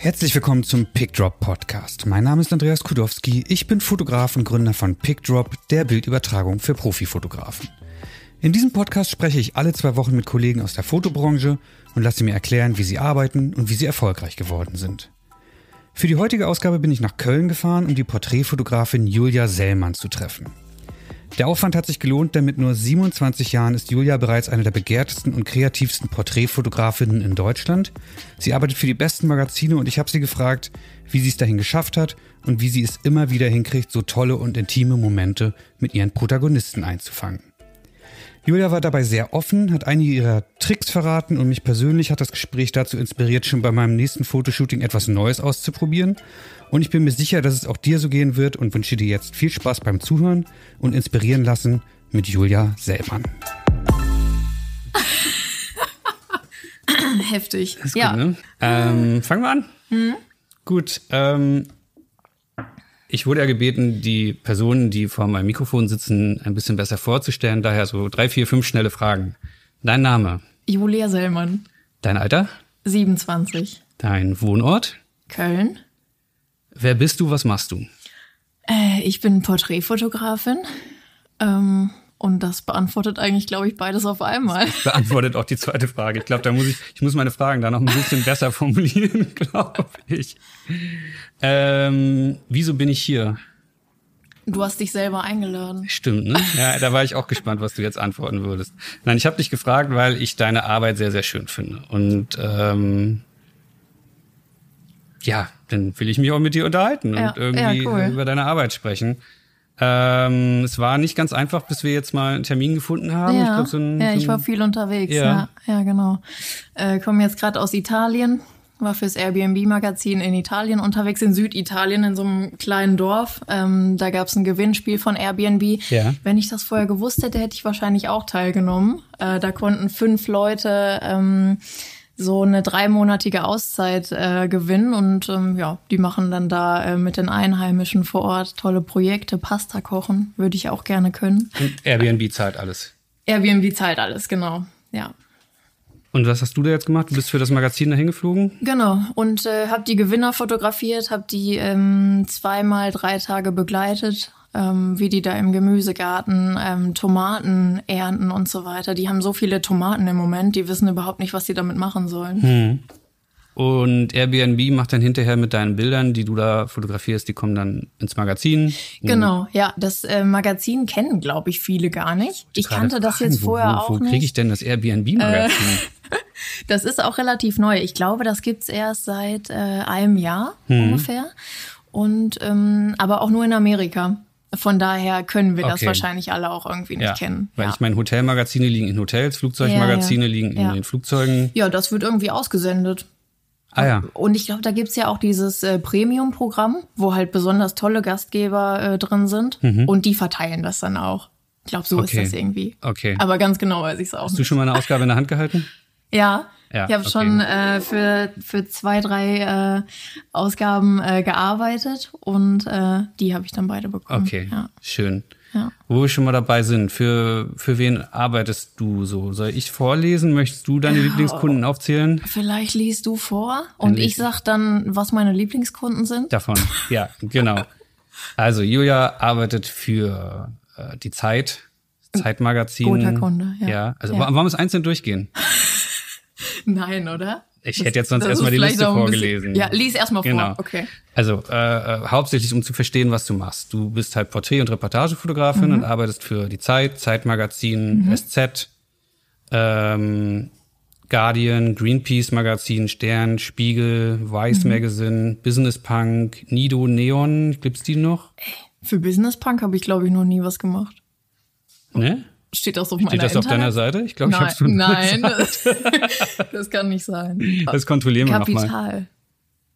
Herzlich willkommen zum PickDrop Podcast. Mein Name ist Andreas Kudowski. Ich bin Fotograf und Gründer von PickDrop, der Bildübertragung für Profifotografen. In diesem Podcast spreche ich alle zwei Wochen mit Kollegen aus der Fotobranche und lasse mir erklären, wie sie arbeiten und wie sie erfolgreich geworden sind. Für die heutige Ausgabe bin ich nach Köln gefahren, um die Porträtfotografin Julia Sellmann zu treffen. Der Aufwand hat sich gelohnt, denn mit nur 27 Jahren ist Julia bereits eine der begehrtesten und kreativsten Porträtfotografinnen in Deutschland. Sie arbeitet für die besten Magazine und ich habe sie gefragt, wie sie es dahin geschafft hat und wie sie es immer wieder hinkriegt, so tolle und intime Momente mit ihren Protagonisten einzufangen. Julia war dabei sehr offen, hat einige ihrer Tricks verraten und mich persönlich hat das Gespräch dazu inspiriert, schon bei meinem nächsten Fotoshooting etwas Neues auszuprobieren. Und ich bin mir sicher, dass es auch dir so gehen wird und wünsche dir jetzt viel Spaß beim Zuhören und inspirieren lassen mit Julia Selmann. Heftig. Gut, ja. Ne? Ähm, fangen wir an. Mhm. Gut, ähm, ich wurde ja gebeten, die Personen, die vor meinem Mikrofon sitzen, ein bisschen besser vorzustellen. Daher so drei, vier, fünf schnelle Fragen. Dein Name? Julia Sellmann. Dein Alter? 27. Dein Wohnort? Köln. Wer bist du? Was machst du? Äh, ich bin Porträtfotografin. Ähm, und das beantwortet eigentlich, glaube ich, beides auf einmal. Das beantwortet auch die zweite Frage. Ich glaube, da muss ich, ich muss meine Fragen da noch ein bisschen besser formulieren, glaube ich. Ähm, wieso bin ich hier? Du hast dich selber eingeladen. Stimmt, ne? Ja, da war ich auch gespannt, was du jetzt antworten würdest. Nein, ich habe dich gefragt, weil ich deine Arbeit sehr, sehr schön finde. Und ähm, ja, dann will ich mich auch mit dir unterhalten ja, und irgendwie ja, cool. über deine Arbeit sprechen. Ähm, es war nicht ganz einfach, bis wir jetzt mal einen Termin gefunden haben. Ja, ich, glaub, so ein, ja, so ein, ich war viel unterwegs. Ja, ja, ja genau. Äh, komme jetzt gerade aus Italien, war fürs Airbnb-Magazin in Italien unterwegs, in Süditalien, in so einem kleinen Dorf. Ähm, da gab es ein Gewinnspiel von Airbnb. Ja. Wenn ich das vorher gewusst hätte, hätte ich wahrscheinlich auch teilgenommen. Äh, da konnten fünf Leute ähm, so eine dreimonatige Auszeit äh, gewinnen und ähm, ja, die machen dann da äh, mit den Einheimischen vor Ort tolle Projekte, Pasta kochen, würde ich auch gerne können. Und Airbnb zahlt alles. Airbnb zahlt alles, genau, ja. Und was hast du da jetzt gemacht? Du bist für das Magazin dahin geflogen? Genau. Und äh, habe die Gewinner fotografiert, habe die ähm, zweimal drei Tage begleitet, ähm, wie die da im Gemüsegarten ähm, Tomaten ernten und so weiter. Die haben so viele Tomaten im Moment, die wissen überhaupt nicht, was sie damit machen sollen. Hm. Und Airbnb macht dann hinterher mit deinen Bildern, die du da fotografierst, die kommen dann ins Magazin. Genau, ja. Das äh, Magazin kennen, glaube ich, viele gar nicht. Ich, ich kannte fragen, das jetzt vorher wo, wo, wo auch nicht. Wo kriege ich denn das Airbnb-Magazin? Äh, das ist auch relativ neu. Ich glaube, das gibt's erst seit äh, einem Jahr hm. ungefähr. Und ähm, aber auch nur in Amerika. Von daher können wir okay. das wahrscheinlich alle auch irgendwie nicht ja, kennen. Weil ja. ich meine, Hotelmagazine liegen in Hotels, Flugzeugmagazine ja, liegen in den Flugzeugen. Ja, das wird irgendwie ausgesendet. Ah ja. Und ich glaube, da gibt's ja auch dieses äh, Premium-Programm, wo halt besonders tolle Gastgeber äh, drin sind mhm. und die verteilen das dann auch. Ich glaube, so okay. ist das irgendwie. Okay. Aber ganz genau weiß ich es auch. Hast nicht. du schon mal eine Ausgabe in der Hand gehalten? ja, ja, ich habe okay. schon äh, für, für zwei, drei äh, Ausgaben äh, gearbeitet und äh, die habe ich dann beide bekommen. Okay, ja. schön. Ja. Wo wir schon mal dabei sind, für, für wen arbeitest du so? Soll ich vorlesen? Möchtest du deine ja, Lieblingskunden aufzählen? Vielleicht liest du vor und ich sag dann, was meine Lieblingskunden sind. Davon, ja, genau. Also Julia arbeitet für äh, die Zeit, Zeitmagazin. Guter Kunde, ja. ja. Also ja. wollen wir es einzeln durchgehen? Nein, oder? Ich hätte jetzt sonst erstmal die Liste vorgelesen. Bisschen, ja, lies erstmal vor. Genau. Okay. Also äh, äh, hauptsächlich, um zu verstehen, was du machst. Du bist halt Porträt- und Reportagefotografin mhm. und arbeitest für die Zeit, Zeitmagazin, mhm. SZ, ähm, Guardian, Greenpeace Magazin, Stern, Spiegel, Vice mhm. Magazine, Business Punk, Nido, Neon. Gibt's die noch? Für Business Punk habe ich, glaube ich, noch nie was gemacht. Ne? steht das auf steht meiner Seite. Steht das auf deiner Seite? Ich glaube, ich habe schon Nein, das, das, kann nicht sein. Das kontrollieren wir nochmal. Kapital. Noch mal.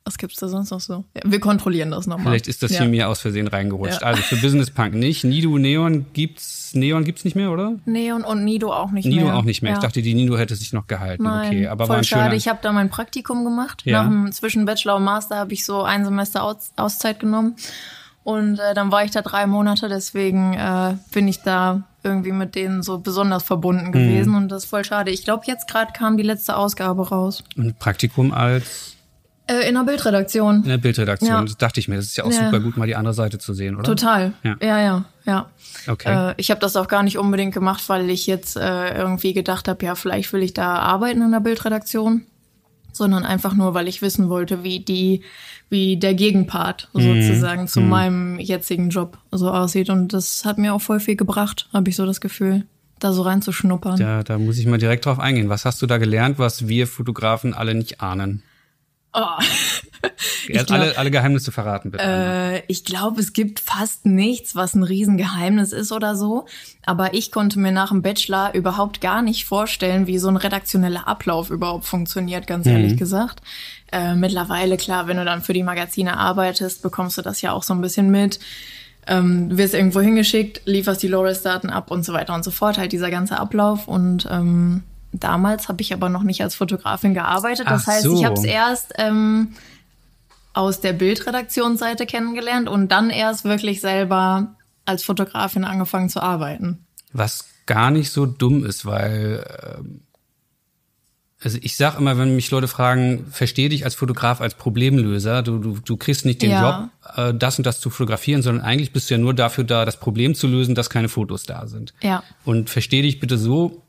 Was gibt's da sonst noch so? Ja, wir kontrollieren das nochmal. Vielleicht ist das ja. hier mir aus Versehen reingerutscht. Ja. Also für Business Punk nicht. Nido Neon gibt's Neon gibt's nicht mehr, oder? Neon und Nido auch nicht Nido mehr. Nido auch nicht mehr. Ich dachte, die Nido hätte sich noch gehalten. Nein, okay, aber voll war schade. Ich habe da mein Praktikum gemacht. Nach dem zwischen Bachelor und Master habe ich so ein Semester aus Auszeit genommen und äh, dann war ich da drei Monate, deswegen äh, bin ich da irgendwie mit denen so besonders verbunden mhm. gewesen mhm. und das ist voll schade. Ich glaube, jetzt gerade kam die letzte Ausgabe raus. Ein Praktikum als? Äh, in der Bildredaktion. In der Bildredaktion, ja. das dachte ich mir. Das ist ja auch ja. super gut, mal die andere Seite zu sehen, oder? Total. Ja, ja, ja. ja. Okay. Äh, ich habe das auch gar nicht unbedingt gemacht, weil ich jetzt äh, irgendwie gedacht habe, ja, vielleicht will ich da arbeiten in der Bildredaktion sondern einfach nur, weil ich wissen wollte, wie die wie der Gegenpart sozusagen mhm. zu mhm. meinem jetzigen Job so aussieht. Und das hat mir auch voll viel gebracht, habe ich so das Gefühl, da so reinzuschnuppern. Ja, da muss ich mal direkt drauf eingehen. Was hast du da gelernt, was wir Fotografen alle nicht ahnen? Oh. Glaub, alle, alle, Geheimnisse verraten, bitte. Äh, ich glaube, es gibt fast nichts, was ein Riesengeheimnis ist oder so. Aber ich konnte mir nach dem Bachelor überhaupt gar nicht vorstellen, wie so ein redaktioneller Ablauf überhaupt funktioniert, ganz mhm. ehrlich gesagt. Äh, mittlerweile, klar, wenn du dann für die Magazine arbeitest, bekommst du das ja auch so ein bisschen mit. Ähm, wirst irgendwo hingeschickt, lieferst die Loris-Daten ab und so weiter und so fort. Halt dieser ganze Ablauf und ähm, Damals habe ich aber noch nicht als Fotografin gearbeitet. Das Ach heißt, so. ich habe es erst ähm, aus der Bildredaktionsseite kennengelernt und dann erst wirklich selber als Fotografin angefangen zu arbeiten. Was gar nicht so dumm ist, weil ähm, also ich sage immer, wenn mich Leute fragen, verstehe dich als Fotograf als Problemlöser, du, du, du kriegst nicht den ja. Job, äh, das und das zu fotografieren, sondern eigentlich bist du ja nur dafür da, das Problem zu lösen, dass keine Fotos da sind. Ja. Und verstehe dich bitte so,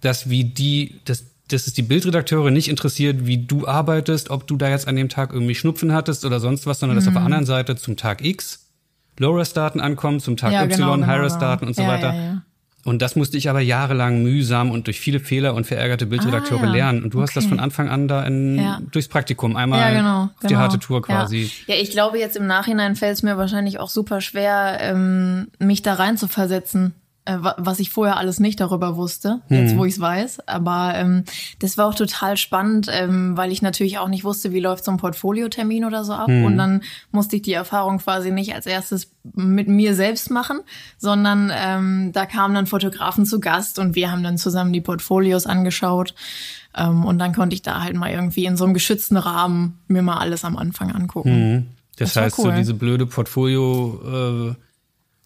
dass wie die, dass, dass es die Bildredakteure nicht interessiert, wie du arbeitest, ob du da jetzt an dem Tag irgendwie Schnupfen hattest oder sonst was, sondern mhm. dass auf der mhm. anderen Seite zum Tag X low rest daten ankommen, zum Tag ja, Y genau, genau high genau. rest daten genau. und so ja, weiter. Ja, und das musste ich aber jahrelang mühsam und durch viele Fehler und verärgerte Bildredakteure ah, ja. lernen. Und du okay. hast das von Anfang an da in, ja. durchs Praktikum einmal ja, genau, auf die genau. harte Tour quasi. Ja. ich glaube, jetzt im Nachhinein fällt es mir wahrscheinlich auch super schwer, ähm, mich da rein zu versetzen. Äh, was ich vorher alles nicht darüber wusste, jetzt hm. wo ich es weiß. Aber ähm, das war auch total spannend, ähm, weil ich natürlich auch nicht wusste, wie läuft so ein Portfoliotermin oder so ab. Mhm. Und dann musste ich die Erfahrung quasi nicht als erstes mit mir selbst machen, sondern ähm, da kamen dann Fotografen zu Gast und wir haben dann zusammen die Portfolios angeschaut. Ähm, und dann konnte ich da halt mal irgendwie in so einem geschützten Rahmen mir mal alles am Anfang angucken. Mhm. Das, das heißt, cool. so diese blöde Portfolio. Äh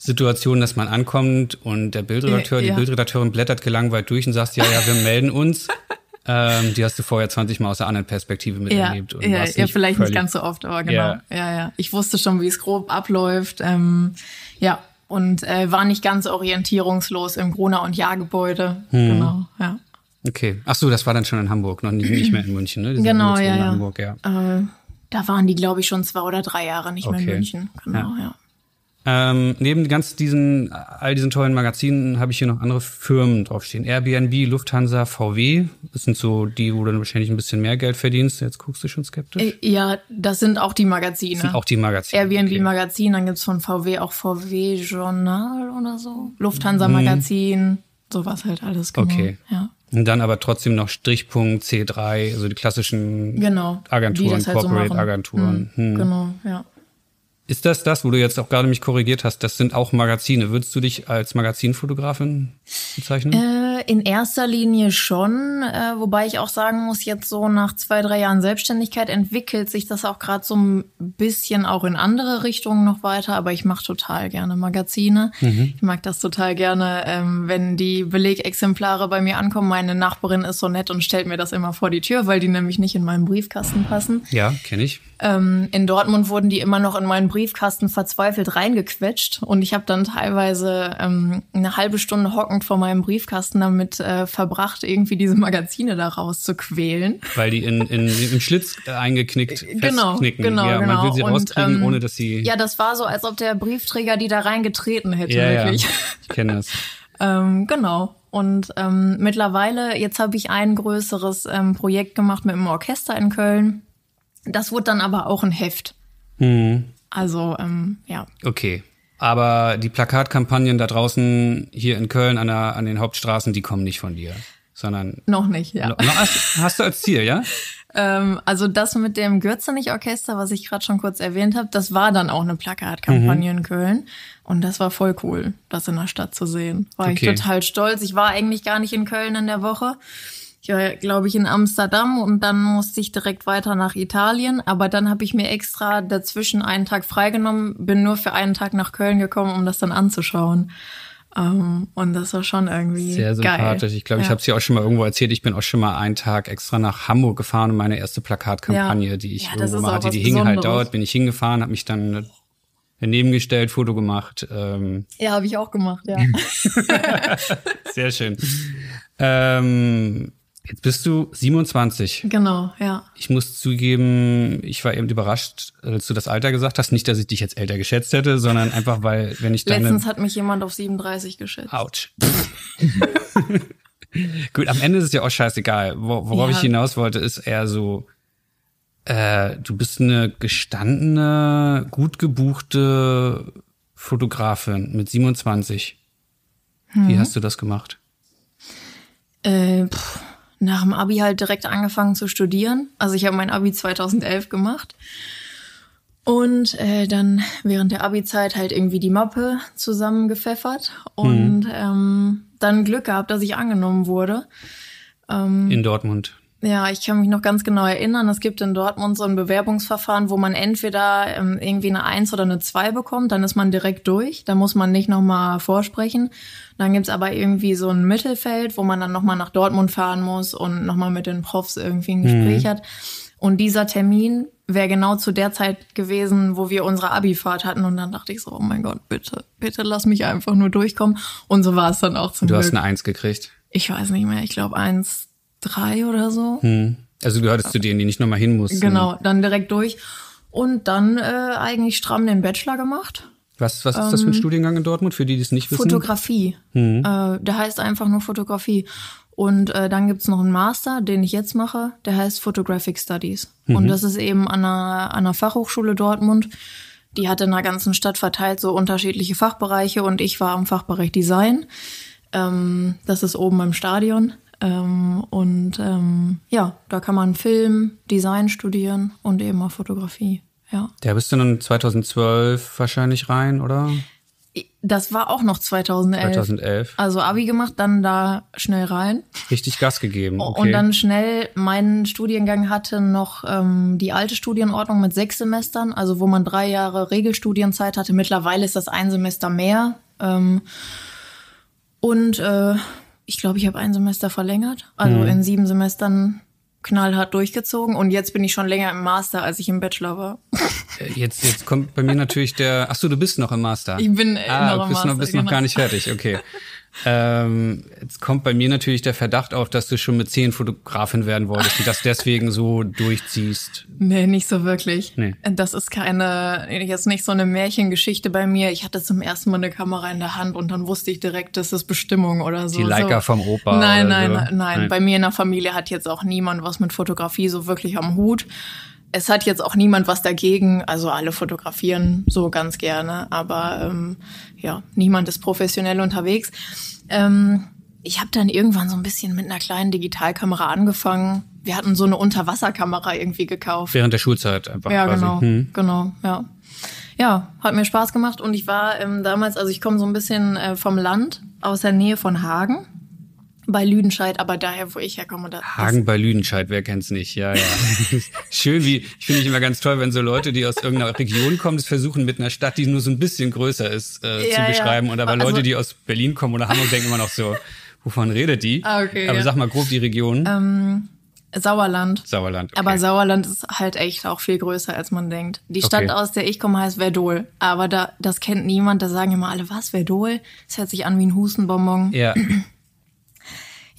Situation, dass man ankommt und der Bildredakteur, ja, ja. die Bildredakteurin blättert gelangweilt durch und sagt, ja, ja, wir melden uns. Ähm, die hast du vorher 20 Mal aus der anderen Perspektive miterlebt. Ja, ja, ja, vielleicht nicht ganz so oft, aber genau. Ja. ja, ja. Ich wusste schon, wie es grob abläuft. Ähm, ja, und äh, war nicht ganz orientierungslos im Gruner- und Jahrgebäude. Hm. Genau, ja. Okay. Ach so, das war dann schon in Hamburg, noch nicht, nicht mehr in München, ne? genau, ja, ja. Hamburg, ja. Äh, da waren die, glaube ich, schon zwei oder drei Jahre nicht okay. mehr in München. Genau, ja. Ähm, neben ganz diesen, all diesen tollen Magazinen habe ich hier noch andere Firmen draufstehen. Airbnb, Lufthansa, VW. Das sind so die, wo du dann wahrscheinlich ein bisschen mehr Geld verdienst. Jetzt guckst du schon skeptisch. Äh, ja, das sind auch die Magazine. Das sind auch die Magazine. Airbnb-Magazin, okay. dann gibt's von VW auch VW-Journal oder so. Lufthansa-Magazin, mhm. hm. sowas halt alles. Genau. Okay. Ja. Und dann aber trotzdem noch Strichpunkt C3, also die klassischen genau, Agenturen, halt Corporate-Agenturen. So hm. Genau, ja. Ist das das, wo du jetzt auch gerade mich korrigiert hast? Das sind auch Magazine. Würdest du dich als Magazinfotografin bezeichnen? Äh, in erster Linie schon, äh, wobei ich auch sagen muss, jetzt so nach zwei, drei Jahren Selbstständigkeit entwickelt sich das auch gerade so ein bisschen auch in andere Richtungen noch weiter. Aber ich mache total gerne Magazine. Mhm. Ich mag das total gerne, ähm, wenn die Belegexemplare bei mir ankommen. Meine Nachbarin ist so nett und stellt mir das immer vor die Tür, weil die nämlich nicht in meinen Briefkasten passen. Ja, kenne ich. Ähm, in Dortmund wurden die immer noch in meinen Briefkasten verzweifelt reingequetscht und ich habe dann teilweise ähm, eine halbe Stunde hockend vor meinem Briefkasten damit äh, verbracht, irgendwie diese Magazine daraus zu quälen. Weil die in, in, im Schlitz eingeknickt äh, genau, festknicken. Genau, ja, genau. Man will sie und, rauskriegen, ähm, ohne dass sie... Ja, das war so, als ob der Briefträger die da reingetreten hätte, ja, wirklich. Ja, ich kenne das. ähm, genau. Und ähm, mittlerweile, jetzt habe ich ein größeres ähm, Projekt gemacht mit einem Orchester in Köln. Das wurde dann aber auch ein Heft. Hm. Also, ähm, ja. Okay. Aber die Plakatkampagnen da draußen hier in Köln an, der, an den Hauptstraßen, die kommen nicht von dir sondern noch nicht, ja. Noch, hast, hast, du als Ziel, ja? ähm, also das mit dem Gürzenich-Orchester, was ich gerade schon kurz erwähnt habe, das war dann auch eine Plakatkampagne mhm. in Köln und das war voll cool, das in der Stadt zu sehen. War okay. ich total stolz. Ich war eigentlich gar nicht in Köln in der Woche ich war, glaube ich, in Amsterdam und dann musste ich direkt weiter nach Italien. Aber dann habe ich mir extra dazwischen einen Tag freigenommen, bin nur für einen Tag nach Köln gekommen, um das dann anzuschauen. Um, ähm, und das war schon irgendwie sehr sympathisch. Geil. Ich glaube, ja. ich habe es auch schon mal irgendwo erzählt. Ich bin auch schon mal einen Tag extra nach Hamburg gefahren, um meine erste Plakatkampagne, ja. die ich ja, irgendwo mal hatte, die hing halt dort. Bin ich hingefahren, habe mich dann daneben gestellt, Foto gemacht. Ähm. Ja, habe ich auch gemacht. Ja. sehr schön. Ähm, Jetzt bist du 27. Genau, ja. Ich muss zugeben, ich war eben überrascht, als du das Alter gesagt hast. Nicht, dass ich dich jetzt älter geschätzt hätte, sondern einfach, weil, wenn ich dann. Letztens hat mich jemand auf 37 geschätzt. Autsch. Gut, am Ende ist es ja auch scheißegal. Wor worauf ja. ich hinaus wollte, ist eher so, äh, du bist eine gestandene, gut gebuchte Fotografin mit 27. Hm. Wie hast du das gemacht? Äh, pff, nach dem Abi halt direkt angefangen zu studieren. Also ich habe mein Abi 2011 gemacht. Und äh, dann während der Abi-Zeit halt irgendwie die Mappe zusammengepfeffert und mhm. ähm, dann Glück gehabt, dass ich angenommen wurde. Ähm, in Dortmund. Ja, ich kann mich noch ganz genau erinnern, es gibt in Dortmund so ein Bewerbungsverfahren, wo man entweder ähm, irgendwie eine Eins oder eine Zwei bekommt, dann ist man direkt durch, da muss man nicht nochmal vorsprechen. Dann gibt's aber irgendwie so ein Mittelfeld, wo man dann nochmal nach Dortmund fahren muss und nochmal mit den Profs irgendwie ein mhm. Gespräch mhm. hat. Und dieser Termin wäre genau zu der Zeit gewesen, wo wir unsere Abi-Fahrt hatten. Und dann dachte ich so, oh mein Gott, bitte, bitte lass mich einfach nur durchkommen. Und so war es dann auch zum Du Glück. hast eine Eins gekriegt. Ich weiß nicht mehr, ich glaube eins drei oder so. Hm. Also du gehörtest zu denen, die nicht nochmal hin mussten. Genau, dann direkt durch. Und dann äh, eigentlich stramm den Bachelor gemacht. Was, was ist ähm, das für ein ähm, Studiengang in Dortmund, für die, die es nicht wissen? Fotografie. Hm. Äh, der heißt einfach nur Fotografie. Und äh, dann gibt's noch einen Master, den ich jetzt mache, der heißt Photographic Studies. Mhm. Und das ist eben an einer, an einer Fachhochschule Dortmund. Die hat in der ganzen Stadt verteilt so unterschiedliche Fachbereiche und ich war am Fachbereich Design. Ähm, das ist oben im Stadion. Ähm, und ähm, ja, da kann man Film, Design studieren und eben auch Fotografie. Ja. Da bist du dann 2012 wahrscheinlich rein, oder? Das war auch noch 2011. 2011. Also Abi gemacht, dann da schnell rein. Richtig Gas gegeben. Okay. Und dann schnell, meinen Studiengang hatte noch ähm, die alte Studienordnung mit sechs Semestern, also wo man drei Jahre Regelstudienzeit hatte. Mittlerweile ist das ein Semester mehr. Ähm, und äh, ich glaube, ich habe ein Semester verlängert. Also mhm. in sieben Semestern knallhart durchgezogen. Und jetzt bin ich schon länger im Master, als ich im Bachelor war. Äh, jetzt, jetzt kommt bei mir natürlich der. Ach so, du bist noch im Master. Ich bin äh, ah, noch im bist Master. Du bist genau. noch gar nicht fertig. Okay. Ähm, jetzt kommt bei mir natürlich der Verdacht auf, dass du schon mit zehn Fotografin werden wolltest und das deswegen so durchziehst. Nee, nicht so wirklich. Nee. Das ist keine, jetzt nicht so eine Märchengeschichte bei mir. Ich hatte zum ersten Mal eine Kamera in der Hand und dann wusste ich direkt, das ist Bestimmung oder so. Die Leica so. vom Opa. Nein, nein, so. nein, nein, Bei mir in der Familie hat jetzt auch niemand was mit Fotografie so wirklich am Hut es hat jetzt auch niemand was dagegen. Also alle fotografieren so ganz gerne, aber ähm, ja, niemand ist professionell unterwegs. Ähm, ich habe dann irgendwann so ein bisschen mit einer kleinen Digitalkamera angefangen. Wir hatten so eine Unterwasserkamera irgendwie gekauft. Während der Schulzeit einfach. Ja, quasi. genau, hm. genau, ja. Ja, hat mir Spaß gemacht und ich war ähm, damals, also ich komme so ein bisschen äh, vom Land aus der Nähe von Hagen bei Lüdenscheid, aber daher, wo ich herkomme. Da, Hagen bei Lüdenscheid, wer kennt's nicht? Ja, ja. Schön, wie ich finde ich immer ganz toll, wenn so Leute, die aus irgendeiner Region kommen, das versuchen mit einer Stadt, die nur so ein bisschen größer ist, äh, ja, zu beschreiben. Ja. Und aber also, Leute, die aus Berlin kommen oder Hamburg, denken immer noch so, wovon redet die? Ah, okay, aber ja. sag mal grob die Region. Ähm, Sauerland. Sauerland. Okay. Aber Sauerland ist halt echt auch viel größer, als man denkt. Die Stadt, okay. aus der ich komme, heißt Verdol. Aber da, das kennt niemand. Da sagen immer alle, was, Verdol? Das hört sich an wie ein Hustenbonbon. Ja.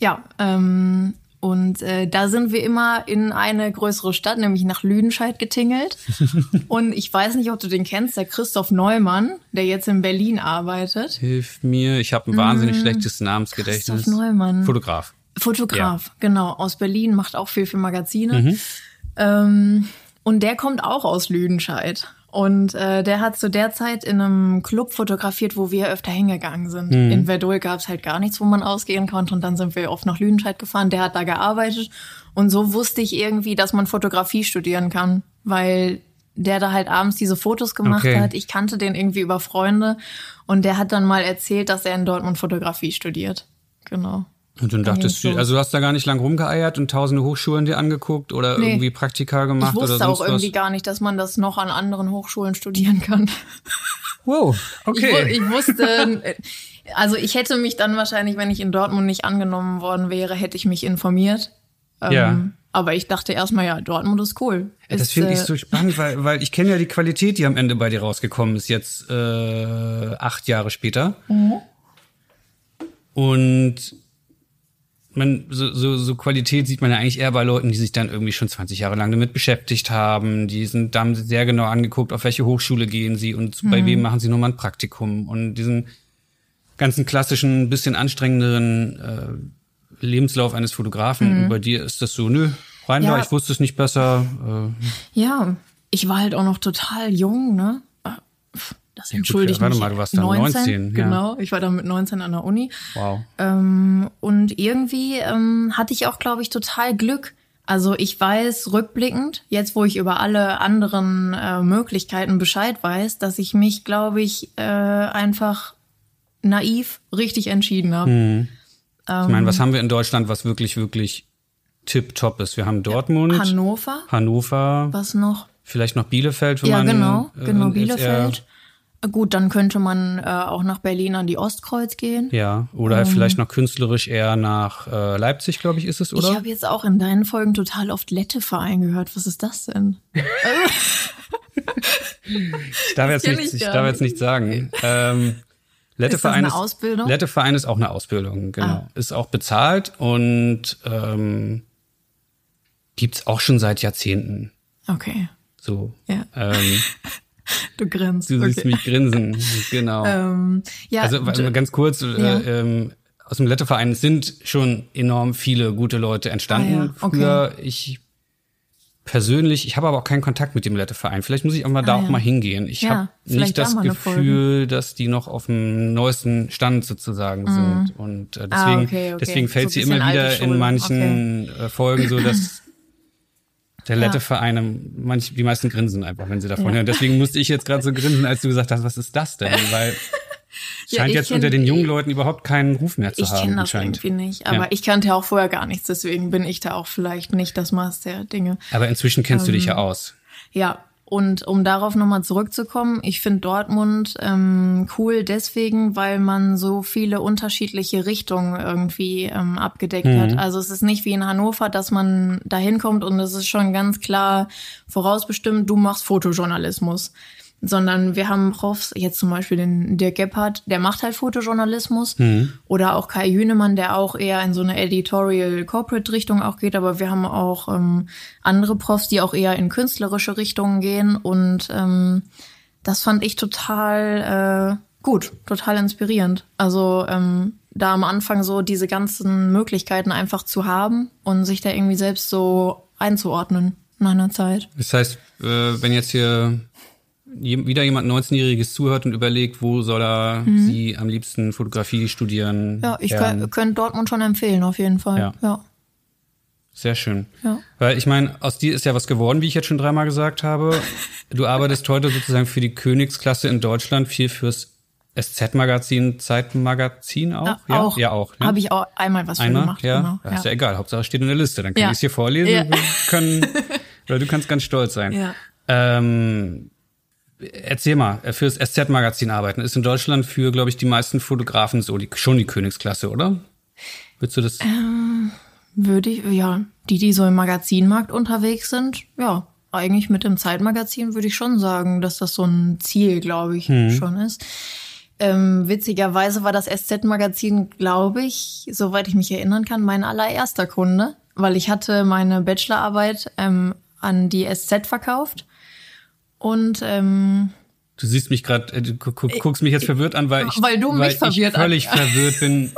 Ja, ähm, und äh, da sind wir immer in eine größere Stadt, nämlich nach Lüdenscheid getingelt. und ich weiß nicht, ob du den kennst, der Christoph Neumann, der jetzt in Berlin arbeitet. Hilf mir, ich habe ein wahnsinnig mm, schlechtes Namensgedächtnis. Christoph Neumann. Fotograf. Fotograf, ja. genau, aus Berlin, macht auch viel für Magazine. Mhm. Ähm, und der kommt auch aus Lüdenscheid. Und äh, der hat zu der Zeit in einem Club fotografiert, wo wir öfter hingegangen sind. Mhm. In Verdol gab's halt gar nichts, wo man ausgehen konnte. Und dann sind wir oft nach Lüdenscheid gefahren. Der hat da gearbeitet. Und so wusste ich irgendwie, dass man Fotografie studieren kann, weil der da halt abends diese Fotos gemacht okay. hat. Ich kannte den irgendwie über Freunde. Und der hat dann mal erzählt, dass er in Dortmund Fotografie studiert. Genau. Und dann dachtest du, also du hast da gar nicht lang rumgeeiert und tausende Hochschulen dir angeguckt oder nee. irgendwie Praktika gemacht oder sonst was? Ich wusste auch irgendwie was. gar nicht, dass man das noch an anderen Hochschulen studieren kann. Wow, okay. Ich, ich wusste, äh, also ich hätte mich dann wahrscheinlich, wenn ich in Dortmund nicht angenommen worden wäre, hätte ich mich informiert. Ähm, ja. Aber ich dachte erstmal, ja, Dortmund ist cool. Ja, das finde ich äh, so spannend, weil, weil ich kenne ja die Qualität, die am Ende bei dir rausgekommen ist, jetzt äh, acht Jahre später. Mhm. Und man, so, so, so Qualität sieht man ja eigentlich eher bei Leuten, die sich dann irgendwie schon 20 Jahre lang damit beschäftigt haben. Die sind, dann sehr genau angeguckt, auf welche Hochschule gehen sie und mhm. bei wem machen sie nochmal ein Praktikum. Und diesen ganzen klassischen, bisschen anstrengenderen äh, Lebenslauf eines Fotografen, mhm. bei dir ist das so, nö, rein ja. da, ich wusste es nicht besser. Äh. Ja, ich war halt auch noch total jung, ne? das ja, entschuldige gut, ich mich. Warte mal, du warst dann 19, 19 ja. genau. Ich war dann mit 19 an der Uni. Wow. Ähm, und irgendwie ähm, hatte ich auch, glaube ich, total Glück. Also ich weiß rückblickend, jetzt wo ich über alle anderen äh, Möglichkeiten Bescheid weiß, dass ich mich, glaube ich, äh, einfach naiv richtig entschieden habe. Mhm. Ähm, ich meine, was ähm, haben wir in Deutschland, was wirklich, wirklich tipptopp ist? Wir haben Dortmund. Ja, Hannover. Hannover. Was noch? Vielleicht noch Bielefeld, wenn ja, man. Ja, genau, äh, genau, Bielefeld. Gut, dann könnte man äh, auch nach Berlin an die Ostkreuz gehen. Ja, oder ähm, vielleicht noch künstlerisch eher nach äh, Leipzig, glaube ich, ist es, oder? Ich habe jetzt auch in deinen Folgen total oft Letteverein gehört. Was ist das denn? ich darf, das jetzt nichts, ich, darf jetzt nichts sagen. Ähm, Lette-Verein ist, Ausbildung? Letteverein ist, auch eine Ausbildung, genau. Ah. Ist auch bezahlt und ähm, gibt es auch schon seit Jahrzehnten. Okay. So. Ja. Ähm, Du grinst. Du siehst okay. mich grinsen, genau. Ähm, ja, also ganz kurz, äh, ja. ähm, aus dem Letterverein sind schon enorm viele gute Leute entstanden. Ah, ja. okay. Früher, ich persönlich, ich habe aber auch keinen Kontakt mit dem Letterverein. Vielleicht muss ich auch mal ah, da ja. auch mal hingehen. Ich ja, habe nicht das Gefühl, dass die noch auf dem neuesten Stand sozusagen mhm. sind. Und äh, ah, deswegen, ah, okay, okay. deswegen fällt so sie immer wieder in manchen okay. Äh, Folgen so, dass Der Toilettevereine, ja. manch, die meisten grinsen einfach, wenn sie davon ja. hören. Deswegen musste ich jetzt gerade so grinsen, als du gesagt hast, was ist das denn? Weil scheint ja, jetzt kenn, unter den jungen Leuten überhaupt keinen Ruf mehr zu ich haben. Ich kenne das irgendwie nicht, aber ja. ich kannte auch vorher gar nichts, deswegen bin ich da auch vielleicht nicht das Maß der Dinge. Aber inzwischen kennst ähm, du dich ja ähm, aus. Ja, und um darauf nochmal zurückzukommen, ich finde Dortmund ähm, cool deswegen, weil man so viele unterschiedliche Richtungen irgendwie ähm, abgedeckt mhm. hat. Also es ist nicht wie in Hannover, dass man da hinkommt und es ist schon ganz klar vorausbestimmt, du machst Fotojournalismus sondern wir haben Profs, jetzt zum Beispiel den Dirk Gebhardt, der macht halt Fotojournalismus mhm. oder auch Kai Jünemann, der auch eher in so eine Editorial Corporate Richtung auch geht, aber wir haben auch ähm, andere Profs, die auch eher in künstlerische Richtungen gehen und ähm, das fand ich total äh, gut, total inspirierend. Also ähm, da am Anfang so diese ganzen Möglichkeiten einfach zu haben und sich da irgendwie selbst so einzuordnen in einer Zeit. Das heißt, äh, wenn jetzt hier wieder jemand 19-Jähriges zuhört und überlegt, wo soll er mhm. sie am liebsten Fotografie studieren. Ja, ich könnte Dortmund schon empfehlen, auf jeden Fall. Ja. ja. Sehr schön. Ja. Weil ich meine, aus dir ist ja was geworden, wie ich jetzt schon dreimal gesagt habe. Du arbeitest heute sozusagen für die Königsklasse in Deutschland, viel fürs SZ-Magazin, Zeitmagazin auch? Ja, auch. Ja, auch. Ne? Habe ich auch einmal was einmal, gemacht. Ja, genau. ja. ist ja egal. Hauptsache steht in der Liste. Dann kann ja. ich es hier vorlesen. Ja. Können, oder du kannst ganz stolz sein. Ja. Ähm, Erzähl mal, äh, fürs SZ-Magazin arbeiten ist in Deutschland für, glaube ich, die meisten Fotografen so die, schon die Königsklasse, oder? Würdest du das? Ähm, würde ich, ja. Die, die so im Magazinmarkt unterwegs sind, ja. Eigentlich mit dem Zeitmagazin würde ich schon sagen, dass das so ein Ziel, glaube ich, hm. schon ist. Ähm, witzigerweise war das SZ-Magazin, glaube ich, soweit ich mich erinnern kann, mein allererster Kunde, weil ich hatte meine Bachelorarbeit ähm, an die SZ verkauft und ähm, du siehst mich gerade, äh, du guckst mich jetzt verwirrt an, weil ich, weil du mich weil verwirrt ich völlig an. verwirrt bin.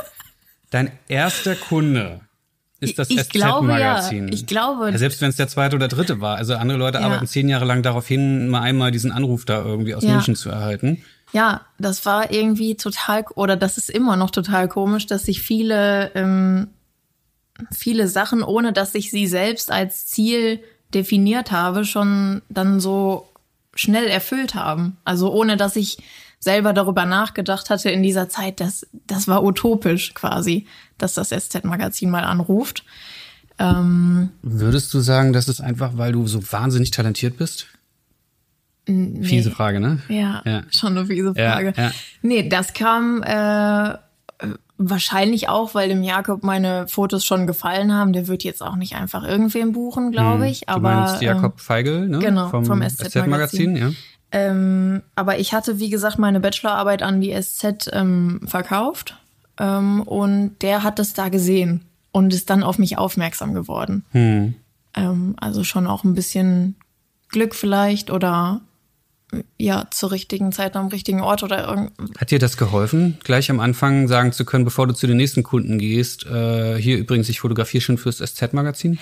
Dein erster Kunde ist das SZ-Magazin. Ja, ich glaube. Ja, selbst wenn es der zweite oder dritte war. Also andere Leute ja. arbeiten zehn Jahre lang darauf hin, mal einmal diesen Anruf da irgendwie aus ja. München zu erhalten. Ja, das war irgendwie total, oder das ist immer noch total komisch, dass sich viele, ähm, viele Sachen, ohne dass ich sie selbst als Ziel definiert habe, schon dann so schnell erfüllt haben. Also ohne dass ich selber darüber nachgedacht hatte in dieser Zeit, dass das war utopisch quasi, dass das SZ-Magazin mal anruft. Ähm, Würdest du sagen, dass es einfach, weil du so wahnsinnig talentiert bist? Nee. Fiese Frage, ne? Ja, ja. schon eine fiese Frage. Ja, ja. Nee, das kam äh, Wahrscheinlich auch, weil dem Jakob meine Fotos schon gefallen haben. Der wird jetzt auch nicht einfach irgendwen buchen, glaube hm, ich. Hm, du aber, meinst ähm, Jakob ähm, Feigl, ne? Genau, vom, vom SZ-Magazin. SZ ja. Ähm, aber ich hatte, wie gesagt, meine Bachelorarbeit an die SZ ähm, verkauft. Ähm, und der hat das da gesehen und ist dann auf mich aufmerksam geworden. Hm. Ähm, also schon auch ein bisschen Glück vielleicht oder ja, zur richtigen Zeit am richtigen Ort oder irgend Hat dir das geholfen, gleich am Anfang sagen zu können, bevor du zu den nächsten Kunden gehst, äh, hier übrigens, ich fotografiere schon fürs SZ-Magazin?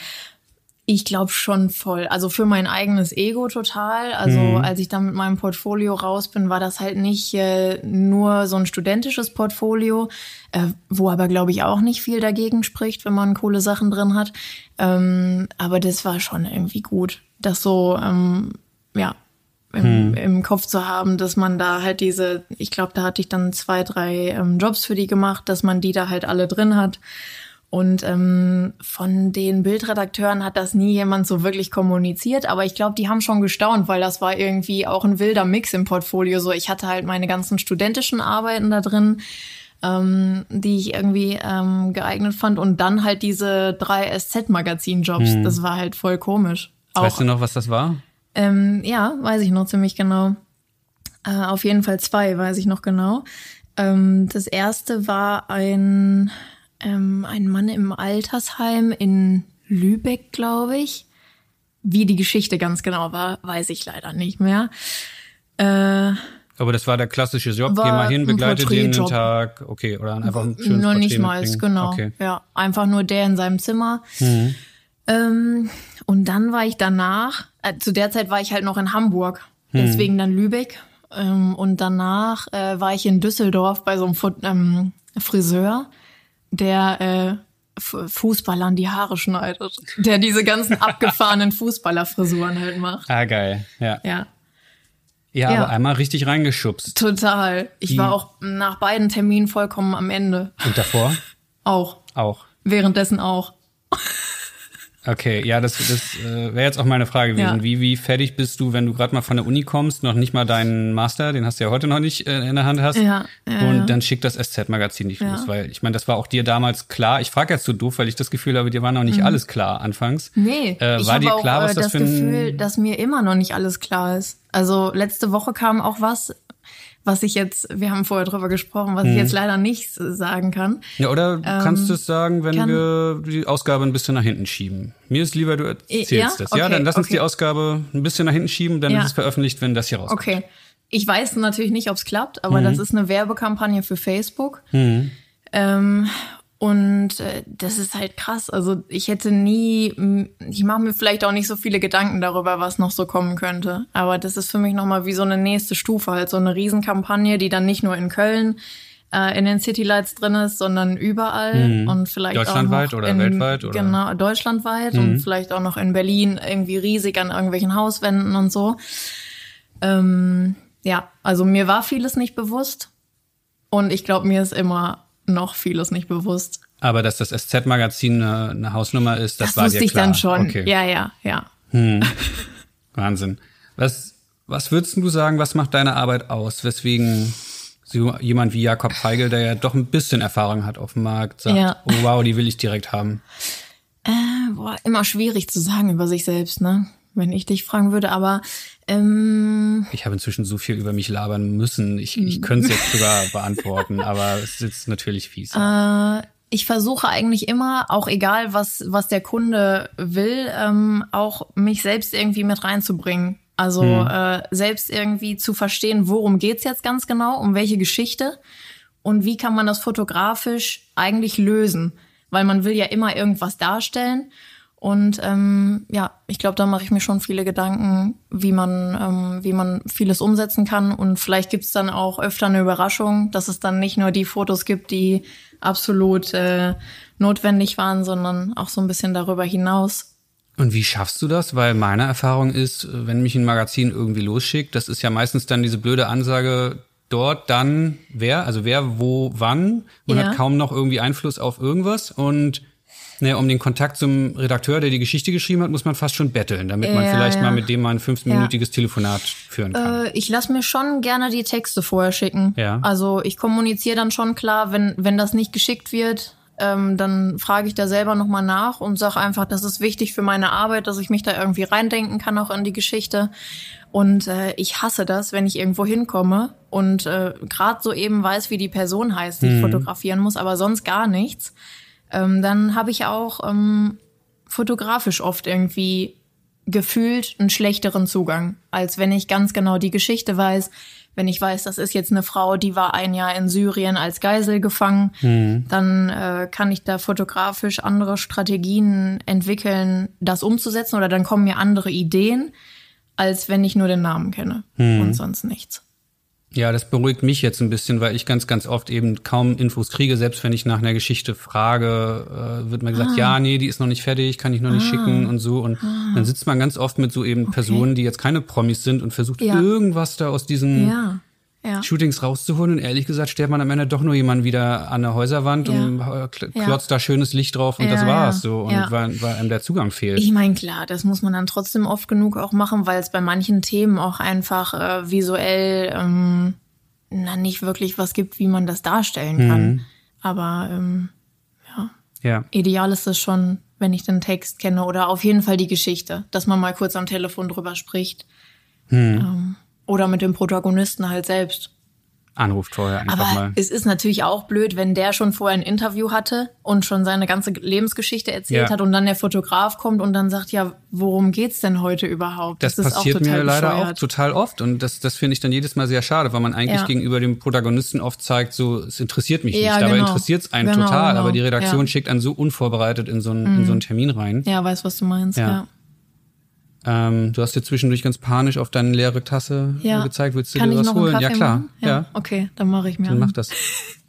Ich glaube schon voll. Also für mein eigenes Ego total. Also mhm. als ich dann mit meinem Portfolio raus bin, war das halt nicht äh, nur so ein studentisches Portfolio, äh, wo aber glaube ich auch nicht viel dagegen spricht, wenn man coole Sachen drin hat. Ähm, aber das war schon irgendwie gut, dass so ähm, ja im, hm. im Kopf zu haben, dass man da halt diese, ich glaube, da hatte ich dann zwei, drei ähm, Jobs für die gemacht, dass man die da halt alle drin hat. Und ähm, von den Bildredakteuren hat das nie jemand so wirklich kommuniziert, aber ich glaube, die haben schon gestaunt, weil das war irgendwie auch ein wilder Mix im Portfolio. So, ich hatte halt meine ganzen studentischen Arbeiten da drin, ähm, die ich irgendwie ähm, geeignet fand, und dann halt diese drei SZ-Magazin-Jobs. Hm. Das war halt voll komisch. Auch, weißt du noch, was das war? Ähm, ja, weiß ich noch ziemlich genau. Äh, auf jeden Fall zwei, weiß ich noch genau. Ähm, das erste war ein, ähm, ein Mann im Altersheim in Lübeck, glaube ich. Wie die Geschichte ganz genau war, weiß ich leider nicht mehr. Äh, aber das war der klassische Job, geh mal hin, begleite den Tag, okay, oder einfach ein schönes Noch nicht mal, genau. Okay. Ja, einfach nur der in seinem Zimmer. Mhm. Ähm, und dann war ich danach, äh, zu der Zeit war ich halt noch in Hamburg, hm. deswegen dann Lübeck. Ähm, und danach äh, war ich in Düsseldorf bei so einem Fu ähm, Friseur, der äh, Fußballern die Haare schneidet, der diese ganzen abgefahrenen Fußballerfrisuren halt macht. Ah, geil, ja. Ja. Ja, ja. aber einmal richtig reingeschubst. Total. Ich war auch nach beiden Terminen vollkommen am Ende. Und davor? auch. Auch. Währenddessen auch. Okay, ja, das, das äh, wäre jetzt auch meine Frage gewesen. Ja. Wie, wie fertig bist du, wenn du gerade mal von der Uni kommst, noch nicht mal deinen Master, den hast du ja heute noch nicht äh, in der Hand hast, ja, äh, und dann schickt das SZ-Magazin nicht ja. los, weil ich meine, das war auch dir damals klar. Ich frage jetzt so doof, weil ich das Gefühl habe, dir war noch nicht mhm. alles klar anfangs. Nee, äh, ich war dir klar, auch, was äh, das, das Gefühl, dass mir immer noch nicht alles klar ist. Also letzte Woche kam auch was, was ich jetzt, wir haben vorher drüber gesprochen, was hm. ich jetzt mhm. leider nicht sagen kann. Ja, oder ähm, kannst du es sagen, wenn kann, wir die Ausgabe ein bisschen nach hinten schieben? Mir ist lieber, du erzählst ja? das. Okay, ja, dann lass uns die Ausgabe ein bisschen nach hinten schieben, dann ja. ist es veröffentlicht, wenn das hier rauskommt. Okay. Ich weiß natürlich nicht, ob es klappt, aber mhm. das ist eine Werbekampagne für Facebook. Mhm. Ähm, und äh, das ist halt krass. Also ich hätte nie, ich mache mir vielleicht auch nicht so viele Gedanken darüber, was noch so kommen könnte. Aber das ist für mich nochmal wie so eine nächste Stufe, halt so eine Riesenkampagne, die dann nicht nur in Köln äh, in den Citylights drin ist, sondern überall mhm. und vielleicht deutschlandweit auch noch in, oder weltweit oder genau deutschlandweit mhm. und vielleicht auch noch in Berlin irgendwie riesig an irgendwelchen Hauswänden und so. Ähm, ja, also mir war vieles nicht bewusst und ich glaube mir ist immer noch vieles nicht bewusst. Aber dass das SZ-Magazin eine, eine, Hausnummer ist, das, das war dir klar. Das wusste ich dann schon. Okay. Ja, ja, ja. Hm. Wahnsinn. Was, was würdest du sagen, was macht deine Arbeit aus? Weswegen so jemand wie Jakob Feigl, der ja doch ein bisschen Erfahrung hat auf dem Markt, sagt, ja. oh wow, die will ich direkt haben? Äh, boah, immer schwierig zu sagen über sich selbst, ne? wenn ich dich fragen würde, aber ähm, ich habe inzwischen so viel über mich labern müssen. Ich, ich hm. könnte es jetzt sogar beantworten, aber es ist natürlich fies. Äh, ich versuche eigentlich immer, auch egal was was der Kunde will, ähm, auch mich selbst irgendwie mit reinzubringen. Also hm. äh, selbst irgendwie zu verstehen, worum geht's jetzt ganz genau, um welche Geschichte und wie kann man das fotografisch eigentlich lösen, weil man will ja immer irgendwas darstellen. Und ähm, ja, ich glaube, da mache ich mir schon viele Gedanken, wie man, ähm, wie man vieles umsetzen kann. Und vielleicht gibt's dann auch öfter eine Überraschung, dass es dann nicht nur die Fotos gibt, die absolut äh, notwendig waren, sondern auch so ein bisschen darüber hinaus. Und wie schaffst du das? Weil meine Erfahrung ist, wenn mich ein Magazin irgendwie losschickt, das ist ja meistens dann diese blöde Ansage, dort dann wer, also wer, wo, wann. Man ja. hat kaum noch irgendwie Einfluss auf irgendwas und naja, ne, um den Kontakt zum Redakteur, der die Geschichte geschrieben hat, muss man fast schon betteln, damit ja, man vielleicht ja. mal mit dem mal ein fünfminütiges ja. Telefonat führen kann. Äh, ich lasse mir schon gerne die Texte vorher schicken. Ja. Also ich kommuniziere dann schon klar, wenn, wenn das nicht geschickt wird, ähm, dann frage ich da selber nochmal nach und sage einfach, das ist wichtig für meine Arbeit, dass ich mich da irgendwie reindenken kann, auch in die Geschichte. Und äh, ich hasse das, wenn ich irgendwo hinkomme und äh, gerade so eben weiß, wie die Person heißt, die mhm. ich fotografieren muss, aber sonst gar nichts. Ähm, dann habe ich auch ähm, fotografisch oft irgendwie gefühlt einen schlechteren Zugang, als wenn ich ganz genau die Geschichte weiß. Wenn ich weiß, das ist jetzt eine Frau, die war ein Jahr in Syrien als Geisel gefangen, mhm. dann äh, kann ich da fotografisch andere Strategien entwickeln, das umzusetzen oder dann kommen mir andere Ideen, als wenn ich nur den Namen kenne mhm. und sonst nichts. Ja, das beruhigt mich jetzt ein bisschen, weil ich ganz, ganz oft eben kaum Infos kriege. Selbst wenn ich nach einer Geschichte frage, äh, wird mir gesagt, ah. ja, nee, die ist noch nicht fertig, kann ich noch ah. nicht schicken und so. Und ah. dann sitzt man ganz oft mit so eben okay. Personen, die jetzt keine Promis sind und versucht ja. irgendwas da aus diesen ja ja. Shootings rauszuholen. Und ehrlich gesagt stellt man am Ende doch nur jemanden wieder an der Häuserwand ja. und äh, klotzt ja. da schönes Licht drauf und das war's so. Und weil, weil einem der Zugang fehlt. Ich meine, klar, das muss man dann trotzdem oft genug auch machen, weil es bei manchen Themen auch einfach äh, visuell ähm, na, nicht wirklich was gibt, wie man das darstellen kann. Mhm. Aber ähm, ja. ja, ideal ist es schon, wenn ich den Text kenne oder auf jeden Fall die Geschichte, dass man mal kurz am Telefon drüber spricht. Hm. Ähm, oder mit dem Protagonisten halt selbst. Anruft vorher einfach Aber mal. Es ist natürlich auch blöd, wenn der schon vorher ein Interview hatte und schon seine ganze Lebensgeschichte erzählt ja. hat und dann der Fotograf kommt und dann sagt, ja, worum geht's denn heute überhaupt? Das, das passiert mir leider bescheuert. auch total oft und das, das finde ich dann jedes Mal sehr schade, weil man eigentlich ja. gegenüber dem Protagonisten oft zeigt, so, es interessiert mich ja, nicht. Dabei genau. interessiert es einen genau, total, genau. aber die Redaktion schickt einen so unvorbereitet in so einen, mhm. in so mhm. einen Termin rein. Ja, weiß, was du meinst, ja. Ähm, du hast dir zwischendurch ganz panisch auf deine leere Tasse ja. gezeigt. Willst du Kann dir was holen? Ja, klar. Ja. ja. Okay, dann mache ich mir. Dann mach das.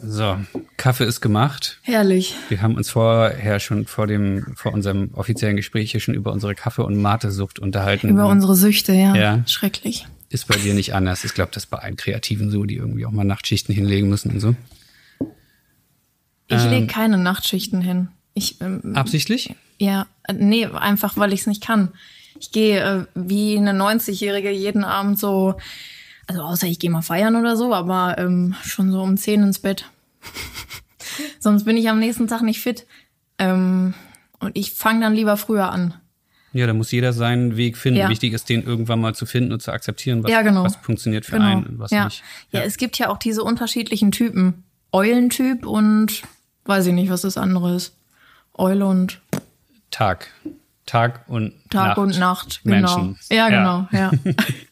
So, Kaffee ist gemacht. Herrlich. Wir haben uns vorher schon vor dem, vor unserem offiziellen Gespräch hier schon über unsere Kaffee- und Mate-Sucht unterhalten. Über unsere Süchte, ja. ja. Schrecklich. Ist bei dir nicht anders. Ich glaube, das bei allen Kreativen so, die irgendwie auch mal Nachtschichten hinlegen müssen und so. Ich ähm, lege keine Nachtschichten hin. Ich, ähm, Absichtlich? Ja, äh, nee, einfach weil ich es nicht kann. Ich gehe äh, wie eine 90-Jährige jeden Abend so also außer ich gehe mal feiern oder so, aber ähm, schon so um zehn ins Bett. Sonst bin ich am nächsten Tag nicht fit. Ähm, und ich fange dann lieber früher an. Ja, da muss jeder seinen Weg finden. Ja. Wichtig ist, den irgendwann mal zu finden und zu akzeptieren, was, ja, genau. was funktioniert für genau. einen und was ja. nicht. Ja. ja, es gibt ja auch diese unterschiedlichen Typen. Eulentyp und weiß ich nicht, was das andere ist. Eule und Tag. Tag und Tag Nacht und Nacht, genau. Menschen. genau. Ja, genau, ja. ja.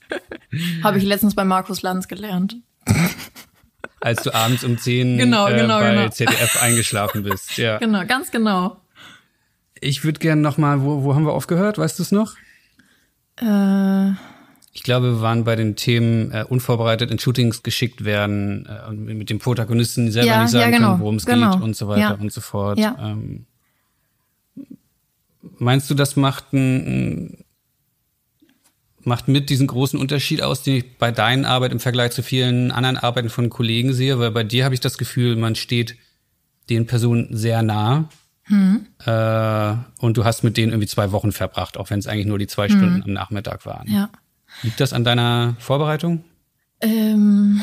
Habe ich letztens bei Markus Lanz gelernt. Als du abends um 10 genau, äh, genau, bei genau. ZDF eingeschlafen bist. Ja. Genau, ganz genau. Ich würde gerne nochmal, wo, wo haben wir aufgehört? Weißt du es noch? Äh. Ich glaube, wir waren bei den Themen äh, unvorbereitet in Shootings geschickt werden, äh, mit dem Protagonisten selber ja, nicht sagen ja, genau, können, worum es genau, geht und so weiter ja, und so fort. Ähm, Meinst du, das macht, ein, macht mit diesen großen Unterschied aus, den ich bei deinen Arbeit im Vergleich zu vielen anderen Arbeiten von Kollegen sehe? Weil bei dir habe ich das Gefühl, man steht den Personen sehr nah. Hm. Äh, und du hast mit denen irgendwie zwei Wochen verbracht, auch wenn es eigentlich nur die zwei hm. Stunden am Nachmittag waren. Ja. Liegt das an deiner Vorbereitung? Ähm,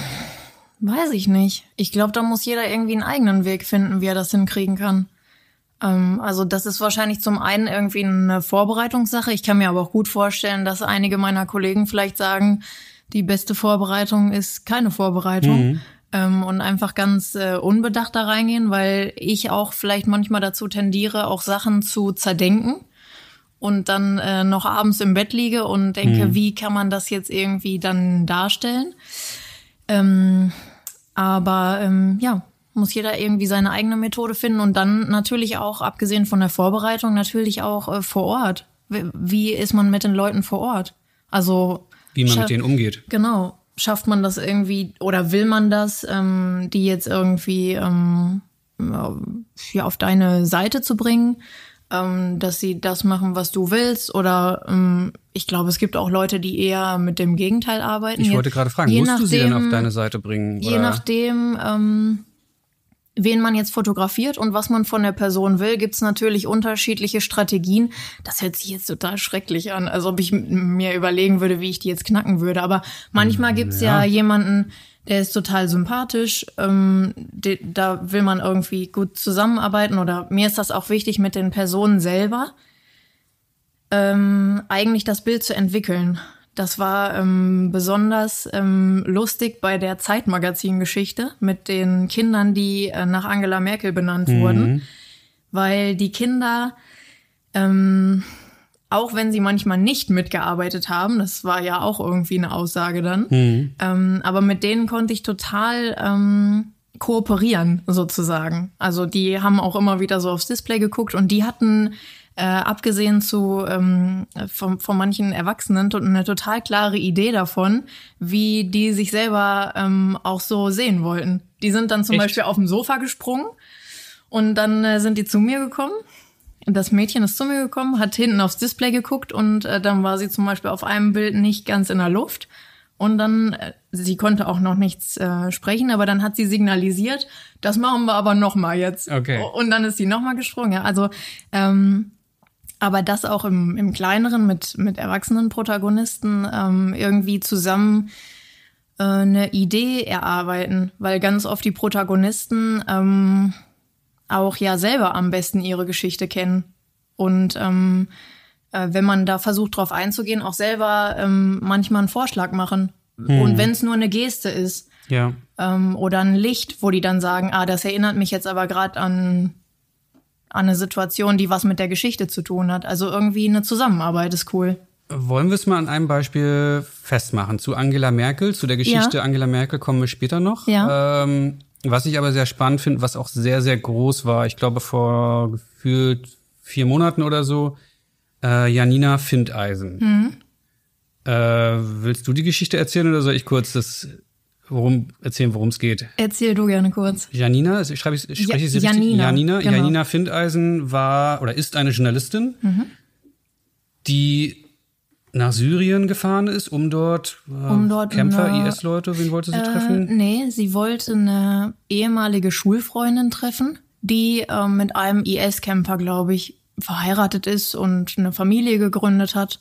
weiß ich nicht. Ich glaube, da muss jeder irgendwie einen eigenen Weg finden, wie er das hinkriegen kann. Ähm, also das ist wahrscheinlich zum einen irgendwie eine Vorbereitungssache. Ich kann mir aber auch gut vorstellen, dass einige meiner Kollegen vielleicht sagen, die beste Vorbereitung ist keine Vorbereitung. Mhm. Ähm, und einfach ganz äh, unbedacht da reingehen, weil ich auch vielleicht manchmal dazu tendiere, auch Sachen zu zerdenken und dann äh, noch abends im Bett liege und denke, mhm. wie kann man das jetzt irgendwie dann darstellen? Ähm, aber ja, muss jeder irgendwie seine eigene Methode finden und dann natürlich auch, abgesehen von der Vorbereitung, natürlich auch äh, vor Ort. Wie, wie ist man mit den Leuten vor Ort? Also wie man mit denen umgeht. Genau. Schafft man das irgendwie oder will man das, ähm, die jetzt irgendwie ähm, ja, auf deine Seite zu bringen, ähm, dass sie das machen, was du willst? Oder ähm, ich glaube, es gibt auch Leute, die eher mit dem Gegenteil arbeiten. Ich wollte gerade fragen, je musst nachdem, du sie dann auf deine Seite bringen? Oder? Je nachdem, ähm, wen man jetzt fotografiert und was man von der Person will, gibt's natürlich unterschiedliche Strategien. Das hört sich jetzt total schrecklich an, als ob ich mir überlegen würde, wie ich die jetzt knacken würde. Aber manchmal gibt's ja, ja jemanden, der ist total sympathisch, ähm, de, da will man irgendwie gut zusammenarbeiten oder mir ist das auch wichtig, mit den Personen selber ähm, eigentlich das Bild zu entwickeln. Das war ähm, besonders ähm, lustig bei der Zeitmagazin-Geschichte mit den Kindern, die äh, nach Angela Merkel benannt mhm. wurden, weil die Kinder, ähm, auch wenn sie manchmal nicht mitgearbeitet haben, das war ja auch irgendwie eine Aussage dann, mhm. ähm, aber mit denen konnte ich total ähm, kooperieren sozusagen. Also die haben auch immer wieder so aufs Display geguckt und die hatten äh, abgesehen zu ähm, von, von manchen Erwachsenen eine total klare Idee davon, wie die sich selber ähm, auch so sehen wollten. Die sind dann zum Echt? Beispiel auf dem Sofa gesprungen und dann äh, sind die zu mir gekommen. Das Mädchen ist zu mir gekommen, hat hinten aufs Display geguckt und äh, dann war sie zum Beispiel auf einem Bild nicht ganz in der Luft. Und dann, äh, sie konnte auch noch nichts äh, sprechen, aber dann hat sie signalisiert, das machen wir aber nochmal jetzt. Okay. Und dann ist sie nochmal gesprungen. Ja. Also ähm, aber das auch im, im kleineren mit, mit erwachsenen Protagonisten ähm, irgendwie zusammen äh, eine Idee erarbeiten, weil ganz oft die Protagonisten ähm, auch ja selber am besten ihre Geschichte kennen. Und ähm, äh, wenn man da versucht, drauf einzugehen, auch selber ähm, manchmal einen Vorschlag machen. Hm. Und wenn es nur eine Geste ist. Ja. Ähm, oder ein Licht, wo die dann sagen, ah, das erinnert mich jetzt aber gerade an an eine Situation, die was mit der Geschichte zu tun hat. Also irgendwie eine Zusammenarbeit ist cool. Wollen wir es mal an einem Beispiel festmachen? Zu Angela Merkel, zu der Geschichte ja. Angela Merkel kommen wir später noch. Ja. Ähm, was ich aber sehr spannend finde, was auch sehr, sehr groß war, ich glaube vor gefühlt vier Monaten oder so, äh, Janina Findeisen. Mhm. Äh, willst du die Geschichte erzählen oder soll ich kurz das worum, erzählen, worum es geht? Erzähl du gerne kurz. Janina, also ich schreibe ich, spreche ich ja, Janina, Janina, genau. Janina Findeisen war oder ist eine Journalistin, mhm. die nach Syrien gefahren ist, um dort, äh, um dort Kämpfer, IS-Leute, wen wollte sie äh, treffen? Nee, sie wollte eine ehemalige Schulfreundin treffen, die äh, mit einem IS-Kämpfer, glaube ich, verheiratet ist und eine Familie gegründet hat.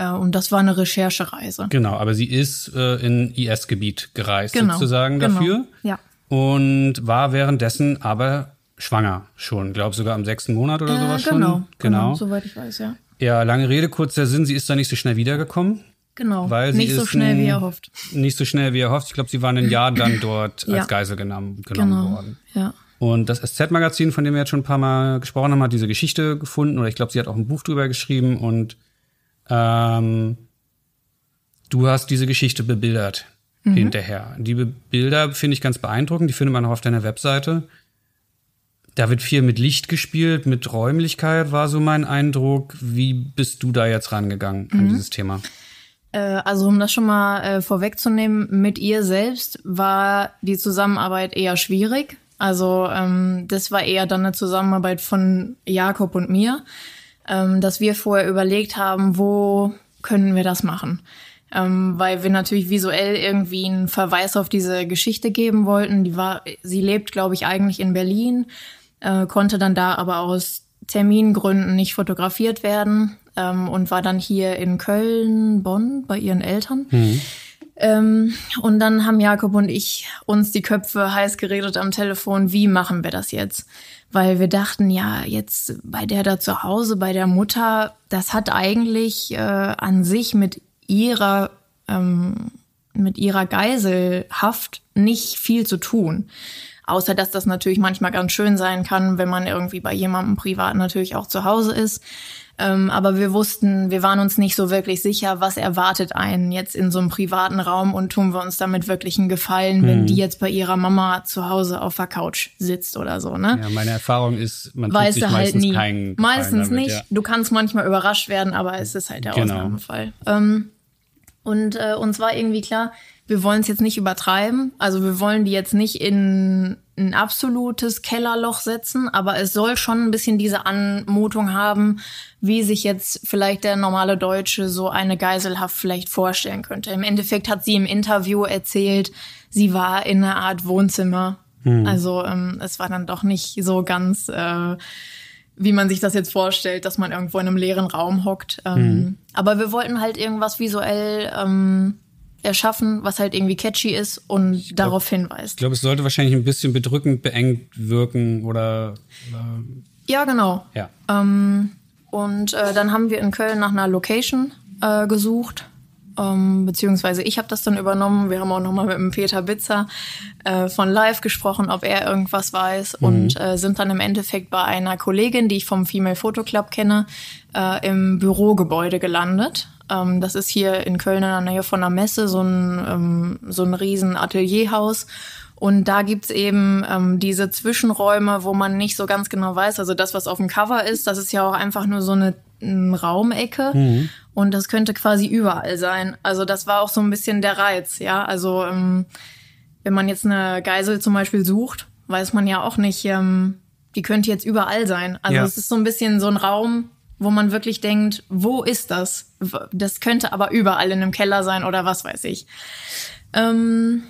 Äh, und das war eine Recherchereise. Genau, aber sie ist äh, in IS-Gebiet gereist genau, sozusagen genau. dafür. Genau, ja. Und war währenddessen aber schwanger schon, glaube sogar am sechsten Monat oder äh, sowas genau, schon. Genau, genau, soweit ich weiß, ja. Ja, lange Rede, kurzer Sinn, sie ist da nicht so schnell wiedergekommen. Genau, weil sie nicht so schnell ein, wie erhofft. Nicht so schnell wie erhofft. Ich glaube, sie waren ein Jahr dann dort ja. als Geisel genommen, genommen genau, worden. Ja. Und das SZ-Magazin, von dem wir jetzt schon ein paar Mal gesprochen haben, hat diese Geschichte gefunden oder ich glaube, sie hat auch ein Buch drüber geschrieben und ähm, du hast diese Geschichte bebildert mhm. hinterher. Die Bilder finde ich ganz beeindruckend, die findet man auch auf deiner Webseite. Da wird viel mit Licht gespielt, mit Räumlichkeit war so mein Eindruck. Wie bist du da jetzt rangegangen mhm. an dieses Thema? Äh, also um das schon mal äh, vorwegzunehmen, mit ihr selbst war die Zusammenarbeit eher schwierig. Also ähm, das war eher dann eine Zusammenarbeit von Jakob und mir ähm, dass wir vorher überlegt haben, wo können wir das machen. Ähm, weil wir natürlich visuell irgendwie einen Verweis auf diese Geschichte geben wollten. Die war, sie lebt, glaube ich, eigentlich in Berlin, äh, konnte dann da aber aus Termingründen nicht fotografiert werden ähm, und war dann hier in Köln, Bonn bei ihren Eltern. Mhm. Ähm, und dann haben Jakob und ich uns die Köpfe heiß geredet am Telefon, wie machen wir das jetzt? weil wir dachten, ja, jetzt bei der da zu Hause, bei der Mutter, das hat eigentlich äh, an sich mit ihrer, ähm, mit ihrer Geiselhaft nicht viel zu tun. Außer dass das natürlich manchmal ganz schön sein kann, wenn man irgendwie bei jemandem privat natürlich auch zu Hause ist. Ähm, aber wir wussten, wir waren uns nicht so wirklich sicher, was erwartet einen jetzt in so einem privaten Raum und tun wir uns damit wirklich einen Gefallen, hm. wenn mhm. die jetzt bei ihrer Mama zu Hause auf der Couch sitzt oder so. Ne? Ja, meine Erfahrung ist, man weiß tut sich halt meistens nie. Keinen Gefallen meistens damit, nicht. Ja. Du kannst manchmal überrascht werden, aber es ist halt der genau. Ausnahmefall. Ähm, und äh, uns war irgendwie klar, wir wollen es jetzt nicht übertreiben. Also wir wollen die jetzt nicht in ein absolutes Kellerloch setzen, aber es soll schon ein bisschen diese Anmutung haben, wie sich jetzt vielleicht der normale Deutsche so eine Geiselhaft vielleicht vorstellen könnte. Im Endeffekt hat sie im Interview erzählt, sie war in einer Art Wohnzimmer. Hm. Also ähm, es war dann doch nicht so ganz, äh, wie man sich das jetzt vorstellt, dass man irgendwo in einem leeren Raum hockt. Ähm, hm. Aber wir wollten halt irgendwas visuell. Ähm, erschaffen, was halt irgendwie catchy ist und glaub, darauf hinweist. Ich glaube, es sollte wahrscheinlich ein bisschen bedrückend, beengt wirken oder. oder ja, genau. Ja. Ähm, und äh, dann haben wir in Köln nach einer Location äh, gesucht. Ähm, beziehungsweise ich habe das dann übernommen. Wir haben auch nochmal mit dem Peter Bitzer äh, von Live gesprochen, ob er irgendwas weiß mhm. und äh, sind dann im Endeffekt bei einer Kollegin, die ich vom Female Photo Club kenne, äh, im Bürogebäude gelandet. Ähm, das ist hier in Köln in der Nähe von der Messe so ein, ähm, so ein riesen Atelierhaus. Und da gibt's eben ähm, diese Zwischenräume, wo man nicht so ganz genau weiß. Also das, was auf dem Cover ist, das ist ja auch einfach nur so eine, eine Raumecke. Mhm. Und das könnte quasi überall sein. Also das war auch so ein bisschen der Reiz, ja. Also ähm, wenn man jetzt eine Geisel zum Beispiel sucht, weiß man ja auch nicht, ähm, die könnte jetzt überall sein. Also ja. es ist so ein bisschen so ein Raum, wo man wirklich denkt, wo ist das? Das könnte aber überall in einem Keller sein oder was weiß ich. Ähm,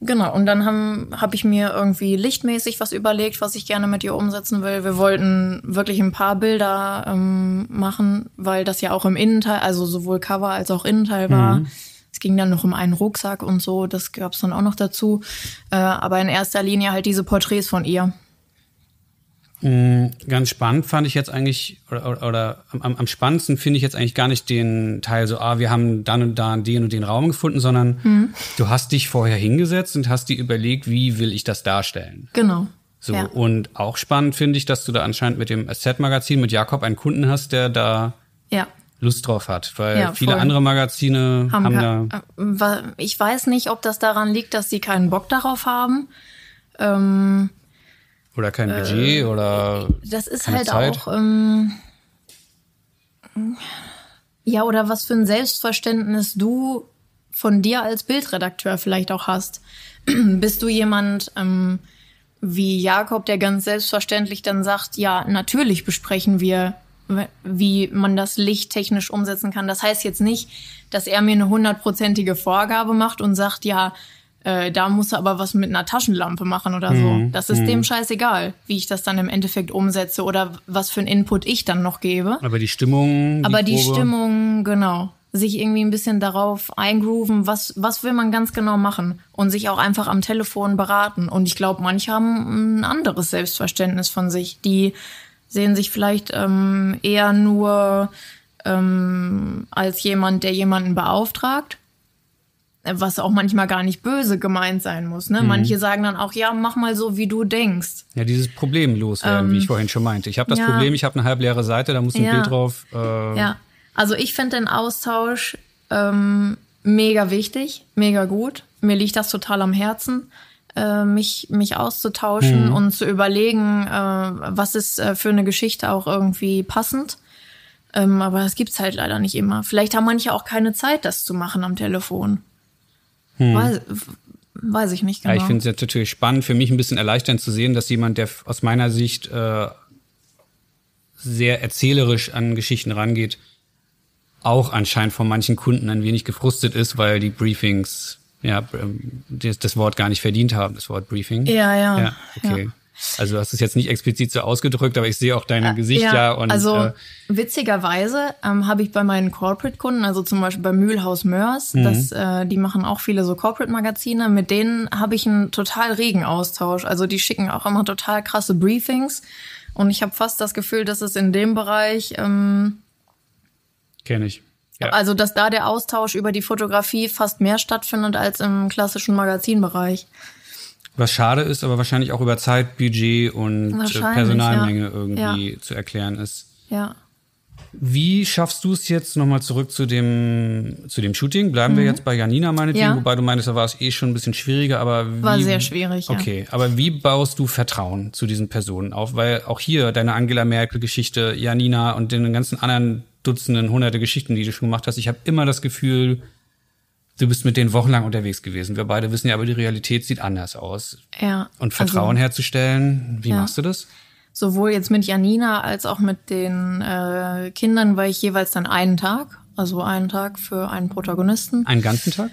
genau, und dann habe hab ich mir irgendwie lichtmäßig was überlegt, was ich gerne mit ihr umsetzen will. Wir wollten wirklich ein paar Bilder ähm, machen, weil das ja auch im Innenteil, also sowohl Cover als auch Innenteil war. Mhm. Es ging dann noch um einen Rucksack und so, das gab es dann auch noch dazu. Äh, aber in erster Linie halt diese Porträts von ihr. Mm, ganz spannend fand ich jetzt eigentlich, oder, oder, oder am, am, spannendsten finde ich jetzt eigentlich gar nicht den Teil so, ah, wir haben dann und da den und den Raum gefunden, sondern mhm. du hast dich vorher hingesetzt und hast dir überlegt, wie will ich das darstellen. Genau. So, ja. und auch spannend finde ich, dass du da anscheinend mit dem Asset-Magazin mit Jakob einen Kunden hast, der da ja. Lust drauf hat, weil ja, viele andere Magazine haben, haben da. Äh, ich weiß nicht, ob das daran liegt, dass sie keinen Bock darauf haben. Ähm, oder kein äh, Budget äh, oder. Das ist halt Zeit. auch. Ähm, ja, oder was für ein Selbstverständnis du von dir als Bildredakteur vielleicht auch hast. Bist du jemand ähm, wie Jakob, der ganz selbstverständlich dann sagt, ja, natürlich besprechen wir, wie man das Licht technisch umsetzen kann. Das heißt jetzt nicht, dass er mir eine hundertprozentige Vorgabe macht und sagt, ja, äh, da muss er aber was mit einer Taschenlampe machen oder so. Mhm. Das ist mhm. dem scheißegal, wie ich das dann im Endeffekt umsetze oder was für einen Input ich dann noch gebe. Aber die Stimmung. Die aber die Probe. Stimmung, genau. Sich irgendwie ein bisschen darauf eingrooven, was, was will man ganz genau machen und sich auch einfach am Telefon beraten. Und ich glaube, manche haben ein anderes Selbstverständnis von sich. Die sehen sich vielleicht ähm, eher nur ähm, als jemand, der jemanden beauftragt was auch manchmal gar nicht böse gemeint sein muss. Ne? Mhm. Manche sagen dann auch, ja, mach mal so, wie du denkst. Ja, dieses Problem loswerden, ähm, wie ich ähm, vorhin schon meinte. Ich habe das ja. Problem, ich habe eine halbleere Seite, da muss ein ja. Bild drauf. Äh. Ja, also ich finde den Austausch ähm, mega wichtig, mega gut. Mir liegt das total am Herzen, äh, mich, mich auszutauschen mhm. und zu überlegen, äh, was ist äh, für eine Geschichte auch irgendwie passend. Ähm, aber das gibt's halt leider nicht immer. Vielleicht haben manche auch keine Zeit, das zu machen am Telefon. Hm. Weiß, weiß, ich nicht genau. Ja, ich genau. finde es jetzt natürlich spannend, für mich ein bisschen erleichternd zu sehen, dass jemand, der aus meiner Sicht äh, sehr erzählerisch an Geschichten rangeht, auch anscheinend von manchen Kunden ein wenig gefrustet ist, weil die Briefings ja ähm, das, Wort gar nicht verdient haben, das Wort Briefing. Ja, ja. ja okay. Ja. Also du hast es jetzt nicht explizit so ausgedrückt, aber ich sehe auch dein äh, Gesicht ja. ja und, also äh, witzigerweise ähm, habe ich bei meinen Corporate-Kunden, also zum Beispiel bei Mühlhaus Mörs, mhm. das, äh, die machen auch viele so Corporate-Magazine, mit denen habe ich einen total regen Austausch. Also die schicken auch immer total krasse Briefings und ich habe fast das Gefühl, dass es in dem Bereich... Ähm, Kenne ich. Ja. Also, dass da der Austausch über die Fotografie fast mehr stattfindet als im klassischen Magazinbereich. Was schade ist, aber wahrscheinlich auch über Zeit, Budget und äh, Personalmenge ja. irgendwie ja. zu erklären ist. Ja. Wie schaffst du es jetzt nochmal zurück zu dem, zu dem Shooting? Bleiben mhm. wir jetzt bei Janina, meinetwegen, ja. wobei du meinst, da war es eh schon ein bisschen schwieriger, aber wie, War sehr schwierig. Okay, ja. aber wie baust du Vertrauen zu diesen Personen auf? Weil auch hier deine Angela Merkel-Geschichte, Janina und den ganzen anderen Dutzenden, hunderte Geschichten, die du schon gemacht hast, ich habe immer das Gefühl, du bist mit denen wochenlang unterwegs gewesen. Wir beide wissen ja, aber die Realität sieht anders aus. Ja. Und also Vertrauen also, herzustellen, wie ja. machst du das? Sowohl jetzt mit Janina als auch mit den äh, Kindern war ich jeweils dann einen Tag, also einen Tag für einen Protagonisten. Einen ganzen Tag?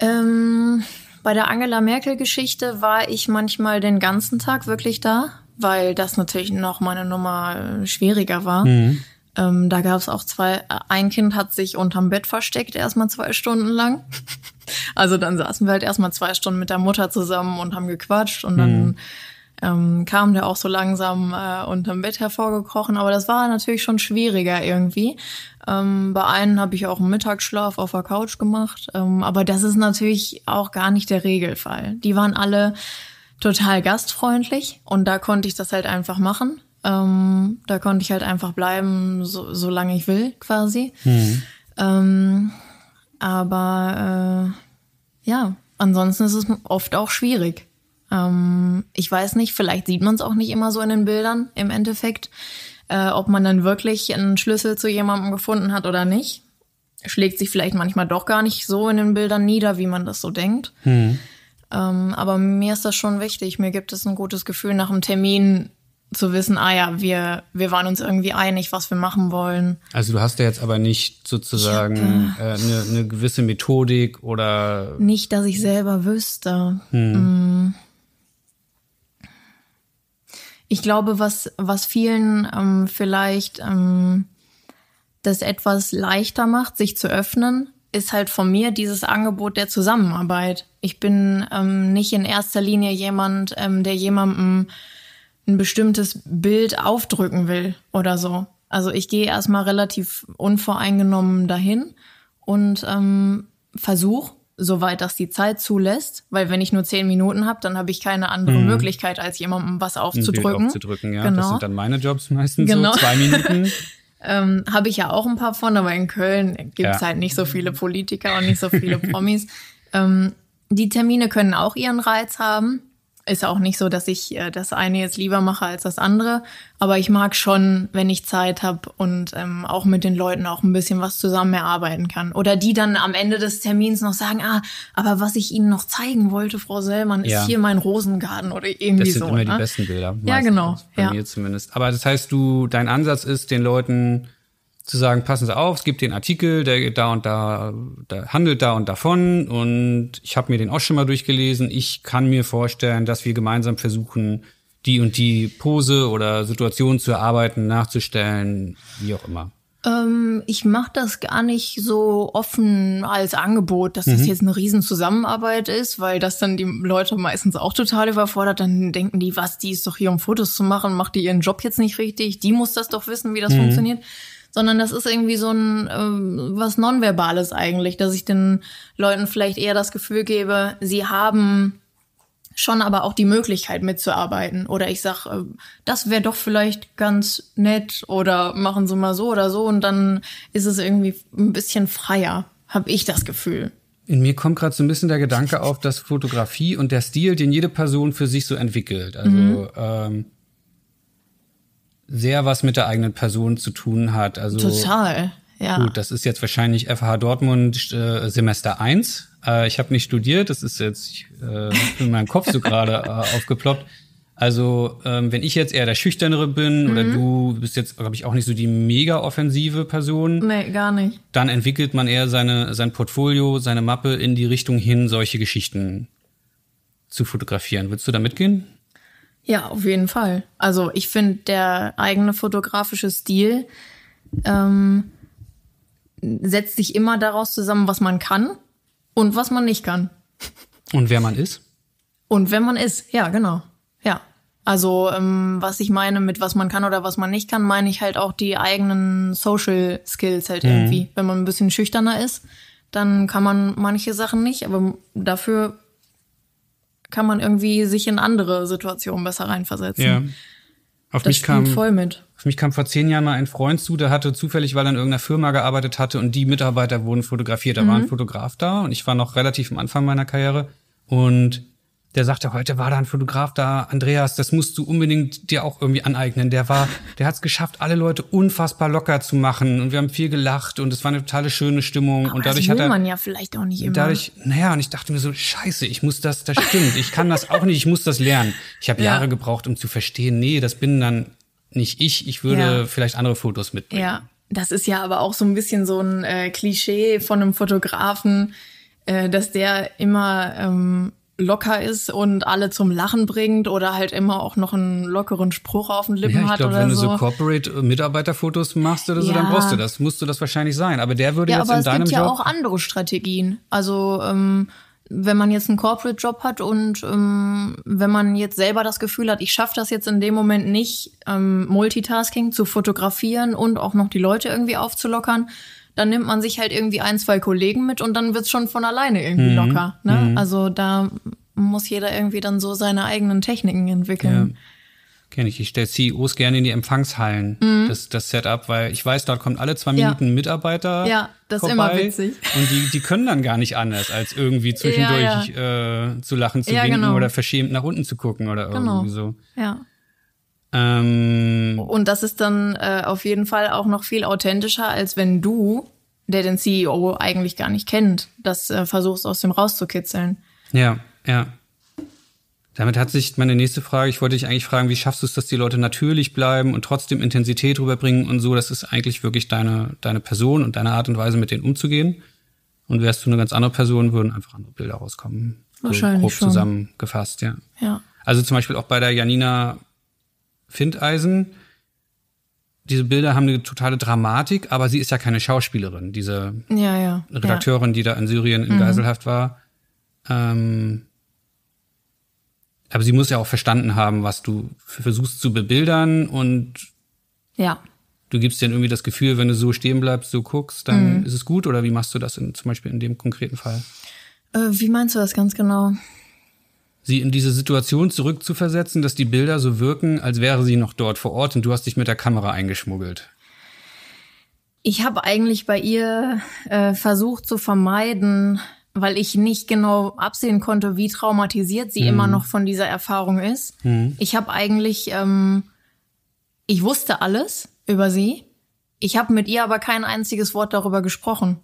Ähm, bei der Angela Merkel-Geschichte war ich manchmal den ganzen Tag wirklich da, weil das natürlich noch meine Nummer schwieriger war. Mhm. Ähm, da gab es auch zwei, äh, ein Kind hat sich unterm Bett versteckt, erstmal zwei Stunden lang. Also dann saßen wir halt erstmal zwei Stunden mit der Mutter zusammen und haben gequatscht und dann mhm. ähm, kam der auch so langsam äh, unterm Bett hervorgekrochen. Aber das war natürlich schon schwieriger irgendwie. Ähm, bei einem habe ich auch einen Mittagsschlaf auf der Couch gemacht. Ähm, aber das ist natürlich auch gar nicht der Regelfall. Die waren alle total gastfreundlich und da konnte ich das halt einfach machen. Ähm, da konnte ich halt einfach bleiben, so, solange ich will, quasi. Mhm. Ähm, aber äh, ja, ansonsten ist es oft auch schwierig. Ähm, ich weiß nicht, vielleicht sieht man es auch nicht immer so in den Bildern im Endeffekt, äh, ob man dann wirklich einen Schlüssel zu jemandem gefunden hat oder nicht. Schlägt sich vielleicht manchmal doch gar nicht so in den Bildern nieder, wie man das so denkt. Mhm. Ähm, aber mir ist das schon wichtig. Mir gibt es ein gutes Gefühl, nach einem Termin zu wissen, ah ja, wir, wir waren uns irgendwie einig, was wir machen wollen. Also du hast ja jetzt aber nicht sozusagen äh, äh, eine äh, ne gewisse Methodik oder. Nicht, dass ich selber wüsste. Hm. Mm. Ich glaube, was, was vielen ähm, vielleicht ähm, das etwas leichter macht, sich zu öffnen, ist halt von mir dieses Angebot der Zusammenarbeit. Ich bin ähm, nicht in erster Linie jemand, ähm, der jemandem ein bestimmtes Bild aufdrücken will oder so. Also ich gehe erstmal relativ unvoreingenommen dahin und ähm, versuche, soweit das die Zeit zulässt, weil wenn ich nur zehn Minuten habe, dann habe ich keine andere mhm. Möglichkeit, als jemandem was aufzudrücken. aufzudrücken ja. Genau. Das sind dann meine Jobs meistens genau. so, zwei Minuten. ähm, habe ich ja auch ein paar von, aber in Köln gibt es ja. halt nicht so viele Politiker und nicht so viele Promis. Ähm, die Termine können auch ihren Reiz haben ist auch nicht so, dass ich äh, das eine jetzt lieber mache als das andere. Aber ich mag schon, wenn ich Zeit habe und ähm, auch mit den Leuten auch ein bisschen was zusammen erarbeiten kann. Oder die dann am Ende des Termins noch sagen, ah, aber was ich Ihnen noch zeigen wollte, Frau Sellmann, ist ja. hier mein Rosengarten oder irgendwie so. Das sind so, immer ne? die besten Bilder. Ja, genau. Bei ja. mir zumindest. Aber das heißt, du, dein Ansatz ist, den Leuten zu sagen, passen Sie auf, es gibt den Artikel, der da und da, da handelt da und davon und ich habe mir den auch schon mal durchgelesen. Ich kann mir vorstellen, dass wir gemeinsam versuchen, die und die Pose oder Situation zu erarbeiten, nachzustellen, wie auch immer. Ähm, ich mache das gar nicht so offen als Angebot, dass mhm. das jetzt eine Riesenzusammenarbeit ist, weil das dann die Leute meistens auch total überfordert. Dann denken die, was, die ist doch hier, um Fotos zu machen, macht die ihren Job jetzt nicht richtig, die muss das doch wissen, wie das mhm. funktioniert sondern das ist irgendwie so ein ähm, was Nonverbales eigentlich, dass ich den Leuten vielleicht eher das Gefühl gebe, sie haben schon aber auch die Möglichkeit mitzuarbeiten. Oder ich sag, äh, das wäre doch vielleicht ganz nett oder machen Sie mal so oder so und dann ist es irgendwie ein bisschen freier, habe ich das Gefühl. In mir kommt gerade so ein bisschen der Gedanke auf, dass Fotografie und der Stil, den jede Person für sich so entwickelt. Also mhm. ähm, sehr was mit der eigenen Person zu tun hat. Also, Total, ja. Gut, das ist jetzt wahrscheinlich FH Dortmund äh, Semester 1. Äh, ich habe nicht studiert, das ist jetzt äh, in meinem Kopf so gerade äh, aufgeploppt. Also, ähm, wenn ich jetzt eher der Schüchternere bin mhm. oder du bist jetzt, glaube ich, auch nicht so die mega offensive Person. Nee, gar nicht. Dann entwickelt man eher seine, sein Portfolio, seine Mappe in die Richtung hin, solche Geschichten zu fotografieren. Willst du da mitgehen? Ja, auf jeden Fall. Also ich finde, der eigene fotografische Stil ähm, setzt sich immer daraus zusammen, was man kann und was man nicht kann. Und wer man ist? Und wer man ist, ja, genau. Ja. Also, ähm, was ich meine mit was man kann oder was man nicht kann, meine ich halt auch die eigenen Social Skills halt mhm. irgendwie. Wenn man ein bisschen schüchterner ist, dann kann man manche Sachen nicht, aber dafür kann man irgendwie sich in andere Situationen besser reinversetzen. Ja. Auf das mich kam voll mit. Auf mich kam vor zehn Jahren mal ein Freund zu, der hatte zufällig, weil er in irgendeiner Firma gearbeitet hatte und die Mitarbeiter wurden fotografiert. Da mhm. war ein mhm. Fotograf da und ich war noch relativ am Anfang meiner Karriere und der sagte, heute war da ein Fotograf da, Andreas, das musst du unbedingt dir auch irgendwie aneignen. Der war, der hat es geschafft, alle Leute unfassbar locker zu machen und wir haben viel gelacht und es war eine totale schöne Stimmung Aber und dadurch das will hat er, man ja vielleicht auch nicht immer. Dadurch, naja, und ich dachte mir so, Scheiße, ich muss das, das stimmt, ich kann das auch nicht, ich muss das lernen. Ich habe ja. Jahre gebraucht, um zu verstehen, nee, das bin dann nicht ich, ich würde ja. vielleicht andere Fotos mitbringen. Ja. Das ist ja aber auch so ein bisschen so ein äh, Klischee von einem Fotografen, äh, dass der immer ähm, locker ist und alle zum Lachen bringt oder halt immer auch noch einen lockeren Spruch auf den Lippen ja, ich hat glaub, oder wenn so. Wenn du so Corporate-Mitarbeiterfotos äh, machst oder so, ja. dann brauchst du das, musst du das wahrscheinlich sein. Aber der würde ja, jetzt in deinem Job. aber es gibt ja auch andere Strategien. Also ähm, wenn man jetzt einen Corporate-Job hat und ähm, wenn man jetzt selber das Gefühl hat, ich schaffe das jetzt in dem Moment nicht, ähm, Multitasking zu fotografieren und auch noch die Leute irgendwie aufzulockern, dann nimmt man sich halt irgendwie ein, zwei Kollegen mit und dann wird es schon von alleine irgendwie mhm. locker. Ne? Mhm. Also da muss jeder irgendwie dann so seine eigenen Techniken entwickeln. Ja. Kenne ich. Ich stelle CEOs gerne in die Empfangshallen, mhm. das, das Setup, weil ich weiß, dort kommen alle zwei Minuten ja. Mitarbeiter. Ja, das vorbei, ist immer witzig. Und die, die können dann gar nicht anders, als irgendwie zwischendurch ja, ja. Äh, zu lachen, zu winken genau. oder verschämt nach unten zu gucken oder genau. irgendwie so. Ja. Ähm, und das ist dann äh, auf jeden Fall auch noch viel authentischer, als wenn du, der den CEO eigentlich gar nicht kennt, das äh, versuchst aus dem rauszukitzeln. Ja, ja. Damit hat sich meine nächste Frage, ich wollte dich eigentlich fragen, wie schaffst du es, dass die Leute natürlich bleiben und trotzdem Intensität rüberbringen und so, das ist eigentlich wirklich deine, deine Person und deine Art und Weise, mit denen umzugehen. Und wärst du eine ganz andere Person, würden einfach andere Bilder rauskommen. Wahrscheinlich. So grob schon. zusammengefasst, ja. Ja. Also zum Beispiel auch bei der Janina Findeisen, diese Bilder haben eine totale Dramatik, aber sie ist ja keine Schauspielerin, diese ja, ja, Redakteurin, ja. die da in Syrien in mhm. Geiselhaft war. Ähm, aber sie muss ja auch verstanden haben, was du versuchst zu bebildern und ja. du gibst dir dann irgendwie das Gefühl, wenn du so stehen bleibst, so guckst, dann mhm. ist es gut oder wie machst du das in, zum Beispiel in dem konkreten Fall? Äh, wie meinst du das ganz genau? sie in diese Situation zurückzuversetzen, dass die Bilder so wirken, als wäre sie noch dort vor Ort und du hast dich mit der Kamera eingeschmuggelt? Ich habe eigentlich bei ihr äh, versucht zu vermeiden, weil ich nicht genau absehen konnte, wie traumatisiert sie mhm. immer noch von dieser Erfahrung ist. Mhm. Ich habe eigentlich, ähm, ich wusste alles über sie. Ich habe mit ihr aber kein einziges Wort darüber gesprochen.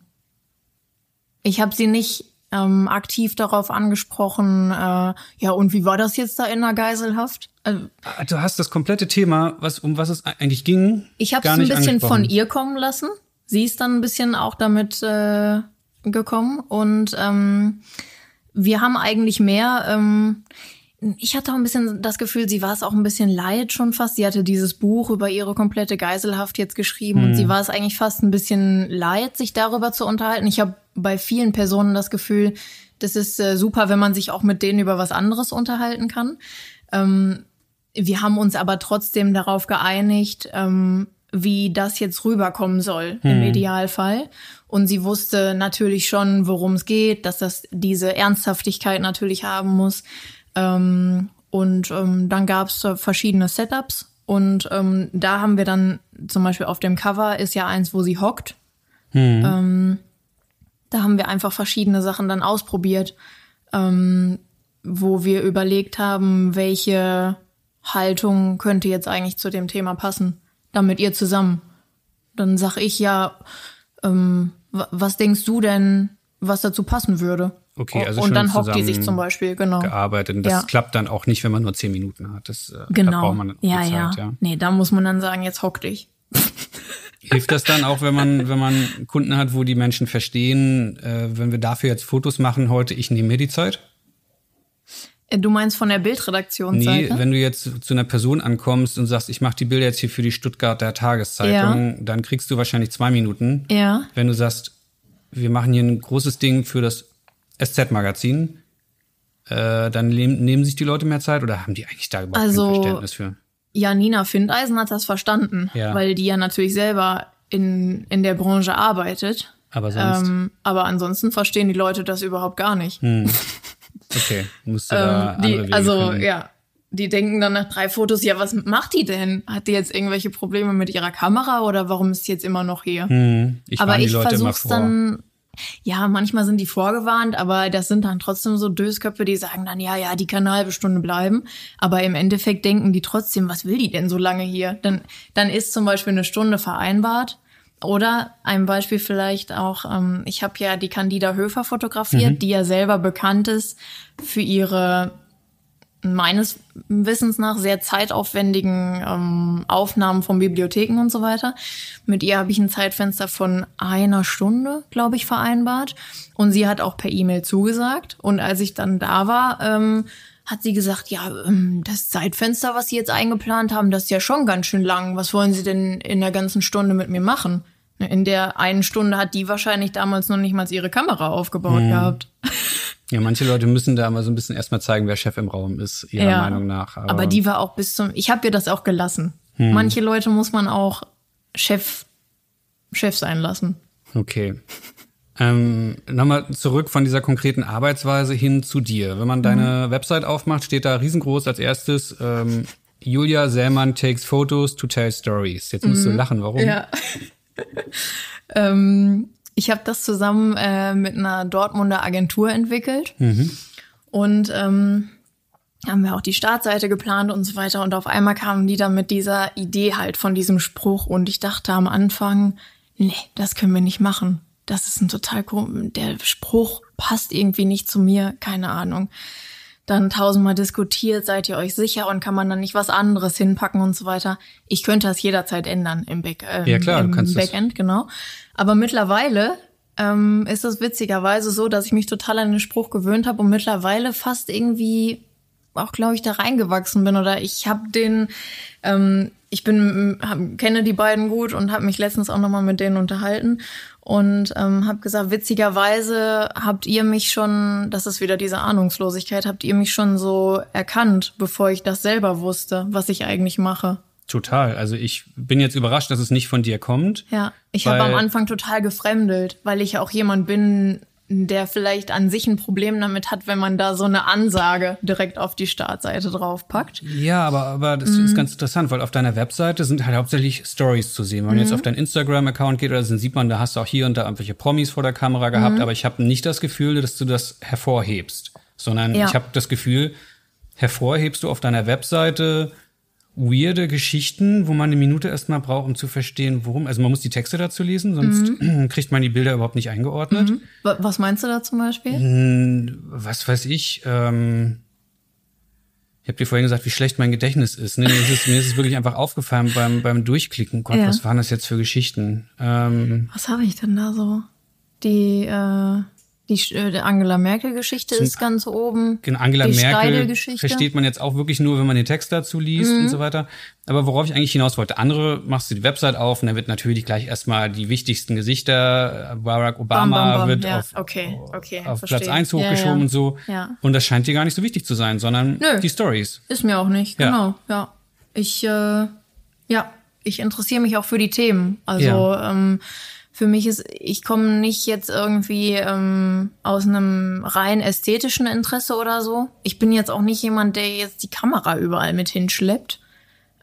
Ich habe sie nicht ähm, aktiv darauf angesprochen, äh, ja, und wie war das jetzt da in der Geiselhaft? Also, äh, du hast das komplette Thema, was, um was es eigentlich ging. Ich habe es ein bisschen von ihr kommen lassen. Sie ist dann ein bisschen auch damit äh, gekommen. Und ähm, wir haben eigentlich mehr, ähm, ich hatte auch ein bisschen das Gefühl, sie war es auch ein bisschen leid schon fast. Sie hatte dieses Buch über ihre komplette Geiselhaft jetzt geschrieben mhm. und sie hm. war es eigentlich fast ein bisschen leid, sich darüber zu unterhalten. Ich habe bei vielen Personen das Gefühl, das ist äh, super, wenn man sich auch mit denen über was anderes unterhalten kann. Ähm, wir haben uns aber trotzdem darauf geeinigt, ähm, wie das jetzt rüberkommen soll mhm. im hm. Idealfall. Und sie wusste natürlich schon, worum es geht, dass das diese Ernsthaftigkeit natürlich haben muss. Ähm, und ähm, dann gab es äh, verschiedene Setups. Und ähm, da haben wir dann zum Beispiel auf dem Cover ist ja eins, wo sie hockt. Hm. Ähm, da haben wir einfach verschiedene Sachen dann ausprobiert, ähm, wo wir überlegt haben, welche Haltung könnte jetzt eigentlich zu dem Thema passen. Dann mit ihr zusammen. Dann sag ich ja, ähm, was denkst du denn, was dazu passen würde? Okay, also und schön dann hockt die sich zum Beispiel, genau. Gearbeitet. Und das ja. klappt dann auch nicht, wenn man nur zehn Minuten hat. Das, äh, genau. Da man dann ja, Zeit, ja. ja. Nee, da muss man dann sagen, jetzt hock dich. Hilft das dann auch, wenn man, wenn man Kunden hat, wo die Menschen verstehen, äh, wenn wir dafür jetzt Fotos machen heute, ich nehme mir die Zeit? Äh, du meinst von der Bildredaktion? Nee, wenn du jetzt zu einer Person ankommst und sagst, ich mache die Bilder jetzt hier für die Stuttgarter Tageszeitung, ja. dann kriegst du wahrscheinlich zwei Minuten. Ja. Wenn du sagst, wir machen hier ein großes Ding für das SZ-Magazin, äh, dann nehmen sich die Leute mehr Zeit oder haben die eigentlich da überhaupt also, kein Verständnis für? Ja, Nina Findeisen hat das verstanden, ja. weil die ja natürlich selber in, in der Branche arbeitet. Aber sonst? Ähm, aber ansonsten verstehen die Leute das überhaupt gar nicht. Hm. Okay, musst du da ähm, die, Wege Also, finden. ja, die denken dann nach drei Fotos, ja, was macht die denn? Hat die jetzt irgendwelche Probleme mit ihrer Kamera oder warum ist sie jetzt immer noch hier? Hm, ich aber ich versuche es dann ja, manchmal sind die vorgewarnt, aber das sind dann trotzdem so Dösköpfe, die sagen dann, ja, ja, die kann eine halbe Stunde bleiben. Aber im Endeffekt denken die trotzdem, was will die denn so lange hier? Dann, dann ist zum Beispiel eine Stunde vereinbart. Oder ein Beispiel vielleicht auch, ähm, ich habe ja die Candida Höfer fotografiert, mhm. die ja selber bekannt ist für ihre meines Wissens nach sehr zeitaufwendigen ähm, Aufnahmen von Bibliotheken und so weiter. Mit ihr habe ich ein Zeitfenster von einer Stunde, glaube ich, vereinbart. Und sie hat auch per E-Mail zugesagt. Und als ich dann da war, ähm, hat sie gesagt, ja, ähm, das Zeitfenster, was Sie jetzt eingeplant haben, das ist ja schon ganz schön lang. Was wollen Sie denn in der ganzen Stunde mit mir machen? Ne, in der einen Stunde hat die wahrscheinlich damals noch nicht mal ihre Kamera aufgebaut hm. gehabt. Ja, manche Leute müssen da mal so ein bisschen erstmal zeigen, wer Chef im Raum ist, ihrer ja, Meinung nach. Aber, aber, die war auch bis zum. Ich habe ihr das auch gelassen. Hm. Manche Leute muss man auch Chef, Chef sein lassen. Okay. Ähm, Nochmal zurück von dieser konkreten Arbeitsweise hin zu dir. Wenn man deine mhm. Website aufmacht, steht da riesengroß als erstes ähm, Julia Sämann takes photos to tell stories. Jetzt musst mhm. du lachen, warum? Ja. ähm, ich habe das zusammen äh, mit einer Dortmunder Agentur entwickelt mhm. und ähm, haben wir auch die Startseite geplant und so weiter. Und auf einmal kamen die dann mit dieser Idee halt von diesem Spruch und ich dachte am Anfang, nee, das können wir nicht machen. Das ist ein total der Spruch passt irgendwie nicht zu mir, keine Ahnung dann tausendmal diskutiert, seid ihr euch sicher und kann man dann nicht was anderes hinpacken und so weiter. Ich könnte das jederzeit ändern im, Back, äh, ja, klar, im Backend, das. genau. Aber mittlerweile ähm, ist es witzigerweise so, dass ich mich total an den Spruch gewöhnt habe und mittlerweile fast irgendwie auch, glaube ich, da reingewachsen bin oder ich habe den, ähm, ich bin, hab, kenne die beiden gut und habe mich letztens auch nochmal mit denen unterhalten und ähm, habe gesagt, witzigerweise habt ihr mich schon, das ist wieder diese Ahnungslosigkeit, habt ihr mich schon so erkannt, bevor ich das selber wusste, was ich eigentlich mache. Total. Also ich bin jetzt überrascht, dass es nicht von dir kommt. Ja, ich habe am Anfang total gefremdelt, weil ich ja auch jemand bin, der vielleicht an sich ein Problem damit hat, wenn man da so eine Ansage direkt auf die Startseite draufpackt. Ja, aber, aber das mhm. ist ganz interessant, weil auf deiner Webseite sind halt hauptsächlich Stories zu sehen. Wenn man mhm. jetzt auf deinen Instagram-Account geht, dann sieht man, da hast du auch hier und da irgendwelche Promis vor der Kamera gehabt, mhm. aber ich habe nicht das Gefühl, dass du das hervorhebst, sondern ja. ich habe das Gefühl, hervorhebst du auf deiner Webseite weirde Geschichten, wo man eine Minute erstmal braucht, um zu verstehen, worum. Also man muss die Texte dazu lesen, sonst mhm. kriegt man die Bilder überhaupt nicht eingeordnet. Mhm. Was meinst du da zum Beispiel? Hm, was weiß ich. Ähm ich habe dir vorhin gesagt, wie schlecht mein Gedächtnis ist. Nee, mir, ist mir ist es wirklich einfach aufgefallen beim, beim Durchklicken. Gott, ja. was waren das jetzt für Geschichten? Ähm was habe ich denn da so? Die, äh die äh, Angela Merkel-Geschichte ist ganz oben. Genau, Angela die Merkel versteht man jetzt auch wirklich nur, wenn man den Text dazu liest mhm. und so weiter. Aber worauf ich eigentlich hinaus wollte, andere machst du die Website auf und dann wird natürlich gleich erstmal die wichtigsten Gesichter, äh, Barack Obama bam, bam, bam, wird ja. auf, okay, okay, auf Platz eins hochgeschoben ja, ja. und so. Ja. Und das scheint dir gar nicht so wichtig zu sein, sondern Nö, die Stories. Ist mir auch nicht, genau, ja. Ich, äh, ja, ich interessiere mich auch für die Themen. Also, ähm, für mich ist, ich komme nicht jetzt irgendwie ähm, aus einem rein ästhetischen Interesse oder so. Ich bin jetzt auch nicht jemand, der jetzt die Kamera überall mit hinschleppt.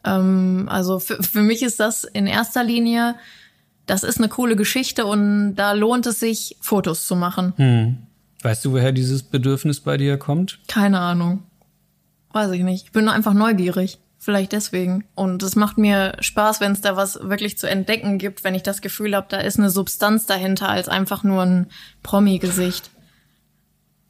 Ähm, also für, für mich ist das in erster Linie, das ist eine coole Geschichte und da lohnt es sich, Fotos zu machen. Hm. Weißt du, woher dieses Bedürfnis bei dir kommt? Keine Ahnung. Weiß ich nicht. Ich bin einfach neugierig. Vielleicht deswegen. Und es macht mir Spaß, wenn es da was wirklich zu entdecken gibt, wenn ich das Gefühl habe, da ist eine Substanz dahinter, als einfach nur ein Promi-Gesicht.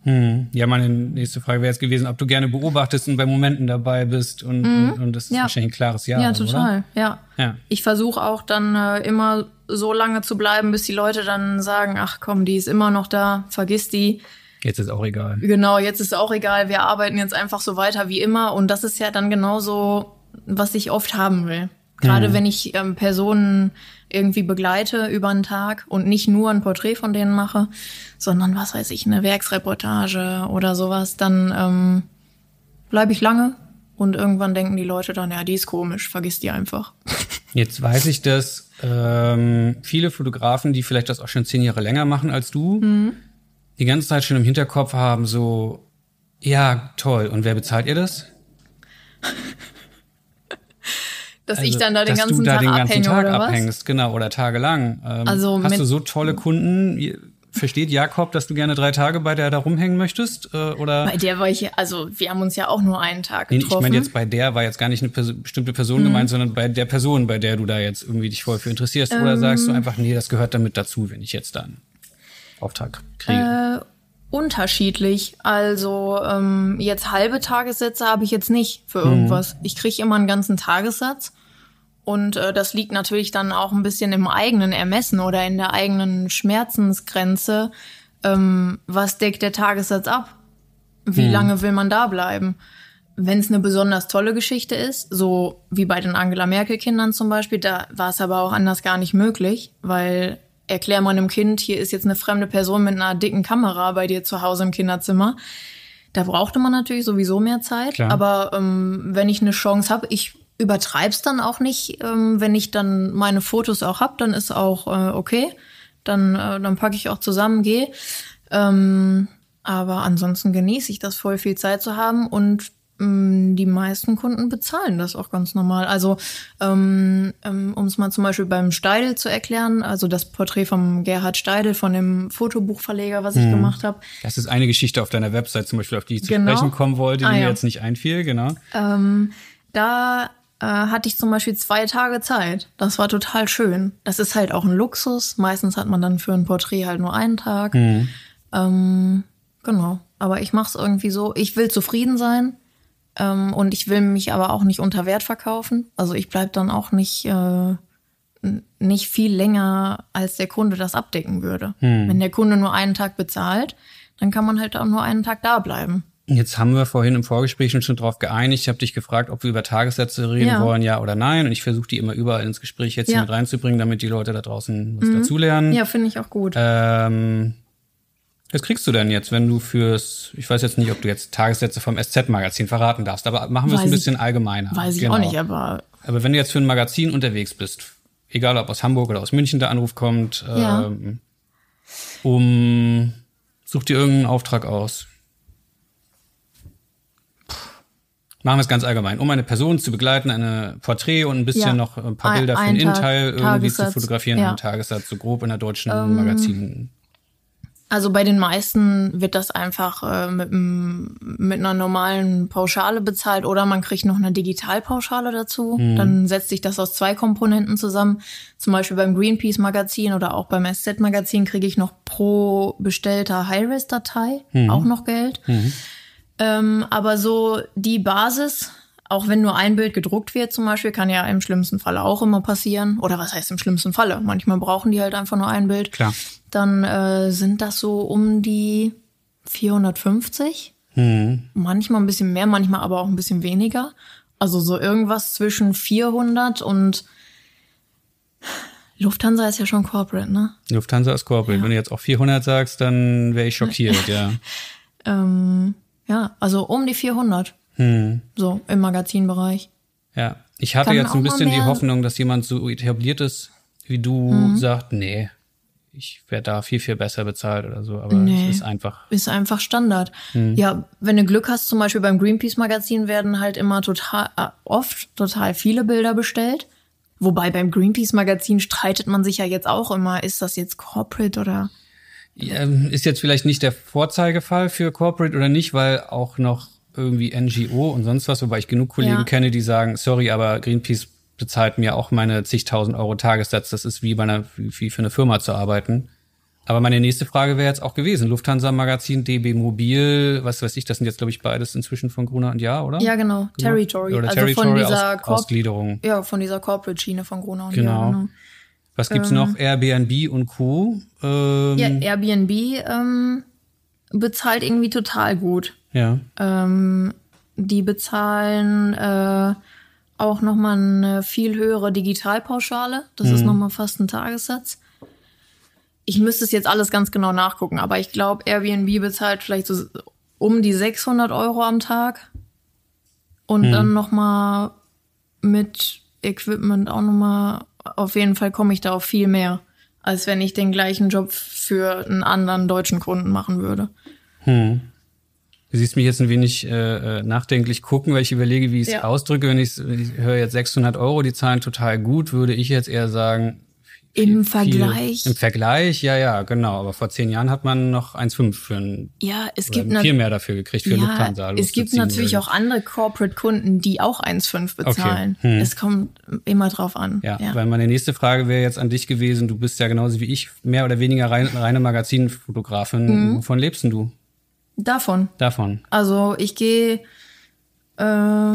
Hm. Ja, meine nächste Frage wäre jetzt gewesen, ob du gerne beobachtest und bei Momenten dabei bist und, mhm. und, und, das ist ja. wahrscheinlich ein klares Ja. Ja, total. Ja. ja. Ich versuche auch dann äh, immer so lange zu bleiben, bis die Leute dann sagen, ach komm, die ist immer noch da, vergiss die. Jetzt ist auch egal. Genau, jetzt ist auch egal. Wir arbeiten jetzt einfach so weiter wie immer. Und das ist ja dann genauso, was ich oft haben will. Gerade mhm. wenn ich ähm, Personen irgendwie begleite über einen Tag und nicht nur ein Porträt von denen mache, sondern was weiß ich, eine Werksreportage oder sowas, dann ähm, bleibe ich lange und irgendwann denken die Leute dann, ja, die ist komisch, vergiss die einfach. Jetzt weiß ich, dass ähm, viele Fotografen, die vielleicht das auch schon zehn Jahre länger machen als du, mhm die ganze Zeit schon im Hinterkopf haben, so, ja, toll, und wer bezahlt ihr das? dass also, ich dann da den ganzen da Tag, den ganzen abhänge, Tag oder abhängst, was? genau, oder tagelang. Ähm, also hast du so tolle Kunden? Versteht Jakob, dass du gerne drei Tage bei der da rumhängen möchtest? Äh, oder? Bei der war ich, also wir haben uns ja auch nur einen Tag getroffen. Nee, ich meine jetzt bei der war jetzt gar nicht eine pers bestimmte Person hm. gemeint, sondern bei der Person, bei der du da jetzt irgendwie dich voll für interessierst. Ähm. Oder sagst du einfach, nee, das gehört damit dazu, wenn ich jetzt dann. Auftrag kriege? Äh, unterschiedlich. Also ähm, jetzt halbe Tagessätze habe ich jetzt nicht für mhm. irgendwas. Mhm. Ich kriege immer einen ganzen Tagessatz. Und äh, das liegt natürlich dann auch ein bisschen im eigenen Ermessen oder in der eigenen Schmerzensgrenze. Ähm, was deckt der Tagessatz ab? Wie mhm. lange will man da bleiben? Wenn es eine besonders tolle Geschichte ist, so wie bei den Angela Merkel-Kindern zum Beispiel, da war es aber auch anders gar nicht möglich, weil erklär meinem Kind, hier ist jetzt eine fremde Person mit einer dicken Kamera bei dir zu Hause im Kinderzimmer. Da brauchte man natürlich sowieso mehr Zeit. Klar. Aber ähm, wenn ich eine Chance habe, ich übertreibe es dann auch nicht. Ähm, wenn ich dann meine Fotos auch habe, dann ist auch äh, okay. Dann, äh, dann packe ich auch zusammen, gehe. Ähm, aber ansonsten genieße ich das voll viel Zeit zu haben und Mm, die meisten Kunden bezahlen das auch ganz normal. Also ähm, ähm um es mal zum Beispiel beim Steidel zu erklären, also das Porträt vom Gerhard Steidel, von dem Fotobuchverleger, was ich hm. gemacht habe. Das ist eine Geschichte auf deiner Website zum Beispiel, auf die ich zu genau. sprechen kommen wollte, ah, die ah, ja. mir jetzt nicht einfiel, genau. Ähm, da äh, hatte ich zum Beispiel zwei Tage Zeit. Das war total schön. Das ist halt auch ein Luxus. Meistens hat man dann für ein Porträt halt nur einen Tag. Hm. Ähm, genau. Aber ich mache es irgendwie so, ich will zufrieden sein ähm, und ich will mich aber auch nicht unter Wert verkaufen. Also ich bleibe dann auch nicht, äh, nicht viel länger, als der Kunde das abdecken würde. Hm. Wenn der Kunde nur einen Tag bezahlt, dann kann man halt auch nur einen Tag da bleiben. Jetzt haben wir vorhin im Vorgespräch schon darauf geeinigt. Ich habe dich gefragt, ob wir über Tagessätze reden ja. wollen, ja oder nein. Und ich versuche die immer überall ins Gespräch jetzt ja. mit reinzubringen, damit die Leute da draußen was mhm. dazulernen. Ja, finde ich auch gut. Ähm, das kriegst du denn jetzt, wenn du fürs, ich weiß jetzt nicht, ob du jetzt Tagessätze vom SZ-Magazin verraten darfst, aber machen wir es ein bisschen allgemeiner. Weiß genau. ich auch nicht, aber. Aber wenn du jetzt für ein Magazin unterwegs bist, egal ob aus Hamburg oder aus München der Anruf kommt, ja. ähm, um, such dir irgendeinen Auftrag aus. Puh. Machen wir es ganz allgemein. Um eine Person zu begleiten, eine Porträt und ein bisschen ja. noch ein paar Bilder für den Innenteil irgendwie Tagessatz. zu fotografieren, ja. einen Tagessatz, so grob in der deutschen ähm. Magazin. Also bei den meisten wird das einfach äh, mit, mit einer normalen Pauschale bezahlt oder man kriegt noch eine Digitalpauschale dazu. Mhm. Dann setzt sich das aus zwei Komponenten zusammen. Zum Beispiel beim Greenpeace-Magazin oder auch beim SZ-Magazin kriege ich noch pro bestellter High-Res-Datei mhm. auch noch Geld. Mhm. Ähm, aber so die Basis, auch wenn nur ein Bild gedruckt wird zum Beispiel, kann ja im schlimmsten Falle auch immer passieren. Oder was heißt im schlimmsten Falle? Manchmal brauchen die halt einfach nur ein Bild. Klar dann äh, sind das so um die 450. Hm. Manchmal ein bisschen mehr, manchmal aber auch ein bisschen weniger. Also so irgendwas zwischen 400 und Lufthansa ist ja schon Corporate, ne? Lufthansa ist Corporate. Ja. Wenn du jetzt auch 400 sagst, dann wäre ich schockiert, ja. ähm, ja, also um die 400. Hm. So im Magazinbereich. Ja, ich hatte Kann jetzt ein bisschen die Hoffnung, dass jemand so etabliert ist wie du mhm. sagt, nee, ich werde da viel, viel besser bezahlt oder so, aber nee, es ist einfach. Ist einfach Standard. Mhm. Ja, wenn du Glück hast, zum Beispiel beim Greenpeace-Magazin werden halt immer total, äh, oft total viele Bilder bestellt. Wobei beim Greenpeace-Magazin streitet man sich ja jetzt auch immer, ist das jetzt Corporate oder? Ja, ist jetzt vielleicht nicht der Vorzeigefall für Corporate oder nicht, weil auch noch irgendwie NGO und sonst was, wobei ich genug Kollegen ja. kenne, die sagen, sorry, aber Greenpeace bezahlt mir auch meine zigtausend Euro Tagessatz. Das ist wie bei einer, wie für eine Firma zu arbeiten. Aber meine nächste Frage wäre jetzt auch gewesen. Lufthansa Magazin, DB Mobil, was weiß ich, das sind jetzt, glaube ich, beides inzwischen von Gruner und Ja, oder? Ja, genau. genau. Territory. Oder also Territory von dieser Aus, Corp Ausgliederung. Ja, von dieser Corporate-Schiene von Gruner und genau. Ja. Genau. Was gibt's ähm, noch? Airbnb und Co. Ähm, ja, Airbnb ähm, bezahlt irgendwie total gut. Ja. Ähm, die bezahlen äh, auch nochmal eine viel höhere Digitalpauschale. Das mhm. ist mal fast ein Tagessatz. Ich müsste es jetzt alles ganz genau nachgucken, aber ich glaube, Airbnb bezahlt vielleicht so um die 600 Euro am Tag. Und mhm. dann mal mit Equipment auch noch mal. auf jeden Fall komme ich da auf viel mehr, als wenn ich den gleichen Job für einen anderen deutschen Kunden machen würde. Hm. Du siehst mich jetzt ein wenig äh, äh, nachdenklich gucken, weil ich überlege, wie ich es ja. ausdrücke. Wenn ich, höre jetzt 600 Euro, die zahlen total gut, würde ich jetzt eher sagen. Im viel, Vergleich. Im Vergleich, ja, ja, genau. Aber vor zehn Jahren hat man noch 1,5 für ein, ja, es gibt viel mehr dafür gekriegt für ja, Lufthansa. Es gibt natürlich auch andere Corporate-Kunden, die auch 1,5 bezahlen. Okay. Hm. Es kommt immer drauf an. Ja, ja, weil meine nächste Frage wäre jetzt an dich gewesen. Du bist ja genauso wie ich mehr oder weniger rein, reine Magazinfotografin. Mhm. Wovon lebst denn du? Davon. Davon. Also ich gehe, äh,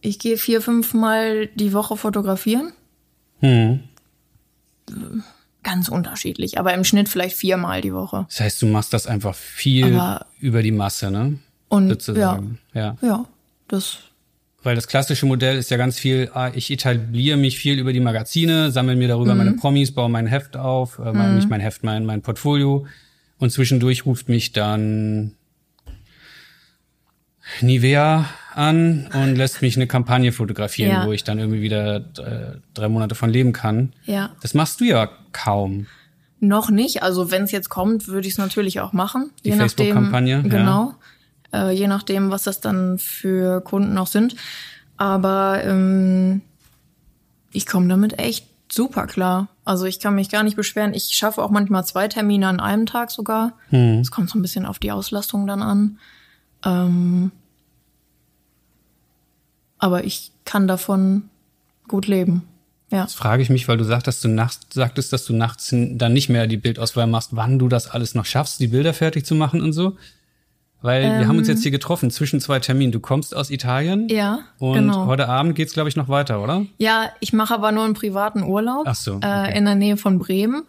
ich gehe vier, fünf Mal die Woche fotografieren. Hm. Ganz unterschiedlich, aber im Schnitt vielleicht viermal die Woche. Das heißt, du machst das einfach viel aber über die Masse, ne? Und sozusagen. Ja, ja. Ja, das. Weil das klassische Modell ist ja ganz viel, ah, ich etabliere mich viel über die Magazine, sammle mir darüber mhm. meine Promis, baue mein Heft auf, äh, mhm. nicht mein Heft, mein, mein Portfolio. Und zwischendurch ruft mich dann Nivea an und lässt mich eine Kampagne fotografieren, ja. wo ich dann irgendwie wieder äh, drei Monate von leben kann. Ja. Das machst du ja kaum. Noch nicht. Also wenn es jetzt kommt, würde ich es natürlich auch machen. Die Facebook-Kampagne. Genau. Ja. Äh, je nachdem, was das dann für Kunden auch sind. Aber ähm, ich komme damit echt super klar. Also ich kann mich gar nicht beschweren. Ich schaffe auch manchmal zwei Termine an einem Tag sogar. Es hm. kommt so ein bisschen auf die Auslastung dann an. Ähm, aber ich kann davon gut leben. Ja. Das frage ich mich, weil du sagtest, du nachts, sagtest, dass du nachts dann nicht mehr die Bildauswahl machst, wann du das alles noch schaffst, die Bilder fertig zu machen und so. Weil ähm, wir haben uns ähm. jetzt hier getroffen zwischen zwei Terminen. Du kommst aus Italien. Ja. Und genau. heute Abend geht's, glaube ich, noch weiter, oder? Ja, ich mache aber nur einen privaten Urlaub Ach so, äh, okay. äh, in der Nähe von Bremen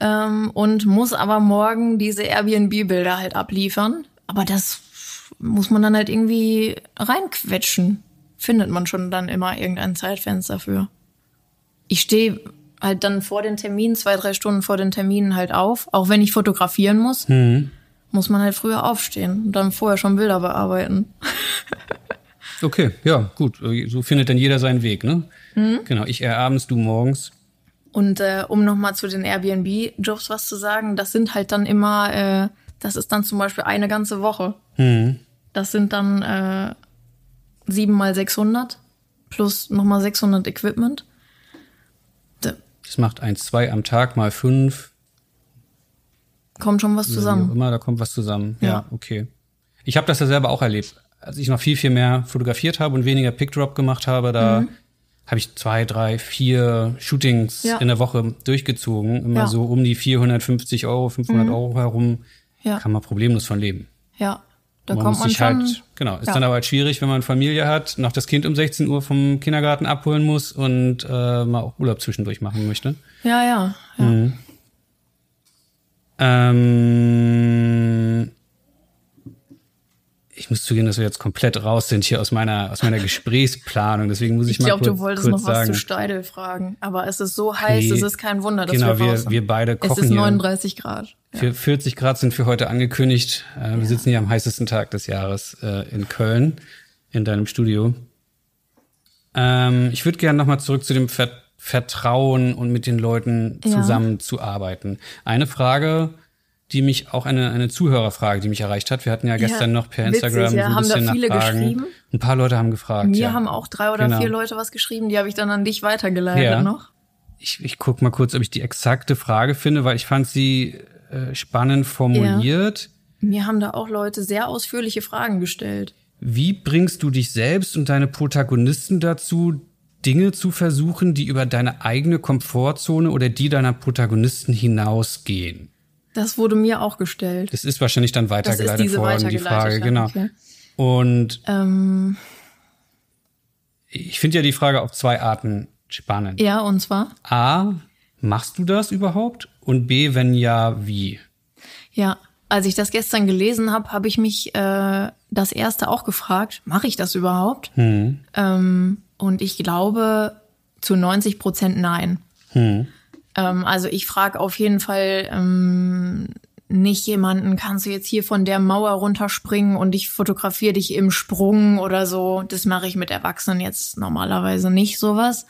ähm, und muss aber morgen diese Airbnb-Bilder halt abliefern. Aber das muss man dann halt irgendwie reinquetschen findet man schon dann immer irgendein Zeitfenster für. Ich stehe halt dann vor den Terminen, zwei, drei Stunden vor den Terminen halt auf. Auch wenn ich fotografieren muss, mhm. muss man halt früher aufstehen und dann vorher schon Bilder bearbeiten. okay, ja, gut. So findet dann jeder seinen Weg, ne? Mhm. Genau, ich eher abends, du morgens. Und äh, um nochmal zu den Airbnb-Jobs was zu sagen, das sind halt dann immer, äh, das ist dann zum Beispiel eine ganze Woche. Mhm. Das sind dann äh, 7 mal 600 plus nochmal 600 Equipment. Das macht 1, 2 am Tag mal 5. Kommt schon was zusammen. Immer, da kommt was zusammen. Ja, ja okay. Ich habe das ja selber auch erlebt. Als ich noch viel, viel mehr fotografiert habe und weniger Pickdrop gemacht habe, da mhm. habe ich zwei, drei, vier Shootings ja. in der Woche durchgezogen. Immer ja. so um die 450 Euro, 500 mhm. Euro herum. Ja. Kann man problemlos von leben. Ja, da man kommt man sich schon, halt, genau, ist ja. dann aber halt schwierig, wenn man Familie hat, noch das Kind um 16 Uhr vom Kindergarten abholen muss und äh, mal auch Urlaub zwischendurch machen möchte. Ja, ja. ja. Mhm. Ähm, ich muss zugeben, dass wir jetzt komplett raus sind hier aus meiner, aus meiner Gesprächsplanung. Deswegen muss ich, ich glaub, mal kurz, du wolltest noch sagen. was zu Steidel fragen. Aber es ist so heiß, nee, es ist kein Wunder, dass genau, wir raus sind. wir beide kochen Es ist 39 Grad. Ja. 40 Grad sind für heute angekündigt. Äh, wir ja. sitzen hier am heißesten Tag des Jahres äh, in Köln in deinem Studio. Ähm, ich würde gerne nochmal zurück zu dem Vertrauen und mit den Leuten zusammenzuarbeiten. Ja. Eine Frage, die mich auch eine, eine Zuhörerfrage, die mich erreicht hat. Wir hatten ja gestern ja, noch per Instagram witzig, ja, so ein haben bisschen da viele geschrieben. Ein paar Leute haben gefragt. Mir ja. haben auch drei oder genau. vier Leute was geschrieben, die habe ich dann an dich weitergeleitet ja. noch. Ich, ich guck mal kurz, ob ich die exakte Frage finde, weil ich fand sie äh, spannend formuliert. Mir haben da auch Leute sehr ausführliche Fragen gestellt. Wie bringst du dich selbst und deine Protagonisten dazu, Dinge zu versuchen, die über deine eigene Komfortzone oder die deiner Protagonisten hinausgehen? Das wurde mir auch gestellt. Das ist wahrscheinlich dann weitergeleitet worden, die Frage, genau. Okay. Und ähm. ich finde ja die Frage auf zwei Arten spannend. Ja, und zwar? A, machst du das überhaupt? Und B, wenn ja, wie? Ja, als ich das gestern gelesen habe, habe ich mich äh, das erste auch gefragt, mache ich das überhaupt? Hm. Ähm, und ich glaube zu 90 Prozent nein. Hm. Ähm, also ich frage auf jeden Fall ähm, nicht jemanden, kannst du jetzt hier von der Mauer runterspringen und ich fotografiere dich im Sprung oder so. Das mache ich mit Erwachsenen jetzt normalerweise nicht sowas.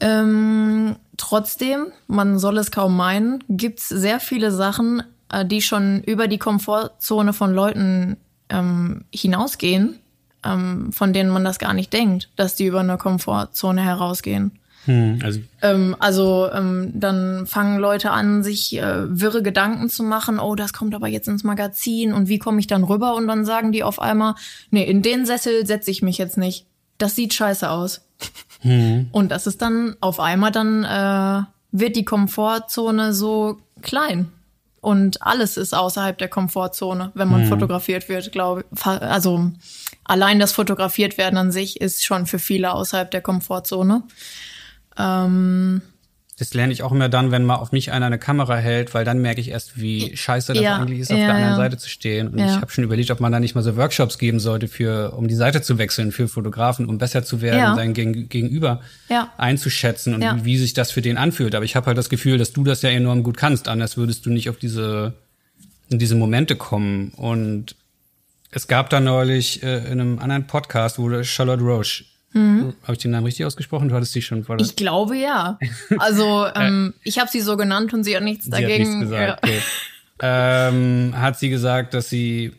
Ähm, trotzdem, man soll es kaum meinen, gibt's sehr viele Sachen, äh, die schon über die Komfortzone von Leuten ähm, hinausgehen, ähm, von denen man das gar nicht denkt, dass die über eine Komfortzone herausgehen. Hm, also, ähm, also ähm, dann fangen Leute an, sich äh, wirre Gedanken zu machen. Oh, das kommt aber jetzt ins Magazin und wie komme ich dann rüber? Und dann sagen die auf einmal, nee, in den Sessel setze ich mich jetzt nicht. Das sieht scheiße aus. Hm. Und das ist dann auf einmal dann äh, wird die Komfortzone so klein und alles ist außerhalb der Komfortzone, wenn man hm. fotografiert wird, glaube ich. Also allein das fotografiert werden an sich ist schon für viele außerhalb der Komfortzone. Ähm, das lerne ich auch immer dann, wenn mal auf mich einer eine Kamera hält, weil dann merke ich erst, wie scheiße das ja, eigentlich ist, auf ja, der anderen ja. Seite zu stehen. Und ich habe schon überlegt, ob man da nicht mal so Workshops geben sollte, für, um die Seite zu wechseln für Fotografen, um besser zu werden, sein Geg Gegenüber einzuschätzen und wie sich das für den anfühlt. Aber ich habe halt das Gefühl, dass du das ja enorm gut kannst. Anders würdest du nicht auf diese, in diese Momente kommen. Und es gab da neulich äh, in einem anderen Podcast, wo Charlotte Roche Mhm. Hm, habe ich den Namen richtig ausgesprochen? Du hattest die schon vor. Ich glaube ja. Also äh. ähm, ich habe sie so genannt und sie hat nichts sie dagegen. Hat nichts gesagt, ja. okay. ähm, hat sie gesagt, dass sie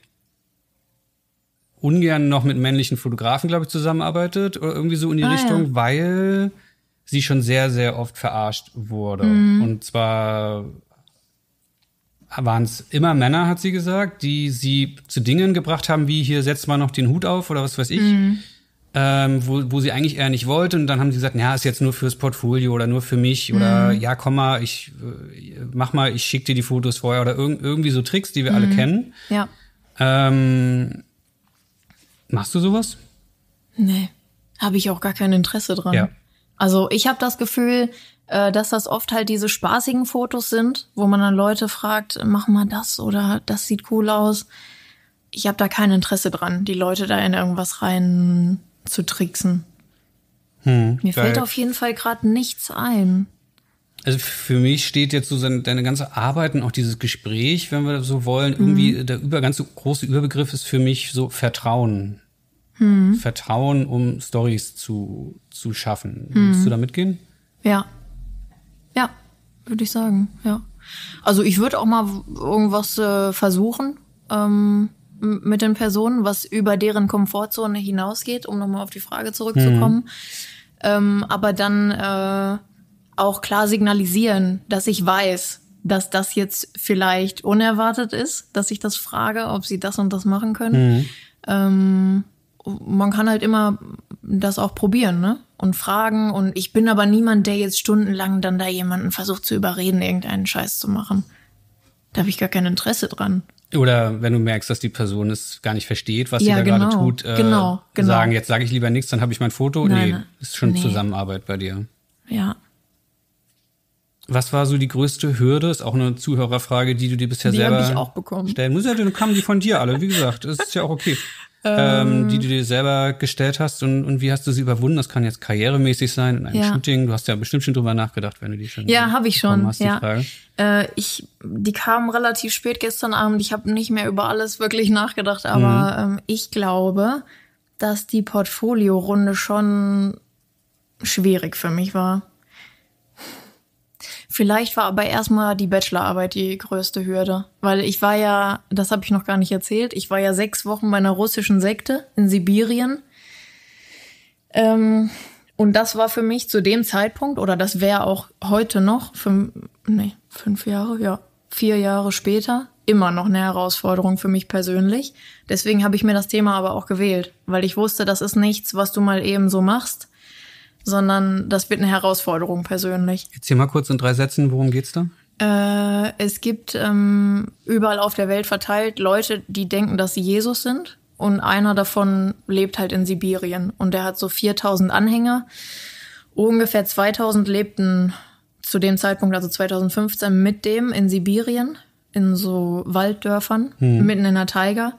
ungern noch mit männlichen Fotografen, glaube ich, zusammenarbeitet oder irgendwie so in die ah, Richtung, ja. weil sie schon sehr, sehr oft verarscht wurde. Mhm. Und zwar waren es immer Männer, hat sie gesagt, die sie zu Dingen gebracht haben, wie hier setzt mal noch den Hut auf oder was weiß ich. Mhm ähm, wo, wo sie eigentlich eher nicht wollte. Und dann haben sie gesagt, ja, ist jetzt nur fürs Portfolio oder nur für mich oder mhm. ja, komm mal, ich äh, mach mal, ich schick dir die Fotos vorher oder irg irgendwie so Tricks, die wir mhm. alle kennen. Ja. Ähm, machst du sowas? Nee, habe ich auch gar kein Interesse dran. Ja. Also ich habe das Gefühl, äh, dass das oft halt diese spaßigen Fotos sind, wo man dann Leute fragt, mach mal das oder das sieht cool aus. Ich habe da kein Interesse dran, die Leute da in irgendwas rein zu tricksen. Hm, Mir fällt auf jeden Fall gerade nichts ein. Also für mich steht jetzt so deine ganze Arbeit und auch dieses Gespräch, wenn wir so wollen, mhm. irgendwie äh, der über, ganz große Überbegriff ist für mich so Vertrauen. Mhm. Vertrauen, um Stories zu, zu schaffen. Mhm. Willst du da mitgehen? Ja. Ja, würde ich sagen, ja. Also ich würde auch mal irgendwas äh, versuchen. Ähm, mit den Personen, was über deren Komfortzone hinausgeht, um nochmal auf die Frage zurückzukommen. Mhm. Ähm, aber dann äh, auch klar signalisieren, dass ich weiß, dass das jetzt vielleicht unerwartet ist, dass ich das frage, ob sie das und das machen können. Mhm. Ähm, man kann halt immer das auch probieren, ne? Und fragen. Und ich bin aber niemand, der jetzt stundenlang dann da jemanden versucht zu überreden, irgendeinen Scheiß zu machen. Da habe ich gar kein Interesse dran. Oder wenn du merkst, dass die Person es gar nicht versteht, was ja, sie da genau, gerade tut, äh, genau, genau. sagen, jetzt sage ich lieber nichts, dann habe ich mein Foto. Nein, nee, ist schon nee. Zusammenarbeit bei dir. Ja. Was war so die größte Hürde? Ist auch eine Zuhörerfrage, die du dir bisher die selber ich auch bekommen. stellen musst. Ja, dann kamen die von dir alle, wie gesagt. ist ja auch okay. Ähm, ähm, die du dir selber gestellt hast und, und wie hast du sie überwunden? Das kann jetzt karrieremäßig sein in einem ja. Shooting. Du hast ja bestimmt schon drüber nachgedacht, wenn du die schon ja habe ich schon hast, ja. die Frage. Äh, ich die kamen relativ spät gestern Abend. Ich habe nicht mehr über alles wirklich nachgedacht, aber mhm. ähm, ich glaube, dass die Portfolio Runde schon schwierig für mich war. Vielleicht war aber erstmal die Bachelorarbeit die größte Hürde, weil ich war ja, das habe ich noch gar nicht erzählt, ich war ja sechs Wochen bei einer russischen Sekte in Sibirien. Ähm, und das war für mich zu dem Zeitpunkt, oder das wäre auch heute noch, fünf, nee, fünf Jahre, ja, vier Jahre später, immer noch eine Herausforderung für mich persönlich. Deswegen habe ich mir das Thema aber auch gewählt, weil ich wusste, das ist nichts, was du mal eben so machst, sondern das wird eine Herausforderung persönlich. Erzähl mal kurz in drei Sätzen, worum geht's da? Äh, es gibt ähm, überall auf der Welt verteilt Leute, die denken, dass sie Jesus sind. Und einer davon lebt halt in Sibirien. Und der hat so 4000 Anhänger. Ungefähr 2000 lebten zu dem Zeitpunkt, also 2015, mit dem in Sibirien, in so Walddörfern, hm. mitten in der Taiga.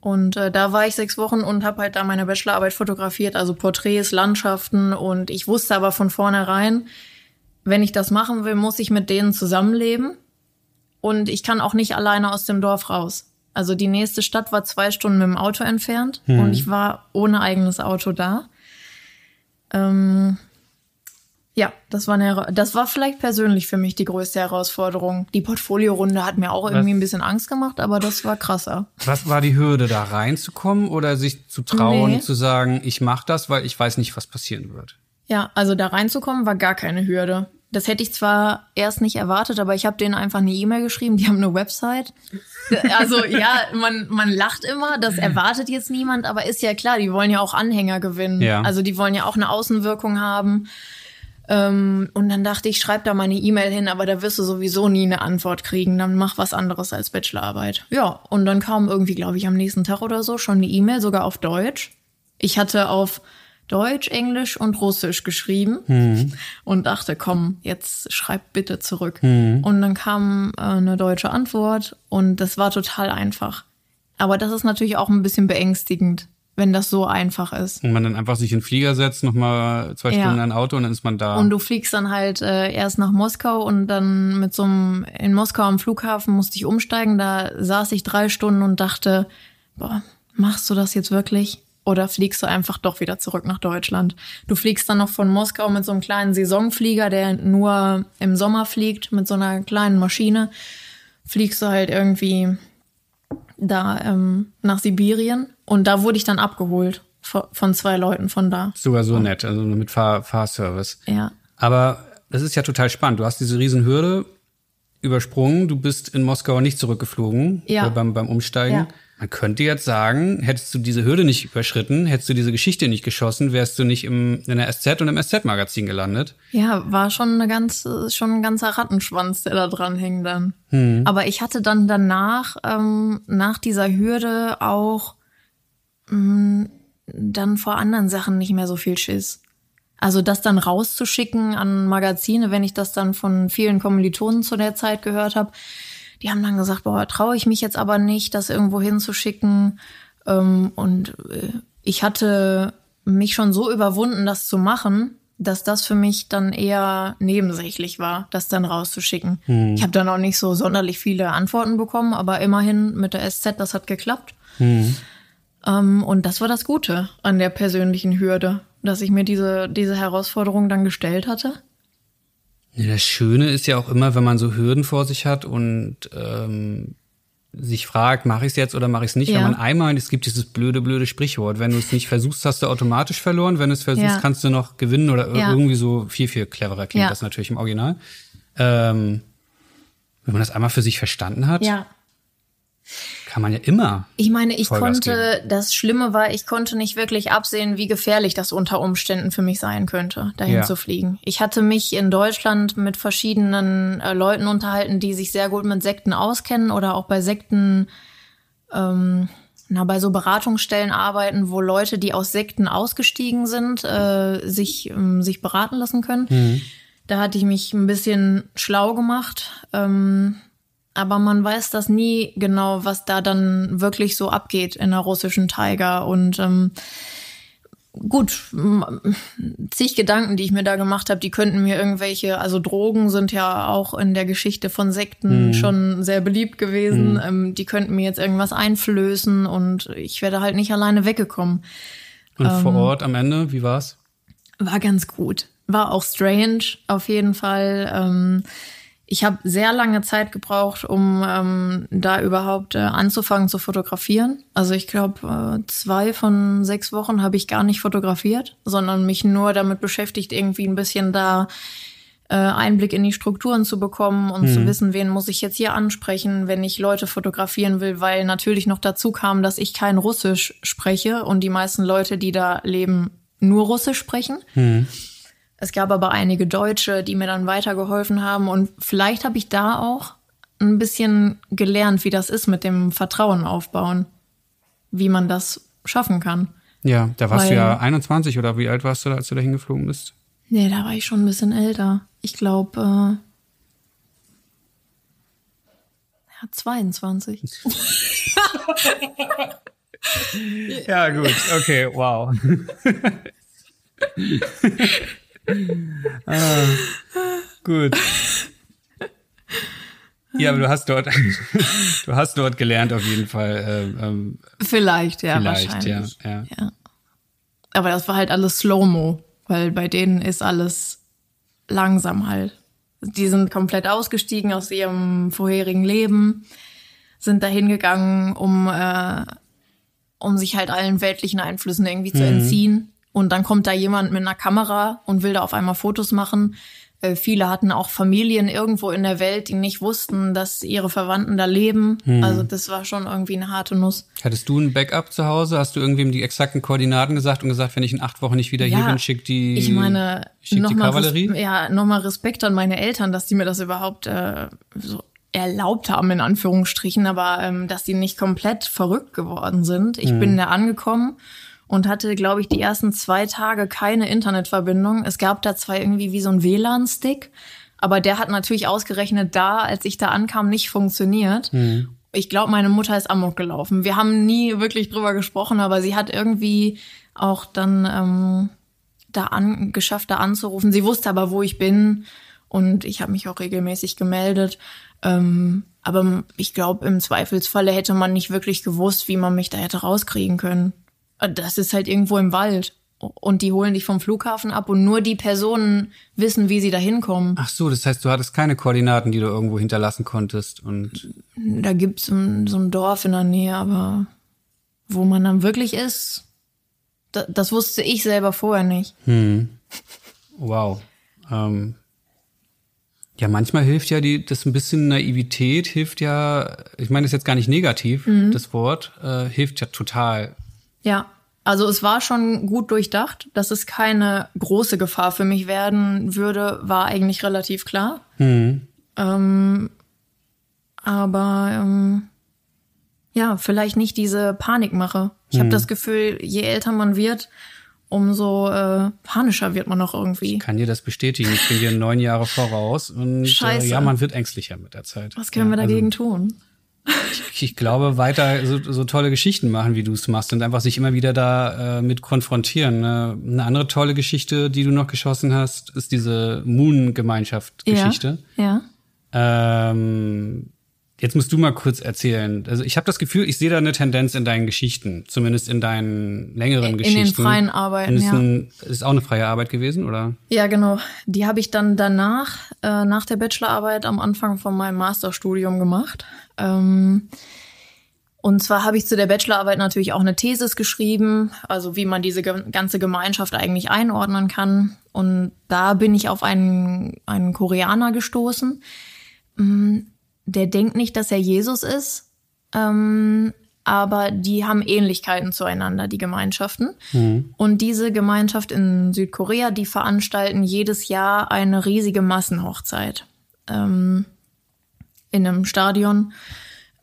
Und äh, da war ich sechs Wochen und habe halt da meine Bachelorarbeit fotografiert, also Porträts, Landschaften. Und ich wusste aber von vornherein, wenn ich das machen will, muss ich mit denen zusammenleben. Und ich kann auch nicht alleine aus dem Dorf raus. Also die nächste Stadt war zwei Stunden mit dem Auto entfernt hm. und ich war ohne eigenes Auto da. Ähm, ja, das war, eine, das war vielleicht persönlich für mich die größte Herausforderung. Die Portfoliorunde hat mir auch irgendwie was? ein bisschen Angst gemacht, aber das war krasser. Was war die Hürde, da reinzukommen oder sich zu trauen, nee. zu sagen, ich mache das, weil ich weiß nicht, was passieren wird? Ja, also da reinzukommen war gar keine Hürde. Das hätte ich zwar erst nicht erwartet, aber ich habe denen einfach eine E-Mail geschrieben, die haben eine Website. Äh, also ja, man, man lacht immer, das erwartet jetzt niemand, aber ist ja klar, die wollen ja auch Anhänger gewinnen. Ja. Also die wollen ja auch eine Außenwirkung haben. Ähm, und dann dachte ich, schreib da mal eine E-Mail hin, aber da wirst du sowieso nie eine Antwort kriegen. Dann mach was anderes als Bachelorarbeit. Ja, und dann kam irgendwie, glaube ich, am nächsten Tag oder so schon eine E-Mail, sogar auf Deutsch. Ich hatte auf Deutsch, Englisch und Russisch geschrieben mhm. und dachte, komm, jetzt schreib bitte zurück. Mhm. Und dann kam äh, eine deutsche Antwort und das war total einfach. Aber das ist natürlich auch ein bisschen beängstigend, wenn das so einfach ist. Und man dann einfach sich in den Flieger setzt, nochmal zwei ja. Stunden ein Auto und dann ist man da. Und du fliegst dann halt äh, erst nach Moskau und dann mit so einem, in Moskau am Flughafen musste ich umsteigen. Da saß ich drei Stunden und dachte, boah, machst du das jetzt wirklich? Oder fliegst du einfach doch wieder zurück nach Deutschland? Du fliegst dann noch von Moskau mit so einem kleinen Saisonflieger, der nur im Sommer fliegt, mit so einer kleinen Maschine. Fliegst du halt irgendwie da ähm, nach Sibirien und da wurde ich dann abgeholt von zwei Leuten von da. Sogar so nett, also mit Fahr Fahrservice. Ja. Aber das ist ja total spannend. Du hast diese Riesenhürde übersprungen. Du bist in Moskau nicht zurückgeflogen ja. Äh, beim, beim Umsteigen. Ja. Man könnte jetzt sagen, hättest du diese Hürde nicht überschritten, hättest du diese Geschichte nicht geschossen, wärst du nicht im, in der SZ und im SZ-Magazin gelandet. Ja, war schon, eine ganze, schon ein ganzer Rattenschwanz, der da dran hing dann. Hm. Aber ich hatte dann danach, ähm, nach dieser Hürde auch mh, mm, dann vor anderen Sachen nicht mehr so viel Schiss. Also das dann rauszuschicken an Magazine, wenn ich das dann von vielen Kommilitonen zu der Zeit gehört habe, die haben dann gesagt, boah, traue ich mich jetzt aber nicht, das irgendwo hinzuschicken. Ähm, und äh, ich hatte mich schon so überwunden, das zu machen, dass das für mich dann eher nebensächlich war, das dann rauszuschicken. Hm. Ich habe dann auch nicht so sonderlich viele Antworten bekommen, aber immerhin mit der SZ, das hat geklappt. Hm. Um, ähm, und das war das Gute an der persönlichen Hürde, dass ich mir diese, diese Herausforderung dann gestellt hatte ja, das Schöne ist ja auch immer, wenn man so Hürden vor sich hat und ähm, sich fragt, mache ich es jetzt oder mache ich es nicht. Ja. Wenn man einmal, es gibt dieses blöde, blöde Sprichwort, wenn du es nicht versuchst, hast du automatisch verloren. Wenn du es versuchst, ja. kannst du noch gewinnen oder ja. irgendwie so viel, viel cleverer klingt das natürlich im Original. Ähm, wenn man das einmal für sich verstanden hat. Ja kann man ja immer. Ich meine, ich Vollgas konnte, geben. das Schlimme war, ich konnte nicht wirklich absehen, wie gefährlich das unter Umständen für mich sein könnte, dahin ja. zu fliegen. Ich hatte mich in Deutschland mit verschiedenen äh, Leuten unterhalten, die sich sehr gut mit Sekten auskennen oder auch bei Sekten, ähm, na, bei so Beratungsstellen arbeiten, wo Leute, die aus Sekten ausgestiegen sind, äh, sich, ähm, sich beraten lassen können. Mhm. Da hatte ich mich ein bisschen schlau gemacht. Ähm, aber man weiß das nie genau, was da dann wirklich so abgeht in der russischen Tiger und ähm, gut, zig Gedanken, die ich mir da gemacht habe, die könnten mir irgendwelche, also Drogen sind ja auch in der Geschichte von Sekten mhm. schon sehr beliebt gewesen, mhm. ähm, die könnten mir jetzt irgendwas einflößen und ich wäre halt nicht alleine weggekommen. Und ähm, vor Ort am Ende, wie war's? War ganz gut. War auch strange, auf jeden Fall. Ähm, ich habe sehr lange Zeit gebraucht, um ähm, da überhaupt äh, anzufangen zu fotografieren. Also ich glaube, äh, zwei von sechs Wochen habe ich gar nicht fotografiert, sondern mich nur damit beschäftigt, irgendwie ein bisschen da äh, Einblick in die Strukturen zu bekommen und mhm. zu wissen, wen muss ich jetzt hier ansprechen, wenn ich Leute fotografieren will, weil natürlich noch dazu kam, dass ich kein Russisch spreche und die meisten Leute, die da leben, nur Russisch sprechen. Mhm. Es gab aber einige Deutsche, die mir dann weitergeholfen haben und vielleicht habe ich da auch ein bisschen gelernt, wie das ist mit dem Vertrauen aufbauen, wie man das schaffen kann. Ja, da warst Weil, du ja 21 oder wie alt warst du, als du da hingeflogen bist? Nee, da war ich schon ein bisschen älter. Ich glaube, äh, ja, 22. ja, gut, okay, wow. ah, gut. Ja, aber du hast dort, du hast dort gelernt auf jeden Fall. Ähm, ähm vielleicht, ja, vielleicht, wahrscheinlich. Ja, ja. ja. Aber das war halt alles Slow-Mo, weil bei denen ist alles langsam halt. Die sind komplett ausgestiegen aus ihrem vorherigen Leben, sind dahin gegangen, um, äh, um sich halt allen weltlichen Einflüssen irgendwie zu mhm. entziehen. Und dann kommt da jemand mit einer Kamera und will da auf einmal Fotos machen. Äh, viele hatten auch Familien irgendwo in der Welt, die nicht wussten, dass ihre Verwandten da leben. Hm. Also das war schon irgendwie eine harte Nuss. Hattest du ein Backup zu Hause? Hast du irgendwem die exakten Koordinaten gesagt und gesagt, wenn ich in acht Wochen nicht wieder ja, hier bin, schick die, ich meine, schick noch die Kavallerie? Mal, ja, nochmal Respekt an meine Eltern, dass die mir das überhaupt äh, so erlaubt haben, in Anführungsstrichen, aber ähm, dass die nicht komplett verrückt geworden sind. Ich hm. bin da angekommen und hatte, glaube ich, die ersten zwei Tage keine Internetverbindung. Es gab da zwei irgendwie wie so ein WLAN-Stick, aber der hat natürlich ausgerechnet da, als ich da ankam, nicht funktioniert. Mhm. Ich glaube, meine Mutter ist amok gelaufen. Wir haben nie wirklich drüber gesprochen, aber sie hat irgendwie auch dann ähm, da an, geschafft, da anzurufen. Sie wusste aber, wo ich bin und ich habe mich auch regelmäßig gemeldet. Ähm, aber ich glaube, im Zweifelsfalle hätte man nicht wirklich gewusst, wie man mich da hätte rauskriegen können das ist halt irgendwo im Wald. Und die holen dich vom Flughafen ab und nur die Personen wissen, wie sie da hinkommen. Ach so, das heißt, du hattest keine Koordinaten, die du irgendwo hinterlassen konntest und. Da gibt's so ein Dorf in der Nähe, aber wo man dann wirklich ist, das, das wusste ich selber vorher nicht. Hm. Wow. Ähm. Ja, manchmal hilft ja die, das ein bisschen Naivität hilft ja, ich meine, das ist jetzt gar nicht negativ, mhm. das Wort, äh, hilft ja total ja, also es war schon gut durchdacht, dass es keine große Gefahr für mich werden würde, war eigentlich relativ klar. Mhm. Ähm, aber ähm, ja, vielleicht nicht diese Panikmache. Ich mhm. habe das Gefühl, je älter man wird, umso äh, panischer wird man noch irgendwie. Ich kann dir das bestätigen. Ich bin dir neun Jahre voraus und äh, Scheiße. Äh, ja, man wird ängstlicher mit der Zeit. Was können ja, wir dagegen also, tun? ich, ich, glaube, weiter so, so, tolle Geschichten machen, wie du es machst und einfach sich immer wieder da äh, mit konfrontieren. Ne? Eine andere tolle Geschichte, die du noch geschossen hast, ist diese Moon-Gemeinschaft-Geschichte. Ja. ja. Ähm, Jetzt musst du mal kurz erzählen. Also ich habe das Gefühl, ich sehe da eine Tendenz in deinen Geschichten, zumindest in deinen längeren in Geschichten. In den freien Arbeiten, ist ja. ist auch eine freie Arbeit gewesen, oder? Ja, genau. Die habe ich dann danach, äh, nach der Bachelorarbeit, am Anfang von meinem Masterstudium gemacht. Ähm, und zwar habe ich zu der Bachelorarbeit natürlich auch eine Thesis geschrieben, also wie man diese ge ganze Gemeinschaft eigentlich einordnen kann. Und da bin ich auf einen, einen Koreaner gestoßen. Hm der denkt nicht, dass er Jesus ist, ähm, aber die haben Ähnlichkeiten zueinander, die Gemeinschaften. Mhm. Und diese Gemeinschaft in Südkorea, die veranstalten jedes Jahr eine riesige Massenhochzeit ähm, in einem Stadion,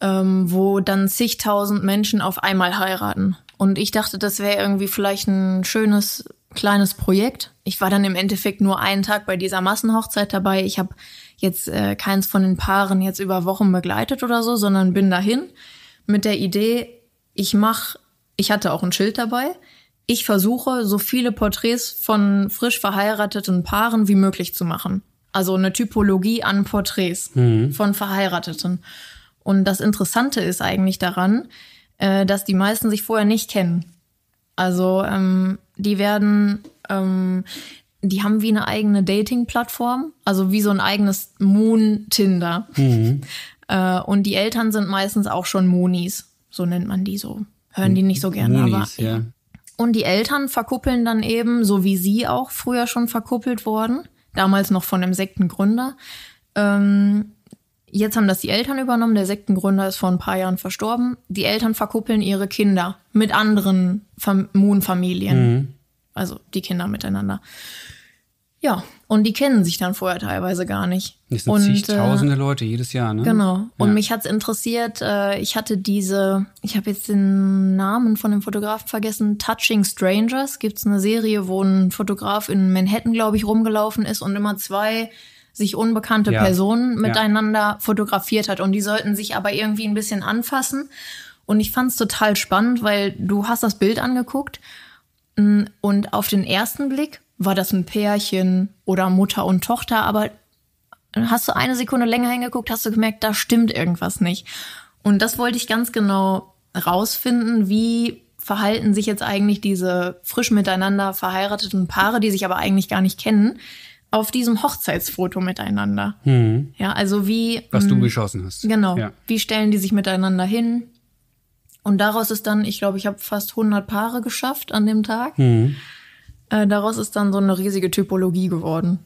ähm, wo dann zigtausend Menschen auf einmal heiraten. Und ich dachte, das wäre irgendwie vielleicht ein schönes kleines Projekt. Ich war dann im Endeffekt nur einen Tag bei dieser Massenhochzeit dabei. Ich habe jetzt äh, keins von den Paaren jetzt über Wochen begleitet oder so, sondern bin dahin mit der Idee, ich mache, ich hatte auch ein Schild dabei, ich versuche, so viele Porträts von frisch verheirateten Paaren wie möglich zu machen. Also eine Typologie an Porträts mhm. von Verheirateten. Und das Interessante ist eigentlich daran, äh, dass die meisten sich vorher nicht kennen. Also ähm, die werden ähm, die haben wie eine eigene Dating-Plattform, also wie so ein eigenes Moon-Tinder. Mhm. Äh, und die Eltern sind meistens auch schon Moonies, so nennt man die so. Hören die nicht so gerne, Monis, aber. Ja. Und die Eltern verkuppeln dann eben, so wie sie auch früher schon verkuppelt wurden, damals noch von dem Sektengründer. Ähm, jetzt haben das die Eltern übernommen. Der Sektengründer ist vor ein paar Jahren verstorben. Die Eltern verkuppeln ihre Kinder mit anderen Moon-Familien. Mhm. Also die Kinder miteinander. Ja, und die kennen sich dann vorher teilweise gar nicht. Das sind und, zigtausende äh, Leute jedes Jahr, ne? Genau. Und ja. mich hat's interessiert, äh, ich hatte diese, ich habe jetzt den Namen von dem Fotografen vergessen, Touching Strangers. Gibt's eine Serie, wo ein Fotograf in Manhattan, glaube ich, rumgelaufen ist und immer zwei sich unbekannte ja. Personen miteinander ja. fotografiert hat. Und die sollten sich aber irgendwie ein bisschen anfassen. Und ich fand's total spannend, weil du hast das Bild angeguckt mm, und auf den ersten Blick war das ein Pärchen oder Mutter und Tochter, aber hast du eine Sekunde länger hingeguckt, hast du gemerkt, da stimmt irgendwas nicht. Und das wollte ich ganz genau rausfinden, wie verhalten sich jetzt eigentlich diese frisch miteinander verheirateten Paare, die sich aber eigentlich gar nicht kennen, auf diesem Hochzeitsfoto miteinander. Hm. Ja, also wie. Was du hm, geschossen hast. Genau. Ja. Wie stellen die sich miteinander hin? Und daraus ist dann, ich glaube, ich habe fast 100 Paare geschafft an dem Tag. Hm. Äh, daraus ist dann so eine riesige Typologie geworden.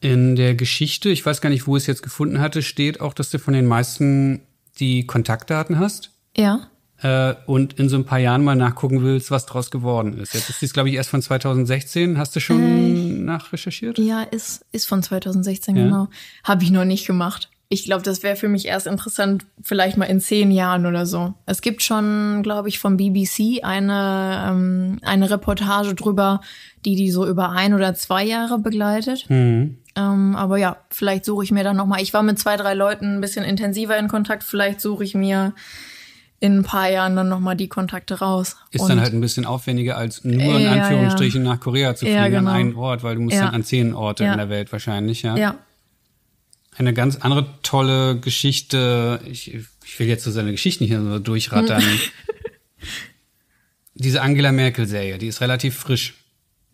In der Geschichte, ich weiß gar nicht, wo ich es jetzt gefunden hatte, steht auch, dass du von den meisten die Kontaktdaten hast. Ja. Äh, und in so ein paar Jahren mal nachgucken willst, was draus geworden ist. Jetzt ist dies, glaube ich, erst von 2016. Hast du schon äh, nachrecherchiert? Ja, ist, ist von 2016, ja. genau. Habe ich noch nicht gemacht ich glaube, das wäre für mich erst interessant, vielleicht mal in zehn Jahren oder so. Es gibt schon, glaube ich, vom BBC eine, ähm, eine Reportage drüber, die die so über ein oder zwei Jahre begleitet. Mhm. Ähm, aber ja, vielleicht suche ich mir dann nochmal. Ich war mit zwei, drei Leuten ein bisschen intensiver in Kontakt. Vielleicht suche ich mir in ein paar Jahren dann nochmal die Kontakte raus. Ist und dann halt ein bisschen aufwendiger, als nur in Anführungsstrichen ja, ja. nach Korea zu fliegen ja, genau. an einen Ort, weil du musst dann an zehn Orte in der Welt wahrscheinlich, ja. Ja, eine ganz andere tolle Geschichte. Ich, ich will jetzt so seine Geschichten hier so durchrattern. Diese Angela Merkel-Serie, die ist relativ frisch.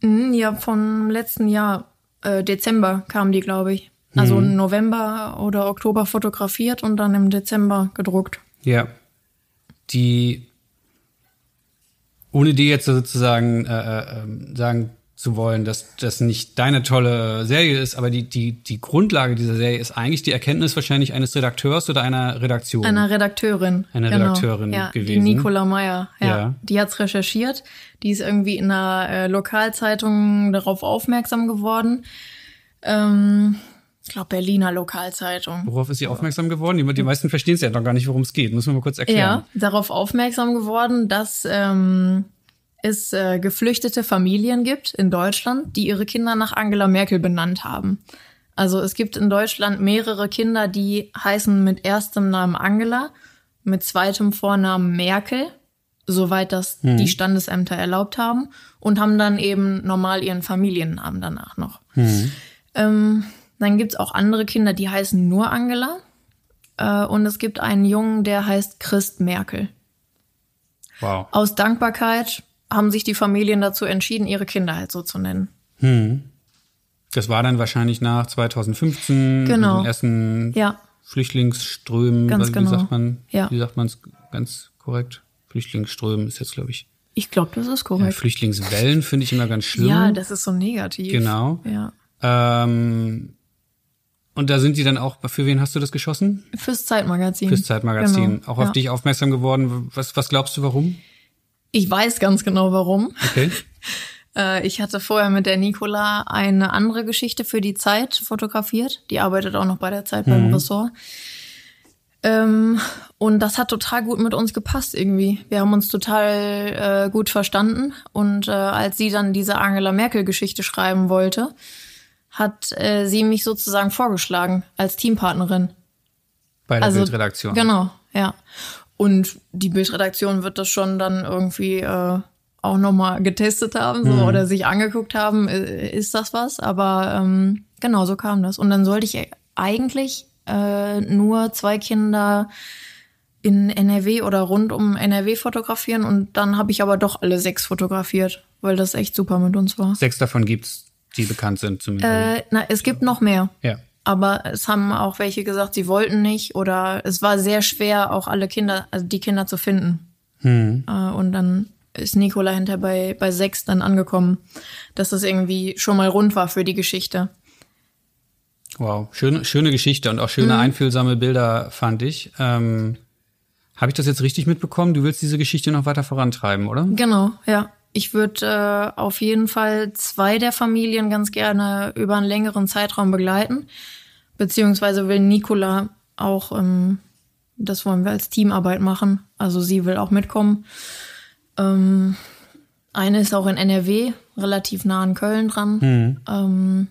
Mhm, ja, vom letzten Jahr. Äh, Dezember kam die, glaube ich. Also mhm. November oder Oktober fotografiert und dann im Dezember gedruckt. Ja. Die, ohne die jetzt sozusagen äh, äh, ähm, sagen zu wollen, dass das nicht deine tolle Serie ist, aber die, die, die Grundlage dieser Serie ist eigentlich die Erkenntnis wahrscheinlich eines Redakteurs oder einer Redaktion. Einer Redakteurin. Einer genau. Redakteurin ja, gewesen. Die Nicola Meyer, ja. ja. Die hat's recherchiert. Die ist irgendwie in einer äh, Lokalzeitung darauf aufmerksam geworden. Ähm, ich glaube, Berliner Lokalzeitung. Worauf ist sie aufmerksam geworden? Die, die meisten verstehen es ja noch gar nicht, worum es geht. Muss man mal kurz erklären. Ja, darauf aufmerksam geworden, dass ähm, es äh, geflüchtete Familien gibt in Deutschland, die ihre Kinder nach Angela Merkel benannt haben. Also es gibt in Deutschland mehrere Kinder, die heißen mit erstem Namen Angela, mit zweitem Vornamen Merkel, soweit das hm. die mhm. Standesämter erlaubt haben, und haben dann eben normal ihren Familiennamen danach noch. Hm. Ähm, dann gibt's auch andere Kinder, die heißen nur Angela. Äh, und es gibt einen Jungen, der heißt Christ Merkel. Wow. Aus Dankbarkeit haben sich die Familien dazu entschieden, ihre Kinder halt so zu nennen. Hm. Das war dann wahrscheinlich nach 2015, genau. den ersten ja. Flüchtlingsströmen. Ganz wie genau. sagt man? Ja. Wie sagt man es ganz korrekt? Flüchtlingsströmen ist jetzt, glaube ich. Ich glaube, das ist korrekt. Ja, Flüchtlingswellen finde ich immer ganz schlimm. Ja, das ist so negativ. Genau. Ja. Ähm, und da sind die dann auch, für wen hast du das geschossen? Fürs Zeitmagazin. Fürs Zeitmagazin. Genau. Auch auf ja. dich aufmerksam geworden. Was, was glaubst du, warum? Ich weiß ganz genau warum. Okay. Äh, ich hatte vorher mit der Nicola eine andere Geschichte für die Zeit fotografiert. Die arbeitet auch noch bei der Zeit beim mhm. Ressort. Ähm, und das hat total gut mit uns gepasst irgendwie. Wir haben uns total äh, gut verstanden. Und äh, als sie dann diese Angela Merkel-Geschichte schreiben wollte, hat sie mich sozusagen vorgeschlagen als Teampartnerin. Bei der also, Bildredaktion. Genau, ja. Und die Bildredaktion wird das schon dann irgendwie äh, auch nochmal getestet haben so, mhm. oder sich angeguckt haben, ist das was? Aber ähm, genau, so kam das. Und dann sollte ich eigentlich äh, nur zwei Kinder in NRW oder rund um NRW fotografieren und dann habe ich aber doch alle sechs fotografiert, weil das echt super mit uns war. Sechs davon gibt's, die bekannt sind zumindest. Äh, na, es gibt noch mehr. Ja aber es haben auch welche gesagt, sie wollten nicht oder es war sehr schwer, auch alle Kinder, also die Kinder zu finden. Hm. Äh, und dann ist Nikola hinter bei, bei sechs dann angekommen, dass das irgendwie schon mal rund war für die Geschichte. Wow, schöne, schöne Geschichte und auch schöne mhm. einfühlsame Bilder fand ich. Ähm, Habe ich das jetzt richtig mitbekommen? Du willst diese Geschichte noch weiter vorantreiben, oder? Genau, ja. Ich würde äh, auf jeden Fall zwei der Familien ganz gerne über einen längeren Zeitraum begleiten. Beziehungsweise will Nicola auch, ähm, das wollen wir als Teamarbeit machen. Also sie will auch mitkommen. Ähm, eine ist auch in NRW, relativ nah an Köln dran. Mhm. Ähm,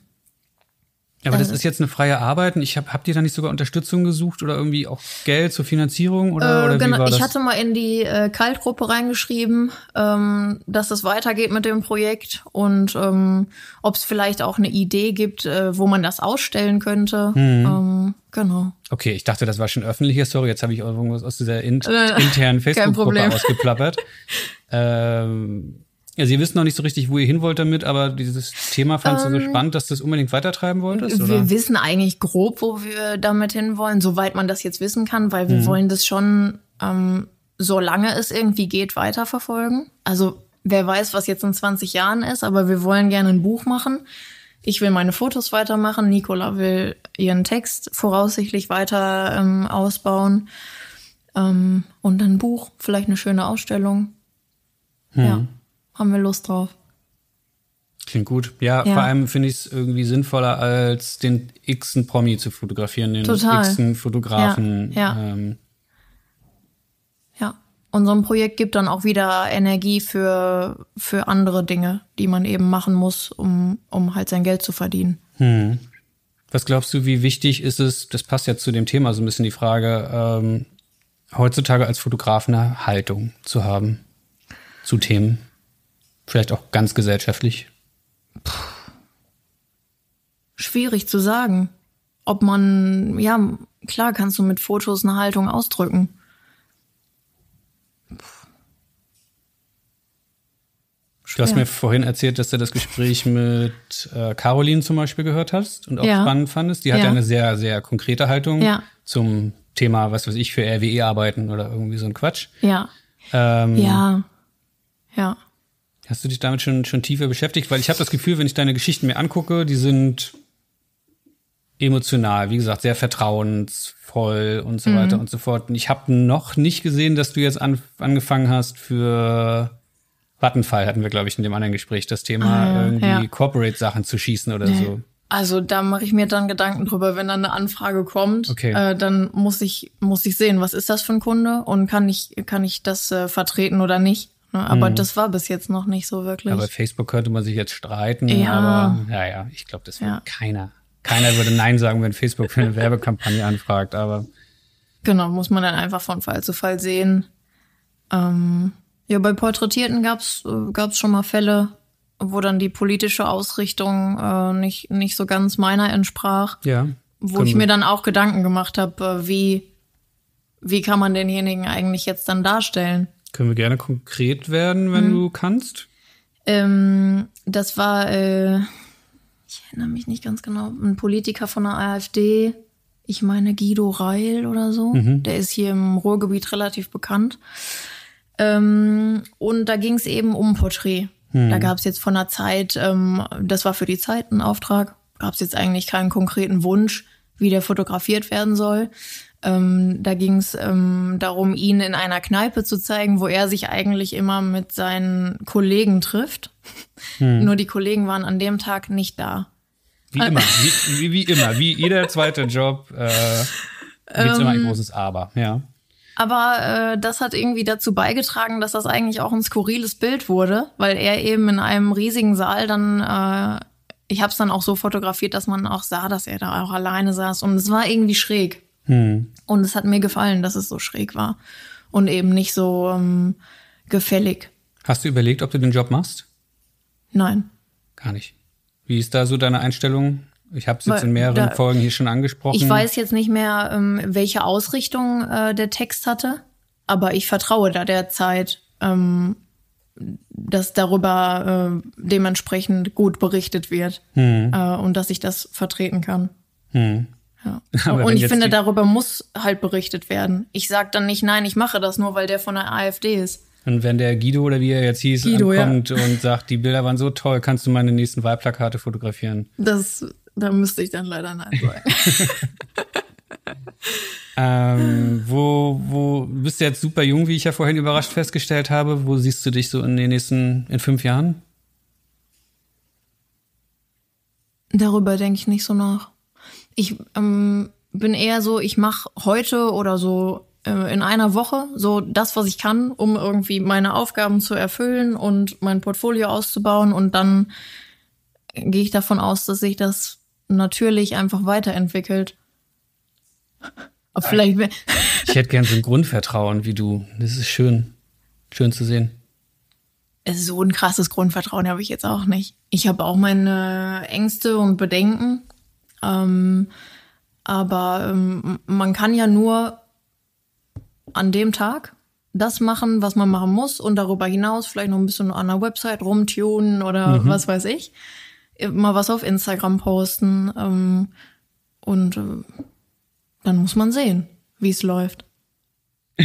ja, aber das äh. ist jetzt eine freie Arbeit. und Ich hab, habt ihr da nicht sogar Unterstützung gesucht oder irgendwie auch Geld zur Finanzierung oder, äh, oder genau, wie war das? Ich hatte mal in die äh, Kaltgruppe reingeschrieben, ähm, dass es weitergeht mit dem Projekt und ähm, ob es vielleicht auch eine Idee gibt, äh, wo man das ausstellen könnte. Mhm. Ähm, genau. Okay, ich dachte, das war schon öffentliches. Story. jetzt habe ich irgendwas aus dieser in äh, internen Facebook-Gruppe ausgeplappert. ähm, ja, also Sie wissen noch nicht so richtig, wo ihr hin wollt damit, aber dieses Thema fandst ähm, du so spannend, dass du es unbedingt weitertreiben wolltest? Wir oder? wissen eigentlich grob, wo wir damit hinwollen, soweit man das jetzt wissen kann, weil wir mhm. wollen das schon, ähm, solange es irgendwie geht, weiterverfolgen. Also wer weiß, was jetzt in 20 Jahren ist, aber wir wollen gerne ein Buch machen. Ich will meine Fotos weitermachen, Nicola will ihren Text voraussichtlich weiter ähm, ausbauen. ähm, und ein Buch, vielleicht eine schöne Ausstellung. Mhm. Ja haben wir Lust drauf. Klingt gut. Ja, ja. vor allem finde ich es irgendwie sinnvoller, als den x ten Promi zu fotografieren, den x ten Fotografen. Ja, ja. Ähm. ja. Und so ein Projekt gibt dann auch wieder Energie für, für andere Dinge, die man eben machen muss, um, um halt sein Geld zu verdienen. Hm. Was glaubst du, wie wichtig ist es, das passt ja zu dem Thema so ein bisschen die Frage, ähm, heutzutage als Fotografen eine Haltung zu haben zu Themen? Vielleicht auch ganz gesellschaftlich? Puh. Schwierig zu sagen. Ob man, ja, klar kannst du mit Fotos eine Haltung ausdrücken. Du hast mir vorhin erzählt, dass du das Gespräch mit äh, Caroline zum Beispiel gehört hast und auch ja. spannend fandest. Die hat ja. eine sehr, sehr konkrete Haltung ja. zum Thema, was weiß ich, für RWE arbeiten oder irgendwie so ein Quatsch. Ja. Ähm, ja. Ja. Hast du dich damit schon, schon tiefer beschäftigt? Weil ich habe das Gefühl, wenn ich deine Geschichten mir angucke, die sind emotional, wie gesagt, sehr vertrauensvoll und so mhm. weiter und so fort. Und ich habe noch nicht gesehen, dass du jetzt an, angefangen hast für Vattenfall, hatten wir, glaube ich, in dem anderen Gespräch, das Thema ah, irgendwie ja. Corporate-Sachen zu schießen oder nee. so. Also da mache ich mir dann Gedanken drüber, wenn dann eine Anfrage kommt, okay. äh, dann muss ich muss ich sehen, was ist das für ein Kunde und kann ich kann ich das äh, vertreten oder nicht. Ne? Aber mhm. das war bis jetzt noch nicht so wirklich. Aber Facebook könnte man sich jetzt streiten, ja. aber ja, ja, ich glaube, das wird ja. keiner. Keiner würde Nein sagen, wenn Facebook für eine Werbekampagne anfragt, aber. Genau, muss man dann einfach von Fall zu Fall sehen. Ähm, ja, bei Porträtierten gab es äh, schon mal Fälle, wo dann die politische Ausrichtung äh, nicht, nicht so ganz meiner entsprach. Ja. Wo ich mir dann auch Gedanken gemacht habe, äh, wie, wie kann man denjenigen eigentlich jetzt dann darstellen? Können wir gerne konkret werden, wenn mhm. du kannst? Ähm, das war, äh, ich erinnere mich nicht ganz genau, ein Politiker von der AfD, ich meine Guido Reil oder so. Mhm. Der ist hier im Ruhrgebiet relativ bekannt. Ähm, und da ging es eben um Porträt. Mhm. Da gab es jetzt von der Zeit, ähm, das war für die Zeit ein Auftrag, gab es jetzt eigentlich keinen konkreten Wunsch, wie der fotografiert werden soll. Ähm, da ging es ähm, darum, ihn in einer Kneipe zu zeigen, wo er sich eigentlich immer mit seinen Kollegen trifft. Hm. Nur die Kollegen waren an dem Tag nicht da. Wie immer, wie, wie, wie, immer, wie jeder zweite Job äh, gibt es immer ein ähm, großes Aber, ja. Aber äh, das hat irgendwie dazu beigetragen, dass das eigentlich auch ein skurriles Bild wurde, weil er eben in einem riesigen Saal dann, äh, ich habe es dann auch so fotografiert, dass man auch sah, dass er da auch alleine saß und es war irgendwie schräg. Hm. Und es hat mir gefallen, dass es so schräg war und eben nicht so ähm, gefällig. Hast du überlegt, ob du den Job machst? Nein. Gar nicht. Wie ist da so deine Einstellung? Ich habe es jetzt in mehreren da, Folgen hier schon angesprochen. Ich weiß jetzt nicht mehr, ähm, welche Ausrichtung äh, der Text hatte, aber ich vertraue da derzeit, ähm, dass darüber äh, dementsprechend gut berichtet wird hm. äh, und dass ich das vertreten kann. Hm. Ja. und ich finde, darüber muss halt berichtet werden. Ich sage dann nicht, nein, ich mache das nur, weil der von der AfD ist. Und wenn der Guido oder wie er jetzt hieß, Guido, ankommt ja. und sagt, die Bilder waren so toll, kannst du meine nächsten Wahlplakate fotografieren? Das, da müsste ich dann leider nein sagen. ähm, wo, wo bist du jetzt super jung, wie ich ja vorhin überrascht festgestellt habe? Wo siehst du dich so in den nächsten, in fünf Jahren? Darüber denke ich nicht so nach. Ich ähm, bin eher so, ich mache heute oder so äh, in einer Woche so das, was ich kann, um irgendwie meine Aufgaben zu erfüllen und mein Portfolio auszubauen. Und dann gehe ich davon aus, dass sich das natürlich einfach weiterentwickelt. Aber vielleicht. Ich hätte gern so ein Grundvertrauen wie du. Das ist schön. Schön zu sehen. Also so ein krasses Grundvertrauen habe ich jetzt auch nicht. Ich habe auch meine Ängste und Bedenken ähm, aber ähm, man kann ja nur an dem Tag das machen, was man machen muss und darüber hinaus vielleicht noch ein bisschen an der Website rumtunen oder mhm. was weiß ich. Mal was auf Instagram posten ähm, und äh, dann muss man sehen, wie es läuft. oh,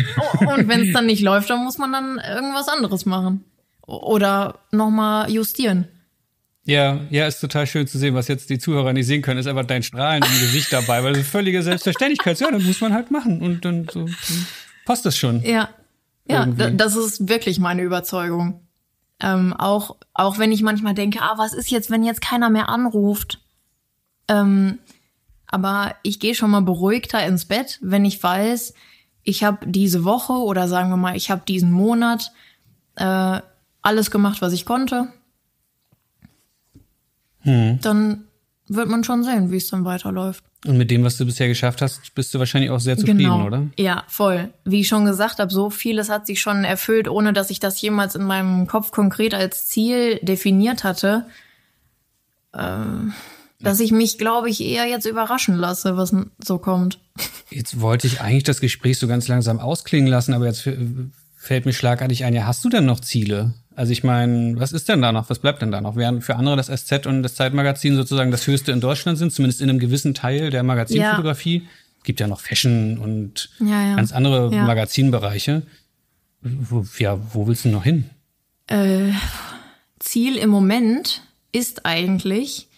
und wenn es dann nicht läuft, dann muss man dann irgendwas anderes machen oder nochmal justieren. Ja, ja, ist total schön zu sehen. Was jetzt die Zuhörer nicht sehen können, ist einfach dein Strahlen im Gesicht dabei, weil das ist völlige Selbstverständlichkeit. Ja, dann muss man halt machen und dann so dann passt das schon. Ja, ja, das ist wirklich meine Überzeugung. Ähm, auch, auch wenn ich manchmal denke, ah, was ist jetzt, wenn jetzt keiner mehr anruft? Ähm, aber ich gehe schon mal beruhigter ins Bett, wenn ich weiß, ich habe diese Woche oder sagen wir mal, ich habe diesen Monat äh, alles gemacht, was ich konnte hm. dann wird man schon sehen, wie es dann weiterläuft. Und mit dem, was du bisher geschafft hast, bist du wahrscheinlich auch sehr zufrieden, genau. oder? Ja, voll. Wie ich schon gesagt habe, so vieles hat sich schon erfüllt, ohne dass ich das jemals in meinem Kopf konkret als Ziel definiert hatte. Ähm, dass ich mich, glaube ich, eher jetzt überraschen lasse, was so kommt. Jetzt wollte ich eigentlich das Gespräch so ganz langsam ausklingen lassen, aber jetzt fällt mir schlagartig ein, ja, hast du denn noch Ziele? Also ich meine, was ist denn da noch? Was bleibt denn da noch? Während für andere das SZ und das Zeitmagazin sozusagen das höchste in Deutschland sind, zumindest in einem gewissen Teil der Magazinfotografie. Ja. Es gibt ja noch Fashion und ja, ja. ganz andere Magazinbereiche. Wo, ja, wo willst du noch hin? Äh, Ziel im Moment ist eigentlich,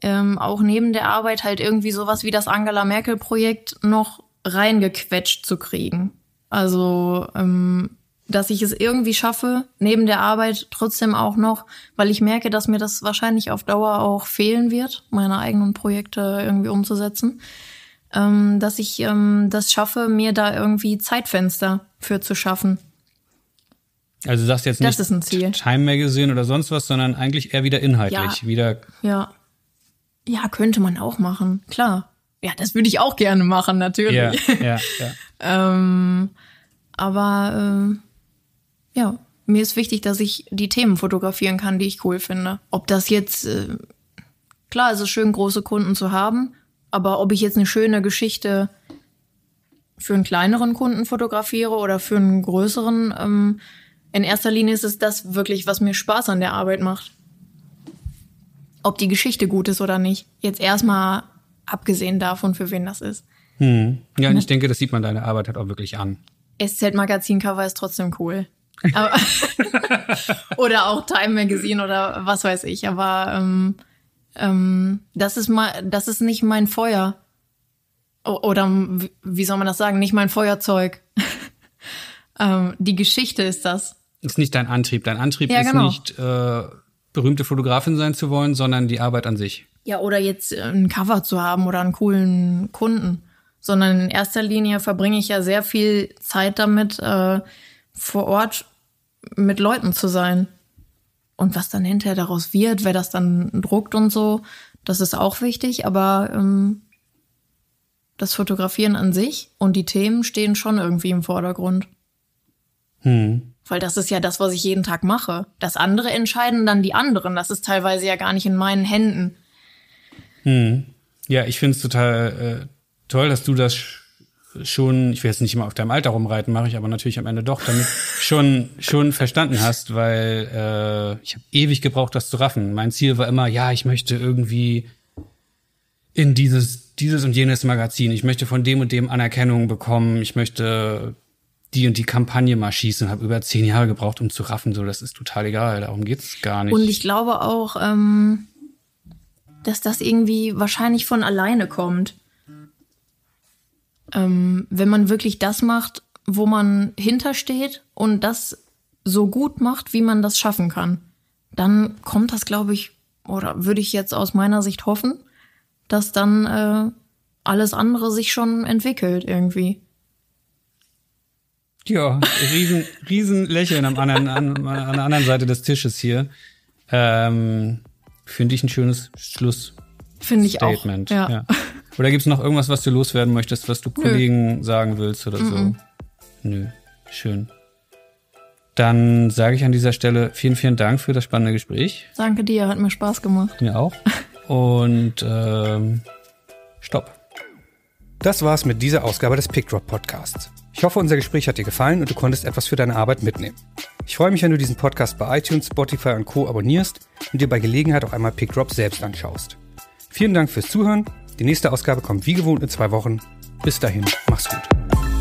ähm, auch neben der Arbeit halt irgendwie sowas wie das Angela Merkel-Projekt noch reingequetscht zu kriegen. Also ähm, dass ich es irgendwie schaffe, neben der Arbeit trotzdem auch noch, weil ich merke, dass mir das wahrscheinlich auf Dauer auch fehlen wird, meine eigenen Projekte irgendwie umzusetzen, ähm, dass ich ähm, das schaffe, mir da irgendwie Zeitfenster für zu schaffen. Also du sagst jetzt nicht das ist ein Ziel. Time Magazine oder sonst was, sondern eigentlich eher wieder inhaltlich, ja, wieder. Ja. Ja, könnte man auch machen, klar. Ja, das würde ich auch gerne machen, natürlich. Ja, ja, ja. ähm, aber äh, ja, mir ist wichtig, dass ich die Themen fotografieren kann, die ich cool finde. Ob das jetzt, äh, klar, es ist schön, große Kunden zu haben, aber ob ich jetzt eine schöne Geschichte für einen kleineren Kunden fotografiere oder für einen größeren, ähm, in erster Linie ist es das wirklich, was mir Spaß an der Arbeit macht. Ob die Geschichte gut ist oder nicht. Jetzt erstmal abgesehen davon, für wen das ist. Hm. Ja, und ne? ich denke, das sieht man deine Arbeit halt auch wirklich an. SZ-Magazin-Cover ist trotzdem cool. oder auch Time Magazine oder was weiß ich. Aber ähm, ähm, das ist mal, das ist nicht mein Feuer. oder wie soll man das sagen? Nicht mein Feuerzeug. ähm, die Geschichte ist das. Ist nicht dein Antrieb. Dein Antrieb ja, ist genau. nicht äh, berühmte Fotografin sein zu wollen, sondern die Arbeit an sich. Ja, oder jetzt äh, ein Cover zu haben oder einen coolen Kunden. Sondern in erster Linie verbringe ich ja sehr viel Zeit damit. Äh, vor Ort mit Leuten zu sein. Und was dann hinterher daraus wird, wer das dann druckt und so, das ist auch wichtig, aber ähm, das Fotografieren an sich und die Themen stehen schon irgendwie im Vordergrund. Hm. Weil das ist ja das, was ich jeden Tag mache. Das andere entscheiden dann die anderen. Das ist teilweise ja gar nicht in meinen Händen. Hm. Ja, ich finde es total äh, toll, dass du das schon, ich will jetzt nicht immer auf deinem Alter rumreiten, mache ich aber natürlich am Ende doch, damit schon, schon verstanden hast, weil äh, ich habe ewig gebraucht, das zu raffen. Mein Ziel war immer, ja, ich möchte irgendwie in dieses, dieses und jenes Magazin, ich möchte von dem und dem Anerkennung bekommen, ich möchte die und die Kampagne mal schießen, habe über zehn Jahre gebraucht, um zu raffen, so, das ist total egal, darum geht's gar nicht. Und ich glaube auch, ähm, dass das irgendwie wahrscheinlich von alleine kommt ähm, wenn man wirklich das macht, wo man hintersteht und das so gut macht, wie man das schaffen kann, dann kommt das, glaube ich, oder würde ich jetzt aus meiner Sicht hoffen, dass dann äh, alles andere sich schon entwickelt irgendwie. Ja, riesen, riesen Lächeln am anderen, an, an der anderen Seite des Tisches hier. Ähm, Finde ich ein schönes Schlussstatement. Finde ich auch. Ja. ja. Oder gibt es noch irgendwas, was du loswerden möchtest, was du Nö. Kollegen sagen willst oder so? Mhm. Nö. Schön. Dann sage ich an dieser Stelle vielen, vielen Dank für das spannende Gespräch. Danke dir, hat mir Spaß gemacht. Mir auch. Und ähm, stopp. Das war's mit dieser Ausgabe des Pickdrop Podcasts. Ich hoffe, unser Gespräch hat dir gefallen und du konntest etwas für deine Arbeit mitnehmen. Ich freue mich, wenn du diesen Podcast bei iTunes, Spotify und Co. abonnierst und dir bei Gelegenheit auch einmal Pickdrop selbst anschaust. Vielen Dank fürs Zuhören die nächste Ausgabe kommt wie gewohnt in zwei Wochen. Bis dahin, mach's gut.